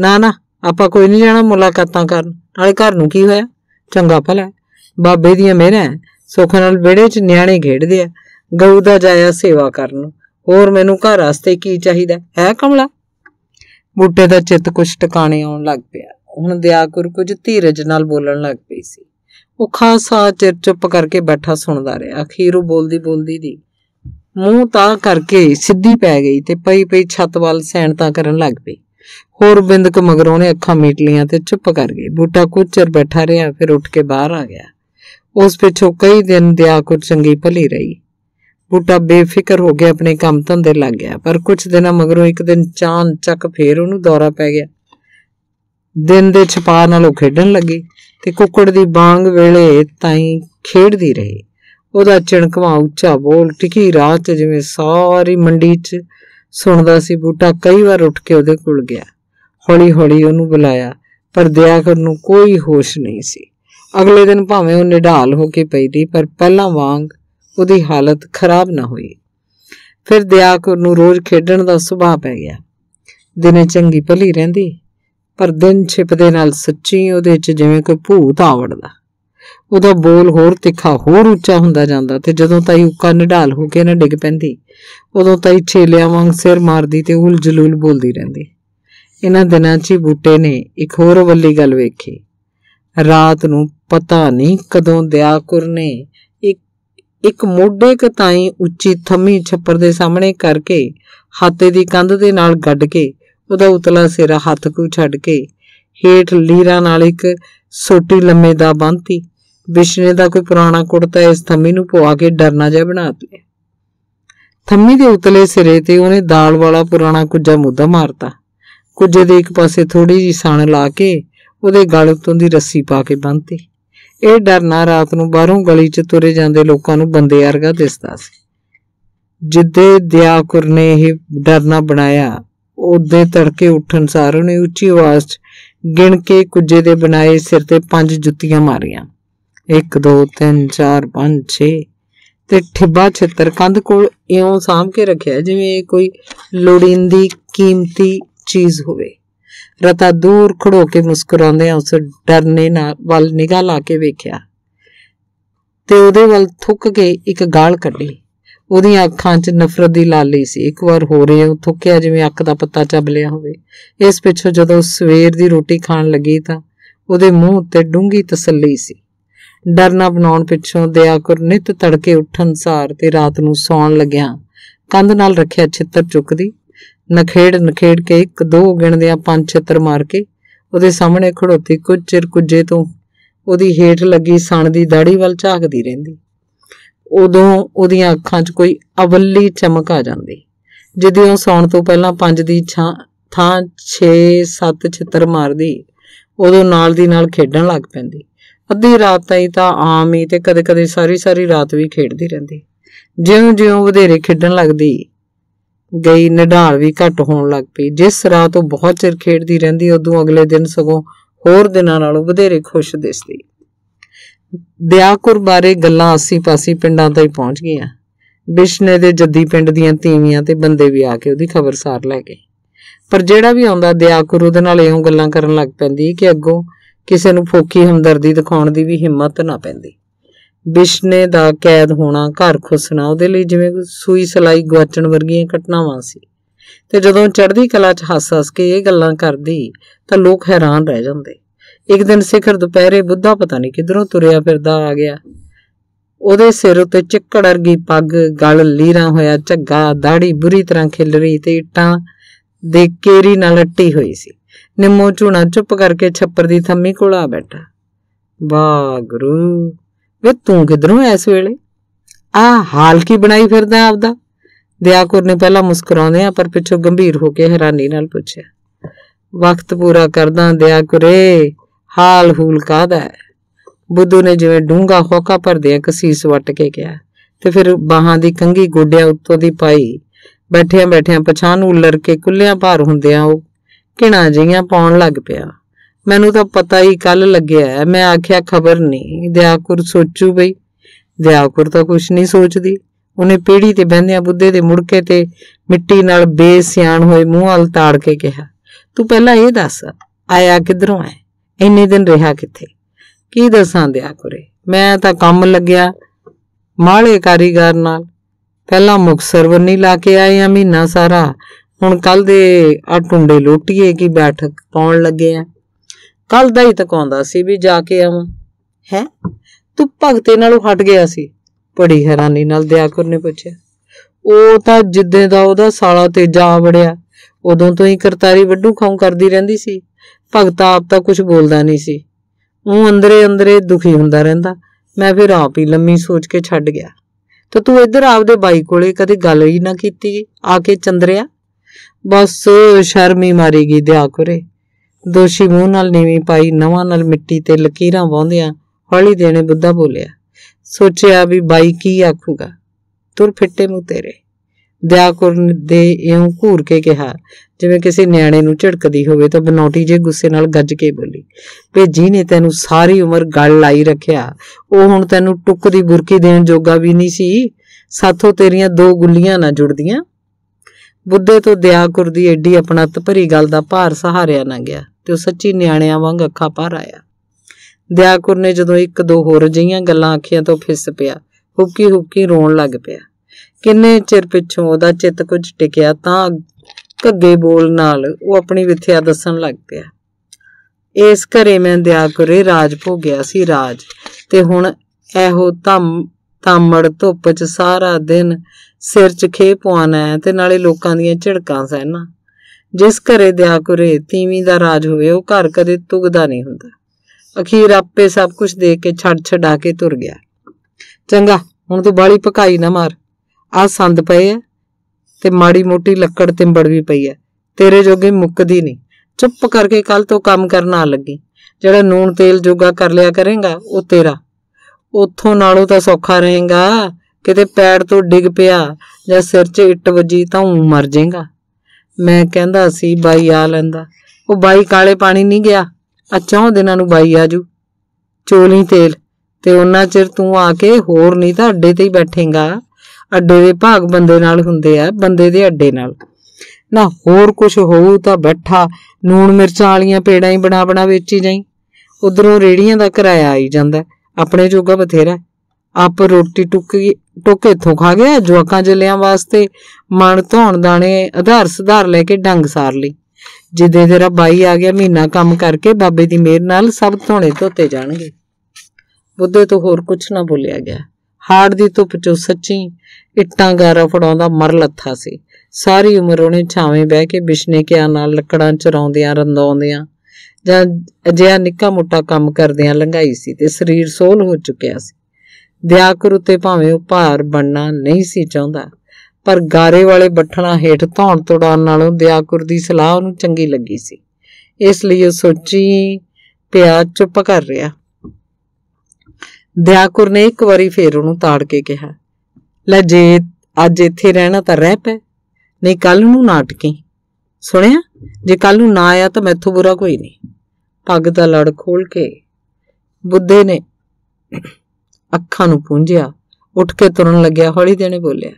ਨਾ ਨਾ ਆਪਾਂ ਕੋਈ ਨਹੀਂ ਜਾਣਾ ਮੁਲਾਕਾਤਾਂ ਕਰਨ ਨਾਲੇ ਘਰ ਨੂੰ ਕੀ ਹੋਇਆ ਚੰਗਾ ਭਲਾ ਬਾਬੇ ਦੀਆਂ ਮਿਹਰਾਂ ਸੁੱਖ ਨਾਲ ਵਿੜੇ 'ਚ ਨਿਆਣੇ ਖੇਡਦੇ ਆ ਗਊ ਦਾ ਜਾਇਆ ਸੇਵਾ ਕਰਨ ਹੋਰ ਮੈਨੂੰ ਘਰ ਵਾਸਤੇ ਕੀ ਚਾਹੀਦਾ ਹੈ ਕਮਲਾ ਬੂਟੇ ਦਾ ਚਿੱਤ ਕੁਛ ਟਿਕਾਣੇ ਆਉਣ ਲੱਗ ਪਿਆ ਹੁਣ ਦਿਆਕੁਰ ਕੁਝ ਧੀਰਜ ਨਾਲ ਬੋਲਣ ਲੱਗ ਪਈ ਸੀ ਉਹ ਖਾਸਾ ਚਿਰ ਚੁੱਪ ਕਰਕੇ ਬੈਠਾ ਸੁਣਦਾ ਰਿਹਾ ਅਖੀਰ ਉਹ ਬੋਲਦੀ ਬੋਲਦੀ ਦੀ ਮੂੰਹ ਤਾਂ ਕਰਕੇ ਸਿੱਧੀ ਪੈ ਗਈ ਤੇ ਪਈ ਪਈ ਛੱਤ ਵੱਲ ਸੈਣਤਾ ਕਰਨ ਲੱਗ ਪਈ ਹੋਰ ਬਿੰਦਕ ਮਗਰੋਂ ਨੇ ਅੱਖਾਂ ਮੀਟ ਲੀਆਂ ਤੇ ਚੁੱਪ ਕਰ ਗਈ ਬੂਟਾ ਕੁਝ ਚਿਰ ਬੈਠਾ ਰਿਹਾ ਫਿਰ ਉੱਠ ਕੇ ਬਾਹਰ ਆ ਗਿਆ ਉਸ ਪਿੱਛੋਂ ਕਈ ਦਿਨ ਦਿਆ ਕੋ ਚੰਗੀ ਭਲੀ ਰਹੀ ਬੂਟਾ ਬੇਫਿਕਰ ਹੋ ਗਿਆ ਆਪਣੇ ਕੰਮ ਧੰਦੇ ਲੱਗ ਗਿਆ ਪਰ ਕੁਝ ਦਿਨਾਂ ਮਗਰੋਂ ਇੱਕ ਦਿਨ ਚਾਂਦ ਚੱਕ ਫੇਰ ਉਹਨੂੰ ਦੌਰਾ ਪੈ ਗਿਆ ਦਿਨ ਦੇ ਛਪਾ ਨਾਲ ਉਹ ਖੇਡਣ ਲੱਗੀ ਤੇ ਕੁੱਕੜ ਦੀ ਬਾਂਗ ਵੇਲੇ ਤਾਈਂ ਖੇਡਦੀ ਰਹੀ ਉਹਦਾ ਚਿਣਕਵਾ ਉੱਚਾ ਬੋਲ ਟਿਕੀ ਰਾਤ ਜਿਵੇਂ ਸਾਰੀ ਮੰਡੀ 'ਚ ਸੁਣਦਾ ਸੀ ਬੂਟਾ ਕਈ ਵਾਰ ਉੱਠ ਕੇ ਉਹਦੇ ਕੋਲ ਗਿਆ ਹੌਲੀ-ਹੌਲੀ ਉਹਨੂੰ ਬੁਲਾਇਆ ਪਰ ਦਿਆਕਰ ਨੂੰ ਕੋਈ ਹੋਸ਼ ਨਹੀਂ ਸੀ ਅਗਲੇ ਦਿਨ ਭਾਵੇਂ ਉਹ ਨਿਢਾਲ ਹੋ ਕੇ ਪਈ ਦੀ ਪਰ ਪਹਿਲਾਂ ਵਾਂਗ ਉਹਦੀ ਹਾਲਤ ਖਰਾਬ ਨਾ ਹੋਈ ਫਿਰ ਦਿਆਕਰ ਨੂੰ ਰੋਜ਼ ਖੇਡਣ ਦਾ ਸੁਭਾਅ ਪੈ ਗਿਆ ਦਿਨੇ ਚੰਗੀ ਭਲੀ ਰਹਿੰਦੀ ਪਰ ਦਿਨ ਛਿਪਦੇ ਨਾਲ ਸੱਚੀ ਉਹਦੇ 'ਚ ਜਿਵੇਂ ਕੋਈ ਭੂਤ ਆਵੜਦਾ ਉਹਦਾ ਬੋਲ ਹੋਰ ਤਿੱਖਾ ਹੋਰ ਉੱਚਾ ਹੁੰਦਾ ਜਾਂਦਾ ਤੇ ਜਦੋਂ ਤਾਈ ਉੱਕਾ ਨਿਢਾਲ ਹੋ ਕੇ ਨਾ ਡਿੱਗ ਪੈਂਦੀ ਉਦੋਂ ਤਾਈ ਛੇਲਿਆਂ ਵਾਂਗ ਸਿਰ ਮਾਰਦੀ ਤੇ ਉਲ ਜਲੂਲ ਬੋਲਦੀ ਰਹਿੰਦੀ ਇਹਨਾਂ ਦਿਨਾਂ 'ਚ ਹੀ ਬੂਟੇ ਨੇ ਇੱਕ ਹੋਰ ਵੱਲੀ ਗੱਲ ਵੇਖੀ ਰਾਤ ਨੂੰ ਪਤਾ ਨਹੀਂ ਕਦੋਂ ਦਿਆਕੁਰ ਨੇ ਇੱਕ ਇੱਕ ਮੋਢੇ ਕ ਤਾਈ ਉੱਚੀ ਥੰਮੀ ਛੱਪਰ ਦੇ ਸਾਹਮਣੇ ਕਰਕੇ ਹਾਤੇ ਦੀ ਕੰਧ ਦੇ ਨਾਲ ਗੱਡ ਕੇ ਉਹਦਾ ਉਤਲਾ ਸਿਰਾ ਹੱਥ ਕੋ ਛੱਡ ਕੇ ਹੇਠ ਲੀਰਾ ਨਾਲ ਇੱਕ ਸੋਟੀ ਲੰਮੇ ਦਾ ਬੰਨਤੀ ਵਿਸ਼ਨੇ ਦਾ ਕੋਈ ਪੁਰਾਣਾ ਕੁੜਤਾ ਇਸ ਥੰਮੀ ਨੂੰ ਪਵਾ ਕੇ ਡਰਨਾ ਜਿਹਾ ਬਣਾ ਲਿਆ ਥੰਮੀ ਦੇ ਉਤਲੇ ਸਿਰੇ ਤੇ ਉਹਨੇ ਦਾਲ ਵਾਲਾ ਪੁਰਾਣਾ ਕੁੱਜਾ ਮੁੱਦਾ ਮਾਰਤਾ ਕੁੱਜੇ ਦੇ ਇੱਕ ਪਾਸੇ ਥੋੜੀ ਜੀ ਸਣ ਲਾ ਕੇ ਉਹਦੇ ਗਲ ਉਤੋਂ ਦੀ ਰੱਸੀ ਪਾ ਕੇ ਬੰਨਤੀ ਇਹ ਡਰ ਨਾ ਰਾਤ ਨੂੰ ਬਾਹਰੋਂ ਗਲੀ 'ਚ ਤੁਰੇ ਜਾਂਦੇ ਲੋਕਾਂ ਨੂੰ ਬੰਦੇ ਵਰਗਾ ਦਿਸਦਾ ਸੀ ਜਿੱਦੇ ਦਿਆਕੁਰ ਨੇ ਇਹ ਡਰਨਾ ਬਣਾਇਆ ਉਹਦੇ ਤੜਕੇ ਉੱਠਣ ਸਾਰ ਉਹਨੇ ਉੱਚੀ ਆਵਾਜ਼ 'ਚ ਗਿਣ ਕੇ ਕੁੱਜੇ ਦੇ ਬਣਾਏ ਸਿਰ ਤੇ ਪੰਜ ਜੁੱਤੀਆਂ ਮਾਰੀਆਂ 1 2 3 4 5 6 ਤੇ ਠਿੱਬਾ ਛਤਰ ਕੰਧ ਕੋਲ ਇਉਂ ਸਾਂਭ ਕੇ ਰੱਖਿਆ ਜਿਵੇਂ ਇਹ ਕੋਈ ਲੋੜੀਂਦੀ ਕੀਮਤੀ ਚੀਜ਼ ਹੋਵੇ ਰਤਾ ਦੂਰ ਖੜੋ ਕੇ ਮੁਸਕਰਾਉਂਦੇ ਆ ਉਸ ਡਰਨੇ ਨਾਲ ਵੱਲ ਨਿਗਾਹ ਲਾ ਕੇ ਵੇਖਿਆ ਤੇ ਉਹਦੇ ਵੱਲ ਥੁੱਕ ਕੇ ਇੱਕ ਗਾਲ ਕੱਢੀ ਉਹਦੀਆਂ ਅੱਖਾਂ 'ਚ ਨਫ਼ਰਤ ਦੀ ਲਾਲੀ ਸੀ ਇੱਕ ਵਾਰ ਹੋ ਰਿਹਾ ਉਹ ਥੁੱਕਿਆ ਜਿਵੇਂ ਅੱਖ ਦਾ ਪੱਤਾ ਚੱਬ ਲਿਆ ਹੋਵੇ ਇਸ ਪਿੱਛੋਂ ਜਦੋਂ ਸਵੇਰ ਦੀ ਰੋਟੀ ਖਾਣ ਲੱਗੀ ਤਾਂ ਉਹਦੇ ਮੂੰਹ ਉੱਤੇ ਡੂੰਗੀ ਤਸੱਲੀ ਸੀ ਡਰ ਨਾ ਬਣਾਉਣ ਪਿੱਛੋਂ ਦਿਆਕੁਰ ਨਿਤ ਤੜਕੇ ਉੱਠਣ ਸਾਰ ਤੇ ਰਾਤ ਨੂੰ ਸੌਣ ਲੱਗਿਆ ਕੰਧ ਨਾਲ ਰੱਖਿਆ ਛਿੱਤਰ ਚੁੱਕਦੀ ਨਖੇੜ ਨਖੇੜ ਕੇ ਇੱਕ ਦੋ ਗਿਣਦਿਆਂ ਪੰਜ ਛਿੱਤਰ ਮਾਰ ਕੇ ਉਹਦੇ ਸਾਹਮਣੇ ਖੜੋਤੀ ਕੁਝ ਚਿਰ ਕੁਝੇ ਤੋਂ ਉਹਦੀ ਹੇਠ ਲੱਗੀ ਸਣ ਦੀ ਦਾੜੀ ਵੱਲ ਝਾਕਦੀ ਰਹਿੰਦੀ ਉਦੋਂ ਉਹਦੀਆਂ ਅੱਖਾਂ 'ਚ ਕੋਈ ਅਵੱਲੀ ਚਮਕ ਆ ਜਾਂਦੀ ਜਿੱਦੇ ਉਹ ਸੌਣ ਤੋਂ ਪਹਿਲਾਂ ਪੰਜ ਦੀ ਥਾਂ 6-7 ਛਿੱਤਰ ਮਾਰਦੀ ਉਦੋਂ ਨਾਲ ਦੀ ਨਾਲ ਖੇਡਣ ਲੱਗ ਪੈਂਦੀ ਅੱਧੀ ਰਾਤ ਤਾਈ ਤਾਂ ਆਮ ਹੀ ਤੇ ਕਦੇ-ਕਦੇ ਸਾਰੀ-ਸਾਰੀ ਰਾਤ ਵੀ ਖੇਡਦੀ ਰਹਿੰਦੀ ਜਿਉਂ-ਜਿਉਂ ਵਧੇਰੇ ਖੇਡਣ ਲੱਗਦੀ ਗਈ ਨਿਢਾਲ ਵੀ ਘੱਟ ਹੋਣ ਲੱਗ ਪਈ ਜਿਸ ਰਾਤ ਉਹ ਬਹੁਤ ਚਿਰ ਖੇਡਦੀ ਰਹਿੰਦੀ ਉਦੋਂ ਅਗਲੇ ਦਿਨ ਸਗੋਂ ਹੋਰ ਦਿਨਾਂ ਨਾਲੋਂ ਵਧੇਰੇ ਖੁਸ਼ ਦਿਸਦੀ ਦਿਆਕੁਰ ਬਾਰੇ ਗੱਲਾਂ ਆਸੀ-ਪਾਸੀ ਪਿੰਡਾਂ ਤੱਕ ਪਹੁੰਚ ਗਈਆਂ ਬਿਸ਼ਨੇ ਦੇ ਜੱਦੀ ਪਿੰਡ ਦੀਆਂ ਤੀਵੀਆਂ ਤੇ ਬੰਦੇ ਵੀ ਆ ਕੇ ਉਹਦੀ ਖਬਰਸਾਰ ਲੈ ਗਏ ਪਰ ਜਿਹੜਾ ਵੀ ਆਉਂਦਾ ਦਿਆਕੁਰ ਉਹਦੇ ਨਾਲ ਇਉਂ ਗੱਲਾਂ ਕਰਨ ਲੱਗ ਪੈਂਦੀ ਕਿ ਅੱਗੋਂ ਕਿਸੇ ਨੂੰ ਫੋਕੀ ਹਮਦਰਦੀ ਦਿਖਾਉਣ ਦੀ ਵੀ ਹਿੰਮਤ ਨਾ ਪੈਂਦੀ ਬਿਸ਼ਨੇ ਦਾ ਕੈਦ ਹੋਣਾ ਘਰ ਖੁਸਣਾ ਉਹਦੇ ਲਈ ਜਿਵੇਂ ਸੂਈ ਸਲਾਈ ਗਵਾਚਣ ਵਰਗੀਆਂ ਘਟਨਾਵਾਂ ਸੀ ਤੇ ਜਦੋਂ ਚੜ੍ਹਦੀ ਕਲਾ 'ਚ ਹੱਸ-ਹੱਸ ਕੇ ਇਹ ਗੱਲਾਂ ਕਰਦੀ ਤਾਂ ਲੋਕ ਹੈਰਾਨ ਰਹਿ ਜਾਂਦੇ ਇੱਕ ਦਿਨ ਸਿਖਰ ਦੁਪਹਿਰੇ ਬੁੱਧਾ ਪਤਾ ਨਹੀਂ ਕਿਧਰੋਂ ਤੁਰਿਆ ਫਿਰਦਾ ਆ ਗਿਆ ਉਹਦੇ ਸਿਰ ਉੱਤੇ ਚਿੱਕੜ ਵਰਗੀ ਪੱਗ ਗਲ ਲੀਰਾ ਹੋਇਆ ਝੱਗਾ ਦਾੜੀ ਬੁਰੀ ਤਰ੍ਹਾਂ ਖਿਲਰੀ ਤੇ ਇਟਾਂ ਦੇ ਕੇਰੀ ਨਾਲ ਲੱਟੀ ਹੋਈ ਸੀ ਨਿੰਮੋ ਝੂਣਾ ਚੁੱਪ ਕਰਕੇ ਛੱਪਰ ਦੀ ਥੰਮੀ ਕੋਲ ਆ ਬੈਠਾ ਵਾਹ ਗੁਰੂ ਵੇ ਤੂੰ ਕਿਧਰੋਂ ਐਸ ਵੇਲੇ ਆ ਹਾਲ ਕੀ ਬਣਾਈ ਫਿਰਦਾ ਆਪਦਾ ਦਿਆਕੁਰ ਨੇ ਪਹਿਲਾਂ ਮੁਸਕਰਾਉਂਦੇ ਆ ਪਰ ਪਿੱਛੋਂ ਗੰਭੀਰ ਹੋ ਕੇ ਹੈਰਾਨੀ ਨਾਲ ਪੁੱਛਿਆ ਵਕਤ ਪੂਰਾ ਕਰਦਾ ਦਿਆਕੁਰੇ ਹਾਲ ਹੂਲ ਕਾਦਾ ਹੈ ਬੁੱਧੂ ਨੇ ਜਿਵੇਂ ਡੂੰਗਾ ਹੋਕਾ ਆ ਕਸੀਸ ਵੱਟ ਕੇ ਕਿਹਾ ਤੇ ਫਿਰ ਬਾਹਾਂ ਦੀ ਕੰਗੀ ਗੋਡਿਆਂ ਉੱਤੋਂ ਦੀ ਪਾਈ ਬੈਠਿਆਂ ਬੈਠਿਆਂ ਪਛਾਣ ਨੂੰ ਲੜ ਕੇ ਕੁੱਲਿਆਂ ਭਾਰ ਹੁੰਦਿਆਂ ਉਹ ਕਿਣਾ ਜਿਹੀਆਂ ਪਾਉਣ ਲੱਗ ਪਿਆ ਮੈਨੂੰ ਤਾਂ ਪਤਾ ਹੀ ਕੱਲ ਲੱਗਿਆ ਮੈਂ ਆਖਿਆ ਖਬਰ ਨਹੀਂ ਦਿਆਕੁਰ ਸੋਚੂ ਬਈ ਦਿਆਕੁਰ ਤਾਂ ਕੁਝ ਨਹੀਂ ਸੋਚਦੀ ਉਹਨੇ ਪੀੜੀ ਤੇ ਬਹਿੰਦਿਆਂ ਬੁੱਧੇ ਦੇ ਮੁੜਕੇ ਤੇ ਮਿੱਟੀ ਨਾਲ ਬੇਸਿਆਣ ਹੋਏ ਮੂੰਹ ਹਲ ਤਾੜ ਕੇ ਕਿਹਾ ਤੂੰ ਪਹਿਲਾਂ ਇਹ ਦੱਸ ਆਇਆ ਕਿਧਰੋਂ ਹੈ ਇੰਨੇ ਦਿਨ ਰਿਹਾ ਕਿੱਥੇ ਕੀ ਦੱਸਾਂ ਦਿਆ ਕਰੇ ਮੈਂ ਤਾਂ ਕੰਮ ਲੱਗਿਆ ਮਾਲੇ ਕਾਰੀਗਰ ਨਾਲ ਪਹਿਲਾਂ ਮੁਕਸਰ ਬੰਨੀ ਲਾ ਕੇ ਆਏ ਆ ਮਹੀਨਾ ਸਾਰਾ ਹੁਣ ਕੱਲ ਦੇ ਆ ਟੁੰਡੇ ਲੋਟੀਏ ਕੀ ਬੈਠਕ ਪਾਉਣ ਲੱਗੇ ਆ ਕੱਲ ਦਾ ਹੀ ਤਕਾਉਂਦਾ ਸੀ ਵੀ ਜਾ ਕੇ ਆਵਾਂ ਹੈ ਤੂੰ ਭਗਤੇ ਨਾਲੋਂ ਹਟ ਗਿਆ ਸੀ ਬੜੀ ਹੈਰਾਨੀ ਨਾਲ ਦਿਆਕੁਰ ਨੇ ਪੁੱਛਿਆ ਉਹ ਤਾਂ ਜਿੱਦੇ ਦਾ ਉਹਦਾ ਸਾਲਾ ਤੇਜਾ ਆ ਵੜਿਆ ਉਦੋਂ ਤੋਂ ਹੀ ਕਰਤਾਰੀ ਵੱਡੂ ਖਾਉਂ ਕਰਦੀ ਰਹਿੰਦੀ ਸੀ ਭਗਤ ਆਪ ਤਾਂ ਕੁਝ ਬੋਲਦਾ ਨਹੀਂ ਸੀ ਉਹ ਅੰਦਰੇ ਅੰਦਰੇ ਦੁਖੀ ਹੁੰਦਾ ਰਹਿੰਦਾ ਮੈਂ ਫਿਰ ਆਪ ਹੀ ਲੰਮੀ ਸੋਚ ਕੇ ਛੱਡ ਗਿਆ ਤਾਂ ਤੂੰ ਇੱਧਰ ਆਪਦੇ ਬਾਈ ਕੋਲੇ ਕਦੇ ਗੱਲ ਹੀ ਨਾ ਕੀਤੀ ਆ ਕੇ ਚੰਦਰਿਆ ਬਸ ਸ਼ਰਮੀ ਮਾਰੀਗੀ ਦਿਆ ਕੋਰੇ ਦੋਸ਼ੀ ਮੂੰਹ ਨਾਲ ਨੀਵੀਂ ਪਾਈ ਨਵਾਂ ਨਾਲ ਮਿੱਟੀ ਤੇ ਲਕੀਰਾਂ ਵਾਉਂਦਿਆਂ ਹੌਲੀ ਦੇਣੇ ਬੁੱਧਾ ਬੋਲਿਆ ਸੋਚਿਆ ਵੀ ਬਾਈ ਕੀ ਆਖੂਗਾ ਤੁਰ ਫਿੱਟੇ ਮੂੰ ਤੇਰੇ ਦਿਆਕੁਰ ਦੇ ਇਉਂ ਘੂਰ ਕੇ ਕਿਹਾ ਜਿਵੇਂ ਕਿਸੇ ਨਿਆਣੇ ਨੂੰ ਝਿੜਕਦੀ ਹੋਵੇ ਤਾਂ ਬਨੌਟੀ ਜੇ ਗੁੱਸੇ ਨਾਲ ਗੱਜ ਕੇ ਬੋਲੀ ਭੇਜੀ ਨੇ ਤੈਨੂੰ ਸਾਰੀ ਉਮਰ ਗੱਲ ਲਾਈ ਰੱਖਿਆ ਉਹ ਹੁਣ ਤੈਨੂੰ ਟੁੱਕ ਦੀ ਬੁਰਕੀ ਦੇਣ ਜੋਗਾ ਵੀ ਨਹੀਂ ਸੀ ਸਾਥੋਂ ਤੇਰੀਆਂ ਦੋ ਗੁੱਲੀਆਂ ਨਾ ਜੁੜਦੀਆਂ ਬੁੱਧੇ ਤੋਂ ਦਿਆਕੁਰ ਦੀ ਐਡੀ ਆਪਣਤ ਭਰੀ ਗੱਲ ਦਾ ਭਾਰ ਸਹਾਰਿਆ ਨਾ ਗਿਆ ਤੇ ਉਹ ਸੱਚੀ ਨਿਆਣਿਆਂ ਵਾਂਗ ਅੱਖਾਂ ਭਰ ਆਇਆ ਦਿਆਕੁਰ ਨੇ ਜਦੋਂ ਇੱਕ ਦੋ ਹੋਰ ਜਈਆਂ ਗੱਲਾਂ ਆਖੀਆਂ ਤਾਂ ਫਿਸ ਪਿਆ ਹੁੱਕੀ ਹੁੱਕੀ ਰੋਣ ਲੱਗ ਪਿਆ ਕਿੰਨੇ ਚਿਰ ਪਿੱਛੋਂ ਉਹਦਾ ਚਿੱਤ ਕੁਝ ਟਿਕਿਆ ਤਾਂ ਘੱਗੇ ਬੋਲ ਨਾਲ ਉਹ ਆਪਣੀ ਵਿਥਿਆ ਦੱਸਣ ਲੱਗ ਪਿਆ ਇਸ ਘਰੇ ਮੈਂ ਦਿਆ ਕਰੇ ਰਾਜ ਭੋਗਿਆ ਸੀ ਰਾਜ ਤੇ ਹੁਣ ਇਹੋ ਧੰਮ ਤਾਮੜ ਧੁੱਪ 'ਚ ਸਾਰਾ ਦਿਨ ਸਿਰ 'ਚ ਖੇ ਪਵਾਣਾ ਤੇ ਨਾਲੇ ਲੋਕਾਂ ਦੀਆਂ ਝਿੜਕਾਂ ਸਹਿਣਾ ਜਿਸ ਘਰੇ ਦਿਆ ਕਰੇ ਤੀਵੀਂ ਦਾ ਰਾਜ ਹੋਵੇ ਉਹ ਘਰ ਕਦੇ ਤੁਗਦਾ ਨਹੀਂ ਹੁੰਦਾ ਅਖੀਰ ਆਪੇ ਸਭ ਕੁਝ ਦੇ ਕੇ ਛੱਡ ਛਡਾ ਕੇ ਤੁਰ ਗਿਆ ਚੰਗਾ ਹੁਣ ਤੂੰ ਬਾਲੀ ਪਕਾਈ ਨਾ ਮਾਰ ਆ ਸੰਦ ਪਏ ਐ ਤੇ ਮਾੜੀ ਮੋਟੀ ਲੱਕੜ ਤਿੰਬੜ ਵੀ ਪਈ ਐ ਤੇਰੇ ਜੋਗੇ ਮੁੱਕਦੀ ਨਹੀਂ ਚੁੱਪ ਕਰਕੇ ਕੱਲ ਤੋਂ ਕੰਮ ਕਰਨ ਆ ਲੱਗੀ ਜਿਹੜਾ ਨੂਨ ਤੇਲ ਜੋਗਾ ਕਰ ਲਿਆ ਕਰੇਗਾ ਉਹ ਤੇਰਾ ਉੱਥੋਂ ਨਾਲੋਂ ਤਾਂ ਸੌਖਾ ਰਹੇਗਾ ਕਿਤੇ ਪੈੜ ਤੋਂ ਡਿੱਗ ਪਿਆ ਜਾਂ ਸਿਰ 'ਚ ਇੱਟ ਵੱਜੀ ਤਾਂ ਉਹ ਮਰ ਜਾਏਗਾ ਮੈਂ ਕਹਿੰਦਾ ਸੀ ਬਾਈ ਆ ਲੈਂਦਾ ਉਹ ਬਾਈ ਕਾਲੇ ਪਾਣੀ ਨਹੀਂ ਗਿਆ ਅੱਛਾ ਉਹ ਦਿਨਾਂ ਨੂੰ ਬਾਈ ਆਜੂ ਚੋਲੀ ਤੇਲ ਤੇ ਉਹਨਾਂ ਚਿਰ ਤੂੰ ਆ ਕੇ ਹੋਰ ਨਹੀਂ ਤਾਂ ਅੱਡੇ ਤੇ ਹੀ ਬੈਠੇਗਾ ਅੱਡੇ ਦੇ ਭਾਗ ਬੰਦੇ ਨਾਲ ਹੁੰਦੇ ਆ ਬੰਦੇ ਦੇ ਅੱਡੇ ਨਾਲ ਨਾ ਹੋਰ ਕੁਝ ਹੋਊ ਤਾਂ ਬੈਠਾ ਨੂਣ ਮਿਰਚਾਂ ਵਾਲੀਆਂ ਪੇੜਾਂ ਹੀ ਬਣਾ ਬਣਾ ਵੇਚੀ ਜਾਈ ਉਧਰੋਂ ਰੇੜੀਆਂ ਦਾ ਕਿਰਾਇਆ ਆਈ ਜਾਂਦਾ ਆਪਣੇ ਜੋਗਾ ਬਥੇਰਾ ਆਪ ਰੋਟੀ ਟੁੱਕੀ ਟੋਕੇ ਇਥੋਂ ਖਾ ਗਿਆ ਜੁਆਕਾਂ ਜਲਿਆਂ ਵਾਸਤੇ ਮਣ ਧੌਣ ਦਾਣੇ ਆਧਾਰ ਸੁਧਾਰ ਲੈ ਕੇ ਡੰਗ ਸਾਰ ਲਈ ਜਿੱਦੇ ਤੇਰਾ ਬਾਈ ਆ ਗਿਆ ਮਹੀਨਾ ਕੰਮ ਕਰਕੇ ਬਾਬੇ ਦੀ ਮਿਹਰ ਨਾਲ ਸਭ ਧੋਣੇ ਧੋਤੇ ਜਾਣਗੇ ਬੁੱਧੇ ਤੋਂ ਹੋਰ ਕੁਝ ਨਾ ਬੋਲਿਆ ਗਿਆ ਹਾੜ ਦੀ ਧੁੱਪ 'ਚੋਂ ਸੱਚੀ ਇੱਟਾਂ ਗਾਰਾ ਫੜਾਉਂਦਾ ਮਰ ਲੱਥਾ ਸੀ ਸਾਰੀ ਉਮਰ ਉਹਨੇ ਛਾਵੇਂ ਬਹਿ ਕੇ ਬਿਸ਼ਨੇ ਕਿਆ ਨਾਲ ਲੱਕੜਾਂ ਚਰਾਉਂਦਿਆਂ ਰੰਦਾਉਂਦਿਆਂ ਜਾਂ ਅਜਿਹਾ ਨਿੱਕਾ ਮੋਟਾ ਕੰਮ ਕਰਦਿਆਂ ਲੰਘਾਈ ਸੀ ਤੇ ਸਰੀਰ ਸੋਲ ਹੋ ਚੁੱਕਿਆ ਸੀ ਦਿਆਕਰ ਉਤੇ ਭਾਵੇਂ ਉਹ ਭਾਰ ਬਣਨਾ ਨਹੀਂ ਸੀ ਚਾਹੁੰਦਾ ਪਰ ਗਾਰੇ ਵਾਲੇ ਬੱਠਣਾ ਹੇਠ ਧੌਣ ਤੋੜਾਉਣ ਨਾਲੋਂ ਦਿਆਕਰ ਦੀ ਸਲਾਹ ਉਹਨੂੰ ਚੰਗੀ ਲੱਗੀ ਸੀ ਇਸ ਲਈ ਉਹ ਸੋਚੀ ਪਿਆ ਚੁੱਪ ਕਰ ਰਿਹਾ ਦਿਆਕੁਰ ਨੇ ਇੱਕ ਵਾਰੀ ਫੇਰ ਉਹਨੂੰ ਤਾੜ ਕੇ ਕਿਹਾ ਲੈ ਜੇ ਅੱਜ ਇੱਥੇ ਰਹਿਣਾ ਤਾਂ ਰਹਿ ਪੈ ਨਹੀਂ ਕੱਲ ਨੂੰ ਨਾਟਕੀ ਸੁਣਿਆ ਜੇ ਕੱਲ ਨੂੰ ਨਾ ਆਇਆ ਤਾਂ ਮੈਥੋਂ ਬੁਰਾ ਕੋਈ ਨਹੀਂ ਪੱਗ ਦਾ ਲੜ ਖੋਲ ਕੇ ਬੁੱਧੇ ਨੇ ਅੱਖਾਂ ਨੂੰ ਪੁੰਝਿਆ ਉੱਠ ਕੇ ਤੁਰਨ ਲੱਗਿਆ ਹੌਲੀ ਦੇਣੇ ਬੋਲਿਆ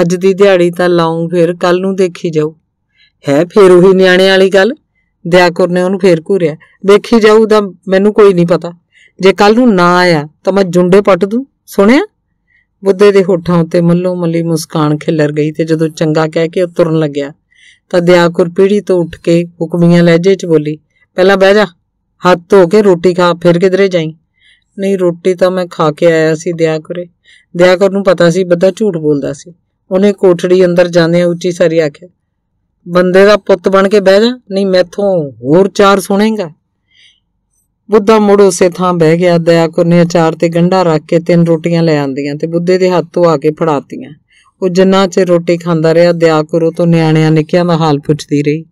ਅੱਜ ਦੀ ਦਿਹਾੜੀ ਤਾਂ ਲਾਉਂ ਫੇਰ ਕੱਲ ਨੂੰ ਦੇਖੀ ਜਾਊ ਹੈ ਫੇਰ ਉਹੀ ਨਿਆਣੇ ਵਾਲੀ ਗੱਲ ਦਿਆਕੁਰ ਨੇ ਉਹਨੂੰ ਫੇਰ ਘੂਰਿਆ ਦੇਖੀ ਜਾਊ ਤਾਂ ਮੈਨੂੰ ਕੋਈ ਨਹੀਂ ਪਤਾ ਜੇ ਕੱਲ ਨੂੰ ਨਾ ਆਇਆ ਤਾਂ ਮੈਂ ਜੁੰਡੇ ਪੱਟ ਦੂੰ ਸੁਣਿਆ ਬੁੱਧੇ ਦੇ ਹੋਠਾਂ ਉੱਤੇ ਮੱਲੋ ਮੱਲੀ ਮੁਸਕਾਨ ਖਿਲਰ ਗਈ ਤੇ ਜਦੋਂ ਚੰਗਾ ਕਹਿ ਕੇ ਉਤਰਨ ਲੱਗਿਆ ਤਾਂ ਦਿਆਕੁਰ ਪੀੜੀ ਤੋਂ ਉੱਠ ਕੇ ਹੁਕਮੀਆਂ ਲਹਿਜੇ 'ਚ ਬੋਲੀ ਪਹਿਲਾਂ ਬਹਿ ਜਾ ਹੱਥ ਧੋ ਕੇ ਰੋਟੀ ਖਾ ਫਿਰ ਕਿਧਰੇ ਜਾਈ ਨਹੀਂ ਰੋਟੀ ਤਾਂ ਮੈਂ ਖਾ ਕੇ ਆਇਆ ਸੀ ਦਿਆਕੁਰੇ ਦਿਆਕੁਰ ਨੂੰ ਪਤਾ ਸੀ ਬੱਦਾ ਝੂਠ ਬੋਲਦਾ ਸੀ ਉਹਨੇ ਕੋਠੜੀ ਅੰਦਰ ਜਾਂਦੇ ਉੱਚੀ ਸਾਰੀ ਆਖਿਆ ਬੰਦੇ ਦਾ ਪੁੱਤ ਬਣ ਕੇ ਬਹਿ ਜਾ ਨਹੀਂ ਮੈਥੋਂ ਹੋਰ ਚਾਰ ਸੁਣੇਗਾ ਬੁੱਧਾ ਮੋੜ ਉਸੇ ਥਾਂ ਬਹਿ ਗਿਆ ਦਇਆ ਕੋ ਨੇ ਅਚਾਰ ਤੇ ਗੰਡਾ ਰੱਖ ਕੇ ਤਿੰਨ ਰੋਟੀਆਂ ਲੈ ਆਂਦੀਆਂ ਤੇ ਬੁੱਧੇ ਦੇ ਹੱਥ ਤੋਂ ਆ ਕੇ ਫੜਾਤੀਆਂ ਉਹ ਜਿੰਨਾ ਚਿਰ ਰੋਟੀ ਖਾਂਦਾ ਰਿਹਾ ਦਇਆ ਕਰੋ ਤੋਂ ਨਿਆਣਿਆਂ ਨਿੱਕਿਆਂ ਦਾ ਹਾਲ ਪੁੱਛਦੀ ਰਹੀ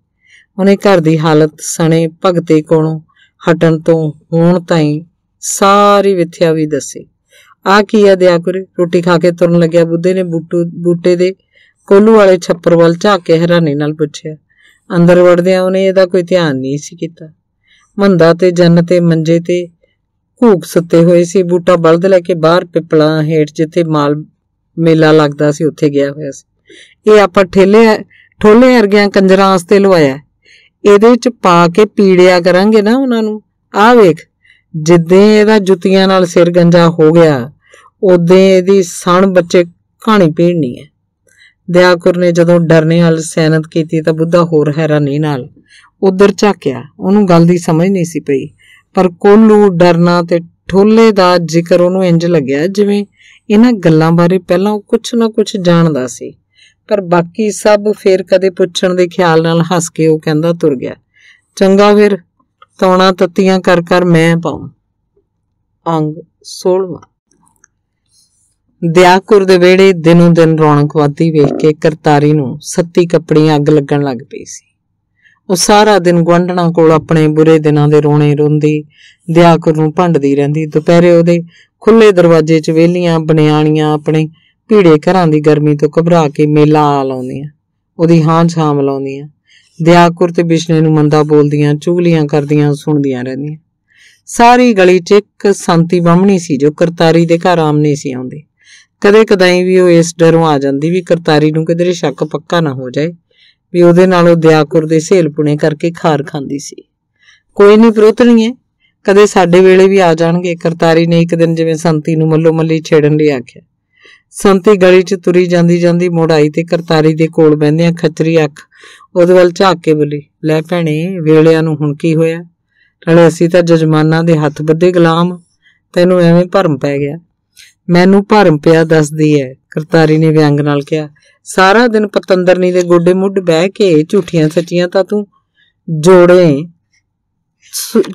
ਉਹਨੇ ਘਰ ਦੀ ਹਾਲਤ ਸਣੇ ਭਗਤੇ ਕੋਲੋਂ ਹਟਣ ਤੋਂ ਹੋਣ ਤਾਈ ਸਾਰੀ ਵਿਥਿਆ ਵੀ ਦੱਸੀ ਆ ਕੀ ਆ ਦਿਆ ਕਰ ਰੋਟੀ ਖਾ ਕੇ ਤੁਰਨ ਲੱਗਿਆ ਬੁੱਧੇ ਨੇ ਬੂਟੂ ਬੂਟੇ ਦੇ ਕੋਲੂ ਵਾਲੇ ਛੱਪਰ ਵੱਲ ਝਾਕ ਕੇ ਹੈਰਾਨੀ ਨਾਲ ਪੁੱਛਿਆ ਅੰਦਰ ਵੜਦਿਆਂ ਉਹਨੇ ਇਹਦਾ ਕੋਈ ਧਿਆਨ ਨਹੀਂ ਸੀ ਕੀਤਾ ਮੰਦਾ ਤੇ ਤੇ ਮੰਜੇ ਤੇ ਘੂਕ ਸੁੱਤੇ ਹੋਏ ਸੀ ਬੂਟਾ ਬਲਦ ਲੈ ਕੇ ਬਾਹਰ ਪਿਪਲਾ ਹੇਠ ਜਿੱਥੇ ਮਾਲ ਮੇਲਾ ਲੱਗਦਾ ਸੀ ਉੱਥੇ ਗਿਆ ਹੋਇਆ ਸੀ ਇਹ ਆਪਾਂ ਠੇਲੇ ਠੋਲੇ ਵਰਗਿਆਂ ਕੰਜਰਾਂ ਵਾਸਤੇ ਲਵਾਇਆ ਇਹਦੇ ਵਿੱਚ ਪਾ ਕੇ ਪੀੜਿਆ ਕਰਾਂਗੇ ਨਾ ਉਹਨਾਂ ਨੂੰ ਆਹ ਵੇਖ ਜਿੱਦਾਂ ਇਹਦਾ ਜੁੱਤੀਆਂ ਨਾਲ ਸਿਰ ਗੰਜਾ ਹੋ ਗਿਆ ਉਦੋਂ ਇਹਦੀ ਸਣ ਬੱਚੇ ਕਹਾਣੀ ਪੀੜਨੀ ਹੈ ਦਿਆਕੁਰ ਨੇ ਜਦੋਂ ਡਰਨੇ ਵਾਲ ਸੈਨਤ ਕੀਤੀ ਤਾਂ ਬੁੱਧਾ ਹੋਰ ਹੈਰਾਨੀ ਨਾਲ ਉਧਰ ਝਾਕਿਆ ਉਹਨੂੰ ਗੱਲ ਦੀ ਸਮਝ ਨਹੀਂ ਸੀ ਪਈ ਪਰ ਕੋਲੂ ਡਰਨਾ ਤੇ ਠੋਲੇ ਦਾ ਜ਼ਿਕਰ ਉਹਨੂੰ ਇੰਜ ਲੱਗਿਆ ਜਿਵੇਂ ਇਹਨਾਂ ਗੱਲਾਂ ਬਾਰੇ ਪਹਿਲਾਂ ਉਹ ਕੁਝ ਨਾ ਕੁਝ ਜਾਣਦਾ ਸੀ ਪਰ ਬਾਕੀ ਸਭ ਫੇਰ ਕਦੇ ਪੁੱਛਣ ਦੇ ਖਿਆਲ ਨਾਲ ਹੱਸ ਕੇ ਉਹ ਕਹਿੰਦਾ ਤੁਰ ਗਿਆ ਚੰਗਾ ਫਿਰ ਤੌਣਾ ਤੱਤੀਆਂ ਕਰ ਕਰ ਮੈਂ ਪਾਉਂ ਅੰਗ 16ਵਾਂ ਦਿਆਕੁਰ ਦੇ ਵੇੜੇ ਦਿਨੋਂ ਦਿਨ ਰੌਣਕ ਵਧਦੀ ਵੇਖ ਕੇ ਕਰਤਾਰੀ ਨੂੰ ਸੱਤੀ ਕੱਪੜੀਆਂ ਅੱਗ ਲੱਗਣ ਲੱਗ ਪਈ ਸੀ ਉਹ ਸਾਰਾ ਦਿਨ ਗਵੰਡਣਾ ਕੋਲ ਆਪਣੇ ਬੁਰੇ ਦਿਨਾਂ ਦੇ ਰੋਣੇ ਰੋਂਦੀ ਦਿਆਕਰ ਨੂੰ ਭੰਡਦੀ ਰਹਿੰਦੀ ਦੁਪਹਿਰੇ ਉਹਦੇ ਖੁੱਲੇ ਦਰਵਾਜ਼ੇ 'ਚ ਵੇਲੀਆਂ ਬਣਿਆਣੀਆਂ ਆਪਣੇ ਭੀੜੇ ਘਰਾਂ ਦੀ ਗਰਮੀ ਤੋਂ ਘਬਰਾ ਕੇ ਮੇਲਾ ਆ ਲਾਉਂਦੀਆਂ ਉਹਦੀ ਹਾਂ ਛਾਮ ਲਾਉਂਦੀਆਂ ਦਿਆਕਰ ਤੇ ਬਿਸ਼ਨੇ ਨੂੰ ਮੰਦਾ ਬੋਲਦੀਆਂ ਚੁਗਲੀਆਂ ਕਰਦੀਆਂ ਸੁਣਦੀਆਂ ਰਹਿੰਦੀਆਂ ਸਾਰੀ ਗਲੀ 'ਚ ਇੱਕ ਸੰਤੀ ਬੰਮਣੀ ਸੀ ਜੋ ਕਰਤਾਰੀ ਦੇ ਘਰ ਆਮ ਨਹੀਂ ਸੀ ਆਉਂਦੀ ਕਦੇ ਕਦਾਈ ਵੀ ਉਹ ਇਸ ਡਰੋਂ ਆ ਜਾਂਦੀ ਵੀ ਕਰਤਾਰੀ ਨੂੰ ਕਿਧਰੇ ਸ਼ੱਕ ਪੱਕਾ ਨਾ ਹੋ ਜਾਏ ਵੀ ਉਹਦੇ ਨਾਲ ਉਹ ਦਿਆਕੁਰ ਦੇ ਸੇਲਪੁਣੇ ਕਰਕੇ ਖਾਰ ਖਾਂਦੀ ਸੀ ਕੋਈ ਨਹੀਂ ਵਿਰੋਧਣੀਏ ਕਦੇ ਸਾਡੇ ਵੇਲੇ ਵੀ ਆ ਜਾਣਗੇ ਕਰਤਾਰੀ ਨੇ ਇੱਕ ਦਿਨ ਜਿਵੇਂ ਸੰਤੀ ਨੂੰ ਮੱਲੋ ਮੱਲੀ ਛੇੜਨ ਲਈ ਆਖਿਆ ਸੰਤੀ ਗਲੀ 'ਚ ਤੁਰੀ ਜਾਂਦੀ ਜਾਂਦੀ ਆਈ ਤੇ ਕਰਤਾਰੀ ਦੇ ਕੋਲ ਬੈੰਦਿਆਂ ਖੱਚਰੀ ਅੱਖ ਉਹਦੇ ਵੱਲ ਝਾਕ ਕੇ ਬੋਲੀ ਲੈ ਭੈਣੇ ਵੇਲਿਆਂ ਨੂੰ ਹੁਣ ਕੀ ਹੋਇਆ ਨਾਲੇ ਅਸੀਂ ਤਾਂ ਜਜਮਾਨਾਂ ਦੇ ਹੱਥ ਬੱਧੇ ਗੁਲਾਮ ਤੈਨੂੰ ਐਵੇਂ ਭਰਮ ਪੈ ਗਿਆ ਮੈਨੂੰ ਭਰਮ ਪਿਆ ਦੱਸਦੀ ਐ ਕਰਤਾਰੀ ਨੇ ਵਿਅੰਗ ਨਾਲ ਕਿਹਾ ਸਾਰਾ ਦਿਨ ਪਤੰਦਰਨੀ ਦੇ ਗੋਡੇ ਮੁੱਢ ਬਹਿ ਕੇ ਝੂਠੀਆਂ ਸੱਚੀਆਂ ਤਾਂ ਤੂੰ ਜੋੜੇ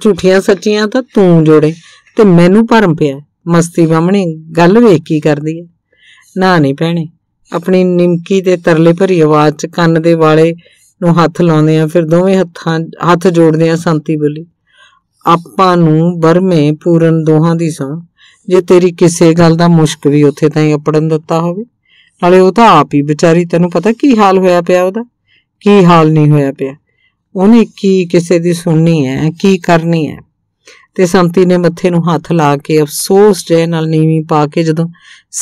ਝੂਠੀਆਂ ਸੱਚੀਆਂ ਤਾਂ ਤੂੰ ਜੋੜੇ ਤੇ ਮੈਨੂੰ ਭਰਮ ਪਿਆ ਮਸਤੀ ਬਾਹਮਣੀ ਗੱਲ ਵੇਖ ਕੀ ਕਰਦੀ ਹੈ ਨਾ ਨਹੀਂ ਭੈਣੇ ਆਪਣੀ ਨਿਮਕੀ ਤੇ ਤਰਲੇ ਭਰੀ ਆਵਾਜ਼ 'ਚ ਕੰਨ ਦੇ ਵਾਲੇ ਨੂੰ ਹੱਥ ਲਾਉਂਦੇ ਆ ਫਿਰ ਦੋਵੇਂ ਹੱਥਾਂ ਹੱਥ ਜੋੜਦੇ ਆ ਸੰਤੀ ਬੋਲੀ ਆਪਾਂ ਨੂੰ ਬਰਮੇ ਪੂਰਨ ਦੋਹਾਂ ਦੀ ਸਾਂ ਜੇ ਤੇਰੀ ਕਿਸੇ ਗੱਲ ਦਾ ਮੁਸ਼ਕ ਵੀ ਉੱਥੇ ਤਾਂ ਹੀ ਅਪੜਨ ਦਿੱਤਾ ਹੋਵੇ ਨਾਲੇ ਉਹ ਤਾਂ ਆਪ ਹੀ ਵਿਚਾਰੀ ਤੈਨੂੰ ਪਤਾ ਕੀ ਹਾਲ ਹੋਇਆ ਪਿਆ ਉਹਦਾ ਕੀ ਹਾਲ ਨਹੀਂ ਹੋਇਆ ਪਿਆ ਉਹਨੇ ਕੀ ਕਿਸੇ ਦੀ ਸੁਣਨੀ ਹੈ ਕੀ ਕਰਨੀ ਹੈ ਤੇ ਸੰਤੀ ਨੇ ਮੱਥੇ ਨੂੰ ਹੱਥ ਲਾ ਕੇ ਅਫਸੋਸ ਜੇ ਨਾਲ ਨੀਵੀਂ ਪਾ ਕੇ ਜਦੋਂ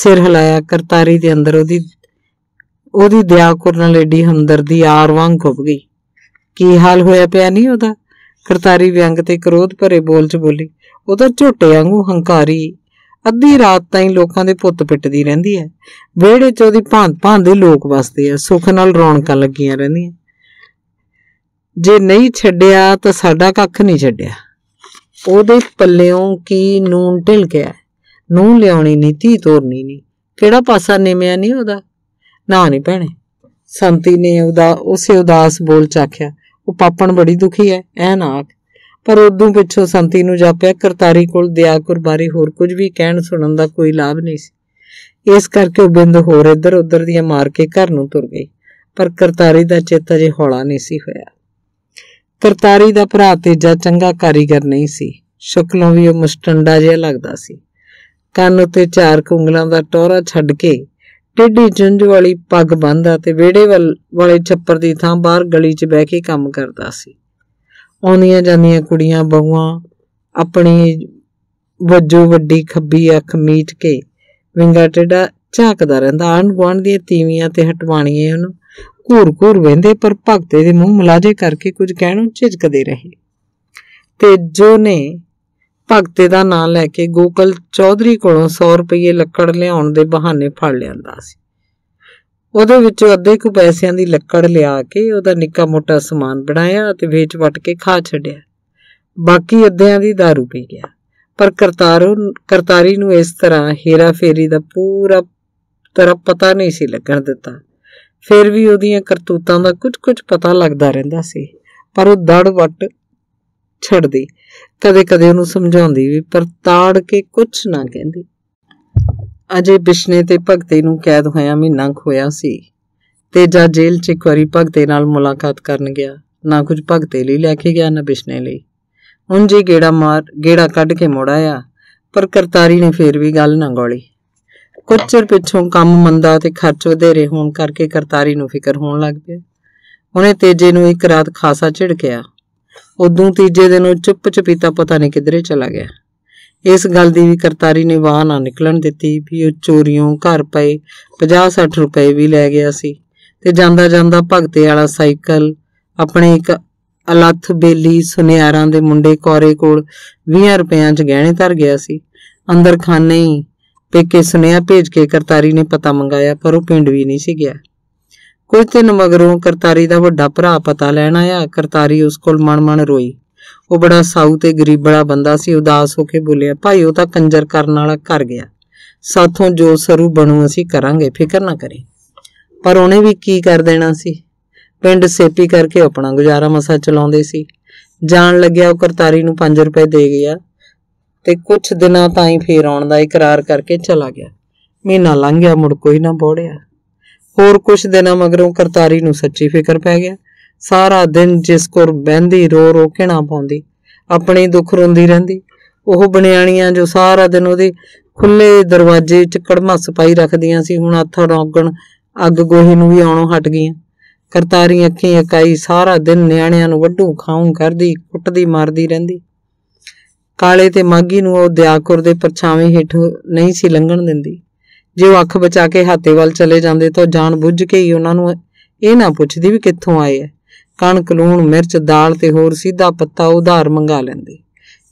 ਸਿਰ ਹਿਲਾਇਆ ਕਰਤਾਰੀ ਦੇ ਅੰਦਰ ਉਹਦੀ ਉਹਦੀ ਦਇਆ ਕਰਨ ਲੇਡੀ ਹਮਦਰਦੀ ਆਰ ਵਾਂਗ ਖੁੱਭ ਗਈ ਕੀ ਹਾਲ ਹੋਇਆ ਪਿਆ ਨਹੀਂ ਉਹਦਾ ਕਰਤਾਰੀ ਵਿਅੰਗ ਤੇ ਕ੍ਰੋਧ ਭਰੇ ਬੋਲ ਚ ਬੋਲੀ ਉਹ ਤਾਂ ਝੋਟੇ ਵਾਂਗੂ ਹੰਕਾਰੀ ਅੱਧੀ ਰਾਤ ਤਾਈਂ ਲੋਕਾਂ ਦੇ ਪੁੱਤ ਪਿੱਟਦੀ ਰਹਿੰਦੀ ਹੈ ਵਿਹੜੇ 'ਚ ਉਹਦੀ ਭਾਂਤ ਭਾਂ ਦੇ ਲੋਕ ਵਸਦੇ ਆ ਸੁੱਖ ਨਾਲ ਰੌਣਕਾਂ ਲੱਗੀਆਂ ਰਹਿੰਦੀਆਂ ਜੇ ਨਹੀਂ ਛੱਡਿਆ ਤਾਂ ਸਾਡਾ ਕੱਖ ਨਹੀਂ ਛੱਡਿਆ ਉਹਦੇ ਪੱਲਿਓਂ ਕੀ ਨੂਨ ਢਿਲ ਗਿਆ ਨੂਨ ਲਿਆਉਣੀ ਨਹੀਂ ਧੀ ਤੋਰਨੀ ਨਹੀਂ ਕਿਹੜਾ ਪਾਸਾ ਨਿਮਿਆ ਨਹੀਂ ਉਹਦਾ ਨਾ ਨਹੀਂ ਭੈਣੇ ਸੰਤੀ ਨੇ ਉਹਦਾ ਉਸੇ ਉਦਾਸ ਬੋਲ ਚ ਆਖਿਆ ਉਹ ਪਾਪਣ ਬੜੀ ਦੁਖੀ ਹੈ ਐ ਨਾ ਆਖ ਪਰ ਉਦੋਂ ਪਿੱਛੋਂ ਸੰਤੀ ਨੂੰ ਜਾਪਿਆ ਕਰਤਾਰੀ ਕੋਲ ਦਿਆਕੁਰ ਬਾਰੇ ਹੋਰ ਕੁਝ ਵੀ ਕਹਿਣ ਸੁਣਨ ਦਾ ਕੋਈ ਲਾਭ ਨਹੀਂ ਸੀ ਇਸ ਕਰਕੇ ਉਹ ਬਿੰਦ ਹੋਰ ਇੱਧਰ ਉੱਧਰ ਦੀਆਂ ਮਾਰ ਕੇ ਘਰ ਨੂੰ ਤੁਰ ਗਈ ਪਰ ਕਰਤਾਰੀ ਦਾ ਚਿੱਤ ਅਜੇ ਹੌਲਾ ਨਹੀਂ ਸੀ ਹੋਇਆ ਕਰਤਾਰੀ ਦਾ ਭਰਾ ਤੇਜਾ ਚੰਗਾ ਕਾਰੀਗਰ ਨਹੀਂ ਸੀ ਸ਼ਕਲੋਂ ਵੀ ਉਹ ਮਸਟੰਡਾ ਜਿਹਾ ਲੱਗਦਾ ਸੀ ਕੰਨ ਉੱਤੇ ਚਾਰ ਕੁੰਗਲਾਂ ਦਾ ਟੋਰਾ ਛੱਡ ਕੇ ਟੇਢੀ ਜੁੰਝ ਵਾਲੀ ਪੱਗ ਬੰਨਦਾ ਤੇ ਵਿਹੜੇ ਵਾਲੇ ਛੱਪਰ ਦੀ ਥਾਂ ਬਾਹਰ ਗਲੀ 'ਚ ਬਹਿ ਕੇ ਕੰਮ ਕਰਦਾ ਸੀ ਆਉਂਦੀਆਂ ਜਾਂਦੀਆਂ ਕੁੜੀਆਂ ਬਹੂਆਂ ਆਪਣੀ ਵੱਜੋ ਵੱਡੀ ਖੱਬੀ ਅੱਖ ਮੀਟ ਕੇ ਵਿੰਗਾ ਟੇਡਾ ਝਾਕਦਾ ਰਹਿੰਦਾ ਆਣ ਗਵਣ ਦੀ ਤੀਵੀਆਂ ਤੇ ਹਟਵਾਣੀਏ ਉਹਨੂੰ ਘੂਰ-ਘੂਰ ਵਹਿੰਦੇ ਪਰ ਭਗਤੇ ਦੇ ਮੂੰਹ ਮਲਾਜੇ ਕਰਕੇ ਕੁਝ ਕਹਿਣੋਂ ਝਿਜਕਦੇ ਰਹੇ ਤੇ ਜੋ ਨੇ ਭਗਤੇ ਦਾ ਨਾਂ ਲੈ ਕੇ ਗੋਕਲ ਚੌਧਰੀ ਕੋਲੋਂ 100 ਰੁਪਏ ਲੱਕੜ ਲਿਆਉਣ ਦੇ ਬਹਾਨੇ ਫੜ ਲਿਆਂਦਾ ਸੀ ਉਹਦੇ ਵਿੱਚੋਂ ਅੱਧੇ ਕੁ ਪੈਸਿਆਂ ਦੀ ਲੱਕੜ ਲਿਆ ਕੇ ਉਹਦਾ ਨਿੱਕਾ ਮੋਟਾ ਸਮਾਨ ਬਣਾਇਆ ਤੇ ਵੇਚ ਵਟ ਕੇ ਖਾ ਛੱਡਿਆ ਬਾਕੀ ਅੱਧਿਆਂ ਦੀ दारू ਪੀ ਗਿਆ ਪਰ ਕਰਤਾਰੋ ਕਰਤਾਰੀ ਨੂੰ ਇਸ ਤਰ੍ਹਾਂ ਹੀਰਾ ਫੇਰੀ ਦਾ ਪੂਰਾ ਤਰ੍ਹਾਂ ਪਤਾ ਨਹੀਂ ਸੀ ਲੱਗਣ ਦਿੱਤਾ ਫਿਰ ਵੀ ਉਹਦੀਆਂ ਕਰਤੂਤਾਂ ਦਾ ਕੁਝ-ਕੁਝ ਪਤਾ ਲੱਗਦਾ ਰਹਿੰਦਾ ਸੀ ਪਰ ਉਹ ਦੜ ਵਟ ਛੱਡਦੀ ਕਦੇ-ਕਦੇ ਉਹਨੂੰ ਸਮਝਾਉਂਦੀ ਵੀ ਪਰ ਤਾੜ ਕੇ ਕੁਝ ਨਾ ਕਹਿੰਦੀ ਅਜੇ ਬਿਸ਼ਨੇ ਤੇ ਭਗਤੇ ਨੂੰ ਕੈਦ ਹੋਇਆ ਮਹੀਨਾ ਖੋਇਆ ਸੀ ਤੇ ਜਾ ਜੇਲ੍ਹ 'ਚ ਇੱਕ ਵਾਰੀ ਭਗਤੇ ਨਾਲ ਮੁਲਾਕਾਤ ਕਰਨ ਗਿਆ ਨਾ ਕੁਝ ਭਗਤੇ ਲਈ ਲੈ ਕੇ ਗਿਆ ਨਾ ਬਿਸ਼ਨੇ ਲਈ ਉਂਝ ਹੀ ਗੇੜਾ ਮਾਰ ਗੇੜਾ ਕੱਢ ਕੇ ਮੋੜ ਆਇਆ ਪਰ ਕਰਤਾਰੀ ਨੇ ਫੇਰ ਵੀ ਗੱਲ ਨਾ ਗੋਲੀ ਕੁਝ ਚਿਰ ਪਿੱਛੋਂ ਕੰਮ ਮੰਦਾ ਤੇ ਖਰਚ ਵਧੇਰੇ ਹੋਣ ਕਰਕੇ ਕਰਤਾਰੀ ਨੂੰ ਫਿਕਰ ਹੋਣ ਲੱਗ ਪਿਆ ਉਹਨੇ ਤੇਜੇ ਨੂੰ ਇੱਕ ਰਾਤ ਖਾਸਾ ਝਿੜਕਿਆ ਉਦੋਂ ਤੀਜੇ ਦਿਨ ਉਹ ਚੁੱਪ ਚਪੀਤਾ ਪਤਾ ਨਹੀਂ ਕਿਧਰੇ ਚਲਾ ਗਿਆ ਇਸ ਗੱਲ ਦੀ ਵੀ ਕਰਤਾਰੀ ਨੇ ਵਾਹ ਨਾ ਨਿਕਲਣ ਦਿੱਤੀ ਵੀ ਉਹ ਚੋਰੀਆਂ ਘਰ ਪਏ 50-60 ਰੁਪਏ ਵੀ ਲੈ ਗਿਆ ਸੀ ਤੇ ਜਾਂਦਾ ਜਾਂਦਾ ਭਗਤੇ ਵਾਲਾ ਸਾਈਕਲ ਆਪਣੇ ਇੱਕ ਅਲੱਥ ਬੇਲੀ ਸੁਨਿਆਰਾਂ ਦੇ ਮੁੰਡੇ ਕੋਰੇ ਕੋਲ 20 ਰੁਪਿਆਂ 'ਚ ਗਹਿਣੇ ਧਰ ਗਿਆ ਸੀ ਅੰਦਰ ਖਾਨੇ ਹੀ ਪੇਕੇ ਆ ਭੇਜ ਕੇ ਕਰਤਾਰੀ ਨੇ ਪਤਾ ਮੰਗਾਇਆ ਪਰ ਉਹ ਪਿੰਡ ਵੀ ਨਹੀਂ ਸੀ ਗਿਆ ਕੁਝ ਦਿਨ ਮਗਰੋਂ ਕਰਤਾਰੀ ਦਾ ਵੱਡਾ ਭਰਾ ਪਤਾ ਲੈਣ ਆਇਆ ਕਰਤਾਰੀ ਉਸ ਕੋਲ ਮਨ-ਮਨ ਰੋਈ ਉਹ ਬੜਾ ਸਾਊ ਤੇ ਗਰੀਬੜਾ ਬੰਦਾ ਸੀ ਉਦਾਸ ਹੋ ਕੇ ਬੋਲਿਆ ਭਾਈ ਉਹ ਤਾਂ ਕੰਜਰ ਕਰਨ ਵਾਲਾ ਕਰ ਗਿਆ ਸਾਥੋਂ ਜੋ ਸਰੂ ਬਣੂ ਅਸੀਂ ਕਰਾਂਗੇ ਫਿਕਰ ਨਾ ਕਰੀ ਪਰ ਉਹਨੇ ਵੀ ਕੀ ਕਰ ਦੇਣਾ ਸੀ ਪਿੰਡ ਸੇਪੀ ਕਰਕੇ ਆਪਣਾ ਗੁਜ਼ਾਰਾ ਮਸਾ ਚਲਾਉਂਦੇ ਸੀ ਜਾਣ ਲੱਗਿਆ ਉਹ ਕਰਤਾਰੀ ਨੂੰ 5 ਰੁਪਏ ਦੇ ਗਿਆ ਤੇ ਕੁਝ ਦਿਨਾਂ ਤਾਈਂ ਫੇਰ ਆਉਣ ਦਾ ਇਕਰਾਰ ਕਰਕੇ ਚਲਾ ਗਿਆ ਮਹੀਨਾ ਲੰਘ ਗਿਆ ਮੁੜ ਕੋਈ ਨਾ ਬੋੜਿਆ ਹੋਰ ਕੁਝ ਦਿਨਾਂ ਮਗਰੋਂ ਕਰਤਾਰੀ ਨੂੰ ਸੱਚੀ ਫਿਕਰ ਪੈ ਗਿਆ ਸਾਰਾ ਦਿਨ ਜਿਸ ਕੋਰ ਬਹਿੰਦੀ ਰੋ ਰੋ ਕਿਣਾ ਪਾਉਂਦੀ ਆਪਣੇ ਦੁੱਖ ਰੋਂਦੀ ਰਹਿੰਦੀ ਉਹ ਬਣਿਆਣੀਆਂ ਜੋ ਸਾਰਾ ਦਿਨ ਉਹਦੇ ਖੁੱਲੇ ਦਰਵਾਜ਼ੇ 'ਚ ਕੜਮਾ ਸਪਾਈ ਰੱਖਦੀਆਂ ਸੀ ਹੁਣ ਹੱਥ ਰੌਗਣ ਅੱਗ ਗੋਹੀ ਨੂੰ ਵੀ ਆਉਣੋਂ ਹਟ ਗਈਆਂ ਕਰਤਾਰੀ ਅੱਖੀਂ ਇਕਾਈ ਸਾਰਾ ਦਿਨ ਨਿਆਣਿਆਂ ਨੂੰ ਵੱਡੂ ਖਾਉਂ ਕਰਦੀ ਕੁੱਟਦੀ ਮਾਰਦੀ ਰਹਿੰਦੀ ਕਾਲੇ ਤੇ ਮਾਗੀ ਨੂੰ ਉਹ ਦਿਆਕੁਰ ਦੇ ਪਰਛਾਵੇਂ ਹੇਠ ਨਹੀਂ ਸੀ ਲੰਘਣ ਦਿੰਦੀ ਜੇ ਉਹ ਅੱਖ ਬਚਾ ਕੇ ਹਾਤੇ ਵੱਲ ਚਲੇ ਜਾਂਦੇ ਤਾਂ ਜਾਣ ਬੁੱਝ ਕੇ ਹੀ ਉਹਨਾਂ ਨੂੰ ਇਹ ਨਾ ਪੁੱਛਦੀ ਵੀ ਕਿੱਥੋਂ ਆਏ ਐ ਕਣਕ ਲੂਣ ਮਿਰਚ ਦਾਲ ਤੇ ਹੋਰ ਸਿੱਧਾ ਪੱਤਾ ਉਧਾਰ ਮੰਗਾ ਲੈਂਦੇ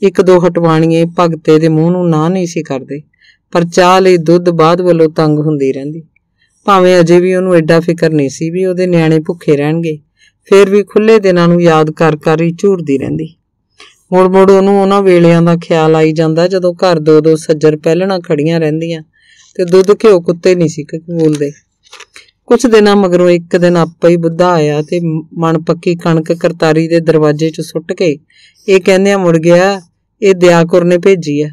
ਇੱਕ ਦੋ ਹਟਵਾਣੀਏ ਭਗਤੇ ਦੇ ਮੂੰਹ ਨੂੰ ਨਾ ਨਹੀਂ ਸੀ ਕਰਦੇ ਪਰ ਚਾਹ ਲਈ ਦੁੱਧ ਬਾਅਦ ਵੱਲੋਂ ਤੰਗ ਹੁੰਦੀ ਰਹਿੰਦੀ ਭਾਵੇਂ ਅਜੇ ਵੀ ਉਹਨੂੰ ਐਡਾ ਫਿਕਰ ਨਹੀਂ ਸੀ ਵੀ ਉਹਦੇ ਨਿਆਣੇ ਭੁੱਖੇ ਰਹਿਣਗੇ ਫੇਰ ਵੀ ਖੁੱਲੇ ਦਿਨਾਂ ਨੂੰ ਯਾਦ ਕਰ ਕਰ ਹੀ ਝੂਰਦੀ ਰਹਿੰਦੀ ਮੋੜ-ਮੋੜ ਉਹਨੂੰ ਉਹਨਾਂ ਵੇਲਿਆਂ ਦਾ ਖਿਆਲ ਆਈ ਜਾਂਦਾ ਜਦੋਂ ਘਰ ਦੋ-ਦੋ ਸੱਜਰ ਪਹਿਲਣਾ ਖੜੀਆਂ ਰਹਿੰਦੀਆਂ ਤੇ ਦੁੱਧ ਘਿਓ ਕੁੱਤੇ ਨਹੀਂ ਸੀ ਬੋਲਦੇ ਕੁਝ ਦਿਨਾਂ ਮਗਰੋਂ ਇੱਕ ਦਿਨ ਆਪੇ ਹੀ ਬੁੱਧਾ ਆਇਆ ਤੇ ਮਨ ਪੱਕੀ ਕਣਕ ਕਰਤਾਰੀ ਦੇ ਦਰਵਾਜ਼ੇ 'ਚ ਸੁੱਟ ਕੇ ਇਹ ਆ ਮੁੜ ਗਿਆ ਇਹ ਦਿਆਕੁਰ ਨੇ ਭੇਜੀ ਆ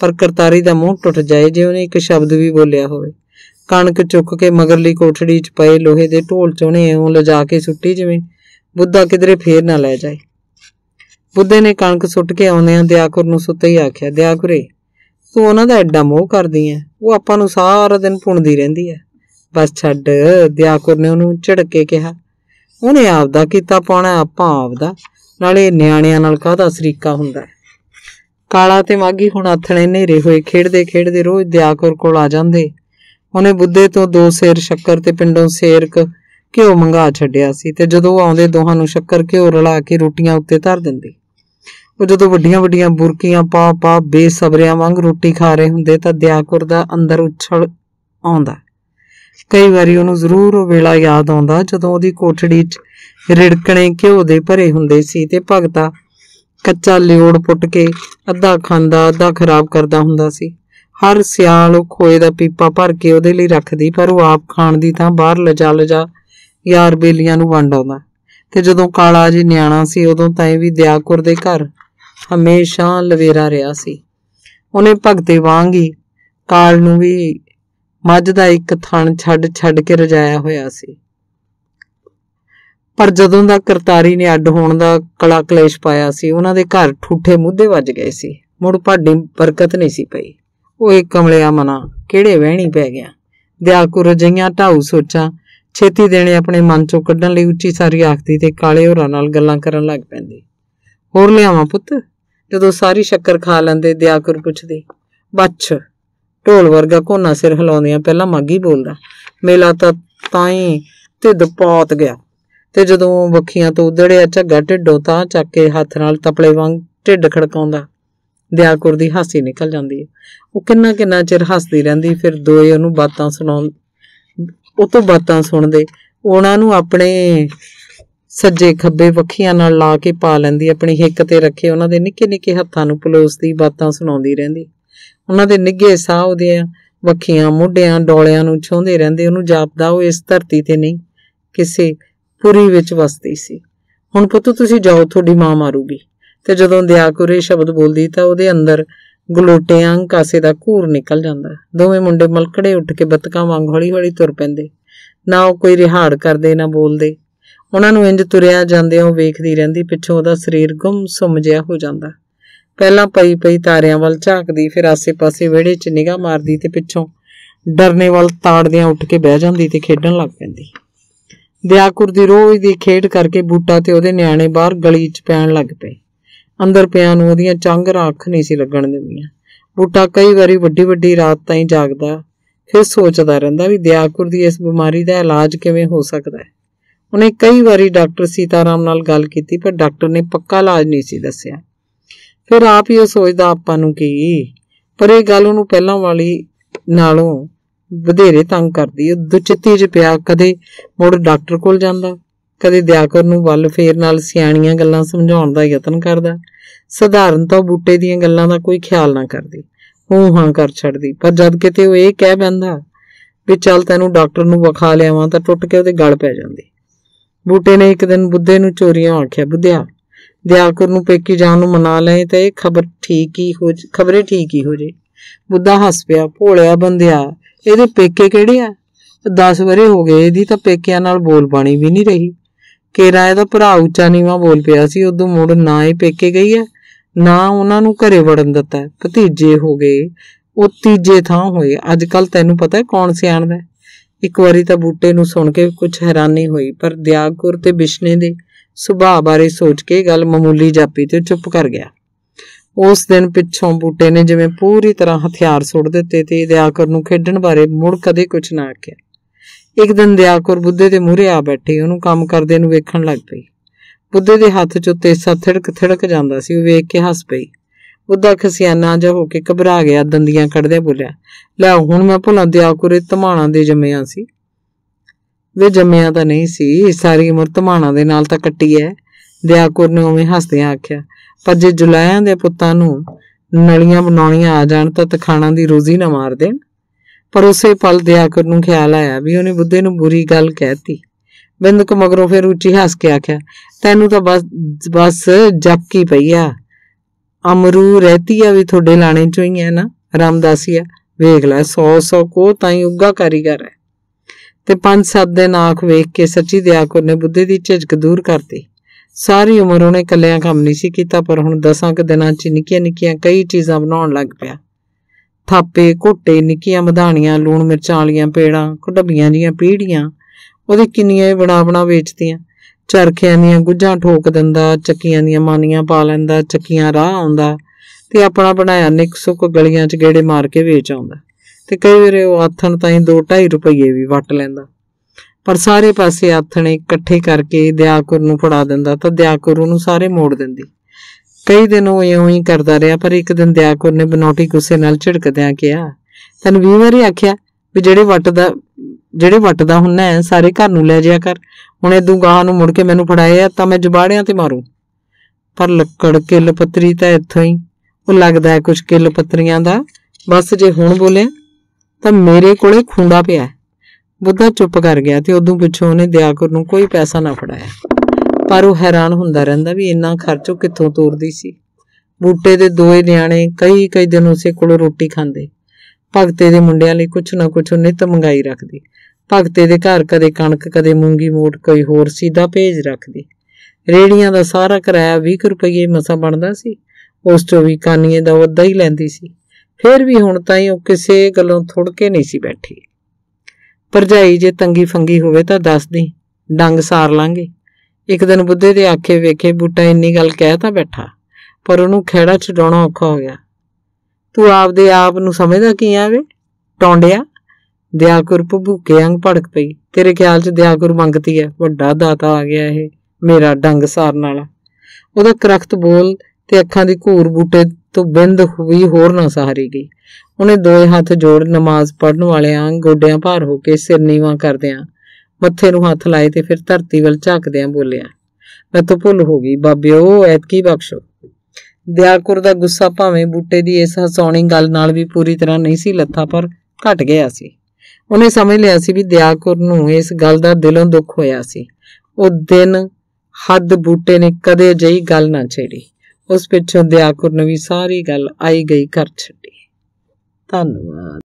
ਪਰ ਕਰਤਾਰੀ ਦਾ ਮੂੰਹ ਟੁੱਟ ਜਾਏ ਜੇ ਉਹਨੇ ਇੱਕ ਸ਼ਬਦ ਵੀ ਬੋਲਿਆ ਹੋਵੇ ਕਣਕ ਚੁੱਕ ਕੇ ਮਗਰਲੀ ਕੋਠੜੀ 'ਚ ਪਏ ਲੋਹੇ ਦੇ ਢੋਲ 'ਚ ਉਹਨੇ ਇਉਂ ਲਿਜਾ ਕੇ ਸੁੱਟੀ ਜਿਵੇਂ ਬੁੱਧਾ ਕਿਧਰੇ ਫੇਰ ਨਾ ਲੈ ਜਾਏ ਬੁੱਧੇ ਨੇ ਕਣਕ ਸੁੱਟ ਕੇ ਆਉਂਦਿਆਂ ਦਿਆਕੁਰ ਨੂੰ ਸੁੱਤੇ ਹੀ ਆਖਿਆ ਦਿਆਕੁਰੇ ਤੂੰ ਉਹਨਾਂ ਦਾ ਐਡਾ ਮੋਹ ਕਰਦੀ ਐ ਉਹ ਆਪਾਂ ਨੂੰ ਸਾਰਾ ਦਿਨ ਪੁੰਦੀ ਰਹਿੰਦੀ ਐ ਬਸ ਛੱਡ ਦਿਆਕੁਰ ਨੇ ਉਹਨੂੰ ਝਿੜਕ ਕੇ ਕਿਹਾ ਉਹਨੇ ਆਪਦਾ ਕੀਤਾ ਪਾਉਣਾ ਆਪਾਂ ਆਪਦਾ ਨਾਲੇ ਨਿਆਣਿਆਂ ਨਾਲ ਕਾਹਦਾ ਸਰੀਕਾ ਹੁੰਦਾ ਕਾਲਾ ਤੇ ਮਾਗੀ ਹੁਣ ਆਥਣੇ ਨੇਰੇ ਹੋਏ ਖੇਡਦੇ ਖੇਡਦੇ ਰੋਜ਼ ਦਿਆਕੁਰ ਕੋਲ ਆ ਜਾਂਦੇ ਉਹਨੇ ਬੁੱਧੇ ਤੋਂ ਦੋ ਸੇਰ ਸ਼ੱਕਰ ਤੇ ਪਿੰਡੋਂ ਸੇਰ ਘਿਓ ਮੰਗਾ ਛੱਡਿਆ ਸੀ ਤੇ ਜਦੋਂ ਆਉਂਦੇ ਦੋਹਾਂ ਨੂੰ ਸ਼ੱਕਰ ਘਿਓ ਰਲਾ ਕੇ ਰੋਟੀਆਂ ਉੱਤੇ ਧਰ ਦਿੰਦੀ ਉਹ ਜਦੋਂ ਵੱਡੀਆਂ-ਵੱਡੀਆਂ ਬੁਰਕੀਆਂ ਪਾ ਪਾ ਬੇਸਬਰਿਆਂ ਵਾਂਗ ਰੋਟੀ ਖਾ ਰਹੇ ਹੁੰਦੇ ਤਾਂ ਦਿਆਕੁਰ ਦਾ ਅੰਦਰ ਉਛਲ ਆਉਂਦਾ ਕਈ ਵਾਰੀ ਉਹਨੂੰ ਜ਼ਰੂਰ ਉਹ ਵੇਲਾ ਯਾਦ ਆਉਂਦਾ ਜਦੋਂ ਉਹਦੀ ਕੋਠੜੀ 'ਚ ਰਿੜਕਣੇ ਘਿਓ ਦੇ ਭਰੇ ਹੁੰਦੇ ਸੀ ਤੇ ਭਗਤਾ ਕੱਚਾ ਲਿਓੜ ਪੁੱਟ ਕੇ ਅੱਧਾ ਖਾਂਦਾ ਅੱਧਾ ਖਰਾਬ ਕਰਦਾ ਹੁੰਦਾ ਸੀ ਹਰ ਸਿਆਲ ਉਹ ਖੋਏ ਦਾ ਪੀਪਾ ਭਰ ਕੇ ਉਹਦੇ ਲਈ ਰੱਖਦੀ ਪਰ ਉਹ ਆਪ ਖਾਣ ਦੀ ਤਾਂ ਬਾਹਰ ਲਜਾ ਲਜਾ ਯਾਰ ਬੇਲੀਆਂ ਨੂੰ ਵੰਡ ਆਉਂਦਾ ਤੇ ਜਦੋਂ ਕਾਲਾ ਜੀ ਨਿਆਣਾ ਸੀ ਉਦੋਂ ਤਾਂ ਇਹ ਵੀ ਦਿਆਕੁਰ ਦੇ ਘਰ ਹਮੇਸ਼ਾ ਲਵੇਰਾ ਰਿਹਾ ਸੀ ਉਹਨੇ ਭਗਤੇ ਵਾਂਗ ਹੀ ਕਾਲ ਨੂੰ ਵੀ ਮੱਝ ਦਾ ਇੱਕ ਥਣ ਛੱਡ ਛੱਡ ਕੇ ਰਜਾਇਆ ਹੋਇਆ ਸੀ ਪਰ ਜਦੋਂ ਦਾ ਕਰਤਾਰੀ ਨੇ ਅੱਡ ਹੋਣ ਦਾ ਕਲਾ ਕਲੇਸ਼ ਪਾਇਆ ਸੀ ਉਹਨਾਂ ਦੇ ਘਰ ਠੂਠੇ ਮੁੱਦੇ ਵੱਜ ਗਏ ਸੀ ਮੁੜ ਭਾਡੀ ਬਰਕਤ ਨਹੀਂ ਸੀ ਪਈ ਉਹ ਇੱਕ ਕਮਲਿਆ ਮਨਾ ਕਿਹੜੇ ਵਹਿਣੀ ਪੈ ਗਿਆ ਦਿਆਕੁਰ ਰਜਈਆਂ ਢਾਉ ਸੋਚਾਂ ਛੇਤੀ ਦੇਣੇ ਆਪਣੇ ਮਨ ਚੋਂ ਕੱਢਣ ਲਈ ਉੱਚੀ ਸਾਰੀ ਆਖਦੀ ਤੇ ਕਾਲੇ ਹੋਰਾਂ ਨਾਲ ਗੱਲਾਂ ਕਰਨ ਲੱਗ ਪੈਂਦੀ ਹੋਰ ਲਿਆਵਾਂ ਪੁੱਤ ਜਦੋਂ ਸਾਰੀ ਸ਼ੱਕਰ ਖਾ ਲੈਂਦੇ ਦਿਆਕੁਰ ਪੁੱਛਦੀ ਬੱਚ ਢੋਲ ਵਰਗਾ ਕੋਨਾ ਸਿਰ ਹਿਲਾਉਂਦਿਆਂ ਪਹਿਲਾਂ ਮਾਗੀ ਬੋਲਦਾ ਮੇਲਾ ਤਾਂ ਤਾਂ ਹੀ ਤੇ ਦਪੌਤ ਗਿਆ ਤੇ ਜਦੋਂ ਵੱਖੀਆਂ ਤੋਂ ਉਧੜਿਆ ਝੱਗਾ ਢਿੱਡੋਂ ਤਾਂ ਚੱਕ ਕੇ ਹੱਥ ਨਾਲ ਤਪਲੇ ਵਾਂਗ ਢਿੱਡ ਖੜਕਾਉਂਦਾ ਦਿਆਲਕੁਰ ਦੀ ਹਾਸੀ ਨਿਕਲ ਜਾਂਦੀ ਹੈ ਉਹ ਕਿੰਨਾ ਕਿੰਨਾ ਚਿਰ ਹੱਸਦੀ ਰਹਿੰਦੀ ਫਿਰ ਦੋਏ ਉਹਨੂੰ ਬਾਤਾਂ ਸੁਣਾਉਂ ਉਹ ਤੋਂ ਬਾਤਾਂ ਸੁਣਦੇ ਉਹਨਾਂ ਨੂੰ ਆਪਣੇ ਸੱਜੇ ਖੱਬੇ ਵੱਖੀਆਂ ਨਾਲ ਲਾ ਕੇ ਪਾ ਲੈਂਦੀ ਆਪਣੀ ਹਿੱਕ ਤੇ ਰੱਖੇ ਉਹਨਾਂ ਦੇ ਨਿੱਕੇ ਨਿੱਕੇ ਹੱਥਾਂ ਨੂੰ ਪਲੋਸਦੀ ਬਾਤਾਂ ਸੁਣਾਉਂਦੀ ਰਹਿੰਦੀ ਉਹਨਾਂ ਦੇ ਨਿੱਘੇ ਸਾਹ ਉਹਦੀਆਂ ਵੱਖੀਆਂ ਮੋਢਿਆਂ ਡੋਲਿਆਂ ਨੂੰ ਛੋਹਦੇ ਰਹਿੰਦੇ ਉਹਨੂੰ ਜਾਪਦਾ ਉਹ ਇਸ ਧਰਤੀ ਤੇ ਨਹੀਂ ਕਿਸੇ ਪੁਰੀ ਵਿੱਚ ਵਸਦੀ ਸੀ ਹੁਣ ਪੁੱਤ ਤੁਸੀਂ ਜਾਓ ਤੁਹਾਡੀ ਮਾਂ ਮਾਰੂਗੀ ਤੇ ਜਦੋਂ ਦਿਆਕੁਰੇ ਸ਼ਬਦ ਬੋਲਦੀ ਤਾਂ ਉਹਦੇ ਅੰਦਰ ਗਲੋਟਿਆਂ ਕਾਸੇ ਦਾ ਘੂਰ ਨਿਕਲ ਜਾਂਦਾ ਦੋਵੇਂ ਮੁੰਡੇ ਮਲਕੜੇ ਉੱਠ ਕੇ ਬਤਕਾਂ ਵਾਂਗ ਹੌਲੀ-ਹੌਲੀ ਤੁਰ ਪੈਂਦੇ ਨਾ ਉਹ ਕੋਈ ਰਿਹਾੜ ਕਰਦੇ ਨਾ ਬੋਲਦੇ ਉਹਨਾਂ ਨੂੰ ਇੰਜ ਤੁਰਿਆ ਜਾਂਦੇ ਉਹ ਵੇਖਦੀ ਰਹਿੰਦੀ ਪਿੱਛੋਂ ਉਹਦਾ ਸਰੀਰ ਗੁੰਮ ਸੁੰਮ ਜਿਹਾ ਹੋ ਜਾਂਦਾ ਪਹਿਲਾਂ ਪਈ ਪਈ ਤਾਰਿਆਂ ਵੱਲ ਝਾਕਦੀ ਫਿਰ ਆਸੇ-ਪਾਸੇ ਵਿਹੜੇ 'ਚ ਨਿਗਾਹ ਮਾਰਦੀ ਤੇ ਪਿੱਛੋਂ ਡਰਨੇ ਵੱਲ ਤਾੜਦਿਆਂ ਉੱਠ ਕੇ ਬਹਿ ਜਾਂਦੀ ਤੇ ਖੇਡਣ ਲੱਗ ਪੈਂਦੀ ਦਿਆਕੁਰ ਦੀ ਰੋਜ਼ ਦੀ ਖੇਡ ਕਰਕੇ ਬੂਟਾ ਤੇ ਉਹਦੇ ਨਿਆਣੇ ਬਾਹਰ ਗਲੀ 'ਚ ਪੈਣ ਲੱਗ ਪਏ ਅੰਦਰ ਪਿਆਂ ਨੂੰ ਉਹਦੀਆਂ ਚੰਗ ਅੱਖ ਨਹੀਂ ਸੀ ਲੱਗਣ ਦਿੰਦੀਆਂ ਬੂਟਾ ਕਈ ਵਾਰੀ ਵੱਡੀ ਵੱਡੀ ਰਾਤ ਤਾਈਂ ਜਾਗਦਾ ਫਿਰ ਸੋਚਦਾ ਰਹਿੰਦਾ ਵੀ ਦਿਆਕੁਰ ਦੀ ਇਸ ਬਿਮਾਰੀ ਦਾ ਇਲਾਜ ਕਿਵੇਂ ਹੋ ਸਕਦਾ ਹੈ ਉਹਨੇ ਕਈ ਵਾਰੀ ਡਾਕਟਰ ਸੀਤਾਰਾਮ ਨਾਲ ਗੱਲ ਕੀਤੀ ਪਰ ਡਾਕਟਰ ਨੇ ਪੱਕਾ ਇਲਾਜ ਨਹੀਂ ਸੀ ਦੱਸਿਆ ਫਿਰ ਆਪ ਹੀ ਉਹ ਸੋਚਦਾ ਆਪਾਂ ਨੂੰ ਕੀ ਪਰ ਇਹ ਗੱਲ ਉਹਨੂੰ ਪਹਿਲਾਂ ਵਾਲੀ ਨਾਲੋਂ ਵਧੇਰੇ ਤੰਗ ਕਰਦੀ ਉਹ ਦੁਚਿੱਤੀ 'ਚ ਪਿਆ ਕਦੇ ਮੁੜ ਡਾਕਟਰ ਕੋਲ ਜਾਂਦਾ ਕਦੇ ਦਿਆਕਰ ਨੂੰ ਵੱਲ ਫੇਰ ਨਾਲ ਸਿਆਣੀਆਂ ਗੱਲਾਂ ਸਮਝਾਉਣ ਦਾ ਯਤਨ ਕਰਦਾ ਸਧਾਰਨ ਤੋਂ ਬੂਟੇ ਦੀਆਂ ਗੱਲਾਂ ਦਾ ਕੋਈ ਖਿਆਲ ਨਾ ਕਰਦੀ ਉਹ ਹਾਂ ਕਰ ਛੱਡਦੀ ਪਰ ਜਦ ਕਿਤੇ ਉਹ ਇਹ ਕਹਿ ਬੰਦਾ ਵੀ ਚੱਲ ਤੈਨੂੰ ਡਾਕਟਰ ਨੂੰ ਵਿਖਾ ਲਿਆਵਾਂ ਤਾਂ ਟੁੱਟ ਕੇ ਉਹਦੇ ਗਲ ਪੈ ਜਾਂਦੀ ਬੂਟੇ ਨੇ ਇੱਕ ਦਿਨ ਬੁੱਧੇ ਨੂੰ ਚੋਰੀਆਂ ਆਖਿਆ ਬੁੱਧਿਆ ਦਿਆਲਕੁਰ ਨੂੰ ਪੇਕੀ ਜਾਣ ਨੂੰ ਮਨਾ ਲਏ ਤਾਂ ਇਹ ਖਬਰ ਠੀਕ ਹੀ ਹੋ ਖਬਰੇ ਠੀਕ ਹੀ ਹੋ ਜੇ ਬੁੱਧਾ ਹੱਸ ਪਿਆ ਭੋਲਿਆ ਬੰਦਿਆ ਇਹਦੇ ਪੇਕੇ ਕਿਹੜੇ ਆ 10 ਵਰੇ ਹੋ ਗਏ ਇਹਦੀ ਤਾਂ ਪੇਕਿਆਂ ਨਾਲ ਬੋਲ ਬਾਣੀ ਵੀ ਨਹੀਂ ਰਹੀ ਕੇਰਾ ਇਹਦਾ ਭਰਾ ਉੱਚਾ ਨੀਵਾ ਬੋਲ ਪਿਆ ਸੀ ਉਦੋਂ ਮੁੜ ਨਾ ਹੀ ਪੇਕੇ ਗਈ ਹੈ ਨਾ ਉਹਨਾਂ ਨੂੰ ਘਰੇ ਵੜਨ ਦਿੱਤਾ ਭਤੀਜੇ ਹੋ ਗਏ ਉਹ ਤੀਜੇ ਥਾਂ ਹੋਏ ਅੱਜ ਕੱਲ ਤੈਨੂੰ ਪਤਾ ਹੈ ਕੌਣ ਸਿਆਣਦਾ ਇੱਕ ਵਾਰੀ ਤਾਂ ਬੂਟੇ ਨੂੰ ਸੁਣ ਕੇ ਕੁਝ ਹੈਰਾਨੀ ਹੋਈ ਪਰ ਦਿਆਗੁਰ ਤੇ ਬਿਸ਼ਨੇ ਦੇ ਸੁਭਾਅ ਬਾਰੇ ਸੋਚ ਕੇ ਗੱਲ ਮਾਮੂਲੀ ਜਾਪੀ ਤੇ ਚੁੱਪ ਕਰ ਗਿਆ ਉਸ ਦਿਨ ਪਿੱਛੋਂ ਬੂਟੇ ਨੇ ਜਿਵੇਂ ਪੂਰੀ ਤਰ੍ਹਾਂ ਹਥਿਆਰ ਸੁੱਟ ਦਿੱਤੇ ਤੇ ਦਿਆਕਰ ਨੂੰ ਖੇਡਣ ਬਾਰੇ ਮੁੜ ਕਦੇ ਕੁਝ ਨਾ ਆਖਿਆ ਇੱਕ ਦਿਨ ਦਿਆਕਰ ਬੁੱਧੇ ਦੇ ਮੂਹਰੇ ਆ ਬੈਠੀ ਉਹਨੂੰ ਕੰਮ ਕਰਦੇ ਨੂੰ ਵੇਖਣ ਲੱਗ ਪਈ ਬੁੱਧੇ ਦੇ ਹੱਥ 'ਚੋਂ ਤੇਸਾ ਥੜਕ ਥੜਕ ਜਾਂਦਾ ਸੀ ਉਹ ਵੇਖ ਕੇ ਹੱਸ ਪਈ ਬੁੱਧਾ ਖਸਿਆਨਾ ਜਿਹਾ ਹੋ ਕੇ ਘਬਰਾ ਗਿਆ ਦੰਦੀਆਂ ਕੱਢਦੇ ਬੋਲਿਆ ਲੈ ਹੁਣ ਮੈਂ ਭੁਲਾ ਇਹ ਧਮਾਣਾ ਦੇ ਜੰਮਿਆ ਸੀ ਵੇ ਜੰਮਿਆ ਤਾਂ ਨਹੀਂ ਸੀ ਸਾਰੀ ਉਮਰ ਧਮਾਣਾ ਦੇ ਨਾਲ ਤਾਂ ਕੱਟੀ ਐ ਦਿਆਕੁਰ ਨੇ ਉਵੇਂ ਹੱਸਦਿਆਂ ਆਖਿਆ ਪਰ ਜੇ ਜੁਲਾਇਆਂ ਦੇ ਪੁੱਤਾਂ ਨੂੰ ਨਲੀਆਂ ਬਣਾਉਣੀਆਂ ਆ ਜਾਣ ਤਾਂ ਤਖਾਣਾ ਦੀ ਰੋਜ਼ੀ ਨਾ ਮਾਰ ਦੇਣ ਪਰ ਉਸੇ ਪਲ ਦਿਆਕੁਰ ਨੂੰ ਖਿਆਲ ਆਇਆ ਵੀ ਉਹਨੇ ਬੁੱਧੇ ਨੂੰ ਬੁਰੀ ਗੱਲ ਕਹਿਤੀ ਬਿੰਦਕ ਮਗਰੋਂ ਫਿਰ ਉੱਚੀ ਹੱਸ ਕੇ ਆਖਿਆ ਤੈਨੂੰ ਤਾਂ ਬਸ ਬਸ ਜੱਪ ਕੀ ਪਈਆ ਅਮਰੂ ਰਹਤੀ ਆ ਵੀ ਤੁਹਾਡੇ ਲਾਣੇ ਚੋਂ ਹੀ ਐ ਨਾ ਰਾਮਦਾਸੀਆ ਵੇਖ ਲੈ 100 100 ਕੋ ਤਾਂ ਹੀ ਉੱਗਾ ਕਾਰੀਗਰ ਹੈ ਤੇ ਪੰਜ ਸੱਤ ਦਿਨ ਆਖ ਵੇਖ ਕੇ ਸੱਚੀ ਕੋ ਨੇ ਬੁੱਧੇ ਦੀ ਝਿਜਕ ਦੂਰ ਕਰਤੀ ਸਾਰੀ ਉਮਰ ਉਹਨੇ ਕੱਲਿਆਂ ਕੰਮ ਨਹੀਂ ਸੀ ਕੀਤਾ ਪਰ ਹੁਣ ਦਸਾਂ ਕੁ ਦਿਨਾਂ 'ਚ ਨਿੱਕੀਆਂ ਨਿੱਕੀਆਂ ਕਈ ਚੀਜ਼ਾਂ ਬਣਾਉਣ ਲੱਗ ਪਿਆ ਥਾਪੇ ਘੋਟੇ ਨਿੱਕੀਆਂ ਮਧਾਣੀਆਂ ਲੂਣ ਮਿਰਚਾਂ ਵਾਲੀਆਂ ਪੇੜਾਂ ਕੁੱਡਬੀਆਂ ਜੀਆਂ ਪੀੜੀਆਂ ਉਹਦੇ ਕਿੰਨੀਆਂ ਬਣਾ ਬਣਾ ਵੇਚਦੀਆਂ ਚਰਖਿਆਂ ਦੀਆਂ ਗੁੱਜਾਂ ਠੋਕ ਦਿੰਦਾ ਚੱਕੀਆਂ ਦੀਆਂ ਮਾਨੀਆਂ ਪਾ ਲੈਂਦਾ ਚੱਕੀਆਂ ਰਾਹ ਆਉਂਦਾ ਤੇ ਆਪਣਾ ਬਣਾਇਆ ਨਿਕਸੁਕ ਗਲੀਆਂ 'ਚ ਗੇੜੇ ਮਾਰ ਕੇ ਵੇਚ ਆਉਂਦਾ ਤੇ ਕਈ ਵਾਰ ਉਹ ਆਥਣ ਤਾਂ ਹੀ 2-2.5 ਰੁਪਏ ਵੀ ਵਟ ਲੈਂਦਾ ਪਰ ਸਾਰੇ ਪਾਸੇ ਆਥਣੇ ਇਕੱਠੇ ਕਰਕੇ ਦਿਆਕੁਰ ਨੂੰ ਫੜਾ ਦਿੰਦਾ ਤਾਂ ਦਿਆਕੁਰ ਉਹਨੂੰ ਸਾਰੇ ਮੋੜ ਦਿੰਦੀ ਕਈ ਦਿਨ ਉਹ ਇਉਂ ਹੀ ਕਰਦਾ ਰਿਹਾ ਪਰ ਇੱਕ ਦਿਨ ਦਿਆਕੁਰ ਨੇ ਬਨੋਟੀ ਗੁੱਸੇ ਨਾਲ ਝਿੜਕਦਿਆਂ ਕਿਹਾ ਤੈਨੂੰ ਵੀ ਵਾਰੀ ਆਖਿਆ ਵੀ ਜਿਹੜੇ ਵਟ ਦਾ ਜਿਹੜੇ ਵਟ ਦਾ ਹੁੰਨਾ ਹੈ ਸਾਰੇ ਘਰ ਨੂੰ ਲੈ ਜਾਇਆ ਕਰ ਹੁਣ ਇਹ ਦੂਗਾਹ ਨੂੰ ਮੁੜ ਕੇ ਮੈਨੂੰ ਫੜਾਇਆ ਤਾਂ ਮੈਂ ਜਬਾੜਿਆਂ ਤੇ ਮਾਰੂ ਪਰ ਲੱਕੜ ਕਿੱਲ ਪੱਤਰੀ ਤਾਂ ਇੱਥੋਂ ਹੀ ਉਹ ਲੱਗਦਾ ਹੈ ਕੁਝ ਕਿੱਲ ਪੱਤਰੀਆਂ ਦਾ ਬਸ ਜੇ ਹੁਣ ਬੋਲੇ ਤਾਂ ਮੇਰੇ ਕੋਲੇ ਖੁੰਡਾ ਪਿਆ ਬੁੱਧਾ ਚੁੱਪ ਕਰ ਗਿਆ ਤੇ ਉਦੋਂ ਪਿੱਛੋਂ ਉਹਨੇ ਦਿਆਕਰ ਨੂੰ ਕੋਈ ਪੈਸਾ ਨਾ ਫੜਾਇਆ ਪਰ ਉਹ ਹੈਰਾਨ ਹੁੰਦਾ ਰਹਿੰਦਾ ਵੀ ਇੰਨਾ ਖਰਚੋ ਕਿੱਥੋਂ ਤੋਰਦੀ ਸੀ ਬੂਟੇ ਦੇ ਦੋਏ ਨਿਆਣੇ ਕਈ ਕਈ ਦਿਨ ਉਸੇ ਕੋਲ ਰੋਟੀ ਖਾਂਦੇ ਭਗਤੇ ਦੇ ਮੁੰਡਿਆਂ ਲਈ ਕੁਛ ਨਾ ਕੁਛ ਨਿਤ ਮੰਗਾਈ ਰੱਖਦੀ ਭਗਤੇ ਦੇ ਘਰ ਕਦੇ ਕਣਕ ਕਦੇ ਮੂੰਗੀ ਮੋਟ ਕੋਈ ਹੋਰ ਸੀਦਾ ਭੇਜ ਰੱਖਦੀ ਰੇੜੀਆਂ ਦਾ ਸਾਰਾ ਕਿਰਾਇਆ 20 ਰੁਪਏ ਮਸਾ ਬਣਦਾ ਸੀ ਉਸ ਤੋਂ ਵੀ ਕਾਨੀਏ ਦਾ ਉਦਾਂ ਹੀ ਲੈਂਦੀ ਸੀ ਫਿਰ ਵੀ ਹੁਣ ਤਾਈਂ ਉਹ ਕਿਸੇ ਗੱਲੋਂ ਥੁੜ ਕੇ ਨਹੀਂ ਸੀ ਬੈਠੀ ਪਰਜਾਈ ਜੇ ਤੰਗੀ ਫੰਗੀ ਹੋਵੇ ਤਾਂ ਦੱਸ ਦੇ ਡੰਗ ਸਾਰ ਲਾਂਗੇ ਇੱਕ ਦਿਨ ਬੁੱਧੇ ਦੇ ਆਖੇ ਵੇਖੇ ਬੂਟਾ ਇੰਨੀ ਗੱਲ ਕਹਿ ਤਾਂ ਬੈਠਾ ਪਰ ਉਹਨੂੰ ਖੇੜਾ ਛਡਾਉਣਾ ਔਖਾ ਹੋ ਗਿਆ ਤੂੰ ਆਪਦੇ ਆਪ ਨੂੰ ਸਮਝਦਾ ਕੀ ਆ ਵੇ ਟੌਂਡਿਆ ਦਿਆਲਕੁਰ ਭੁੱਕੇ ਅੰਗ ਭੜਕ ਪਈ ਤੇਰੇ ਖਿਆਲ 'ਚ ਦਿਆਲਕੁਰ ਮੰਗਤੀ ਹੈ ਵੱਡਾ ਦਾਤਾ ਆ ਗਿਆ ਇਹ ਮੇਰਾ ਡੰਗ ਸਾਰਨ ਵਾਲਾ ਉਹਦਾ ਕਰਖਤ ਬੋਲ ਤੇ ਅੱਖਾਂ ਦੀ ਘੂਰ ਬੂਟੇ ਤੂੰ ਬਿੰਦ ਹੋਈ ਹੋਰ ਨਾ ਸਹਾਰੀ ਗਈ ਉਹਨੇ ਦੋਏ ਹੱਥ ਜੋੜ ਨਮਾਜ਼ ਪੜਨ ਵਾਲਿਆਂ ਗੋਡਿਆਂ ਭਾਰ ਹੋ ਕੇ ਸਿਰ ਨੀਵਾ ਕਰਦਿਆਂ ਮੱਥੇ ਨੂੰ ਹੱਥ ਲਾਏ ਤੇ ਫਿਰ ਧਰਤੀ ਵੱਲ ਝਾਕਦਿਆਂ ਬੋਲਿਆ ਮੈਂ ਤਾਂ ਭੁੱਲ ਹੋ ਗਈ ਬਾਬਿਓ ਐਤਕੀ ਬਖਸ਼ੋ ਦਿਆਲਕੁਰ ਦਾ ਗੁੱਸਾ ਭਾਵੇਂ ਬੂਟੇ ਦੀ ਇਸ ਹਸਾਉਣੀ ਗੱਲ ਨਾਲ ਵੀ ਪੂਰੀ ਤਰ੍ਹਾਂ ਨਹੀਂ ਸੀ ਲੱਥਾ ਪਰ ਘਟ ਗਿਆ ਸੀ ਉਹਨੇ ਸਮਝ ਲਿਆ ਸੀ ਵੀ ਦਿਆਲਕੁਰ ਨੂੰ ਇਸ ਗੱਲ ਦਾ ਦਿਲੋਂ ਦੁੱਖ ਹੋਇਆ ਸੀ ਉਹ ਦਿਨ ਹੱਦ ਬੂਟੇ ਨੇ ਕਦੇ ਅਜਿਹੀ ਗੱਲ ਨਾ ਛੇੜੀ ਉਸ ਪਿੱਛੋਂ ਦਿਆਕੁਰ ਨੇ ਵੀ ਸਾਰੀ ਗੱਲ ਆਈ ਗਈ ਕਰ ਛੱਡੀ ਧੰਨਵਾਦ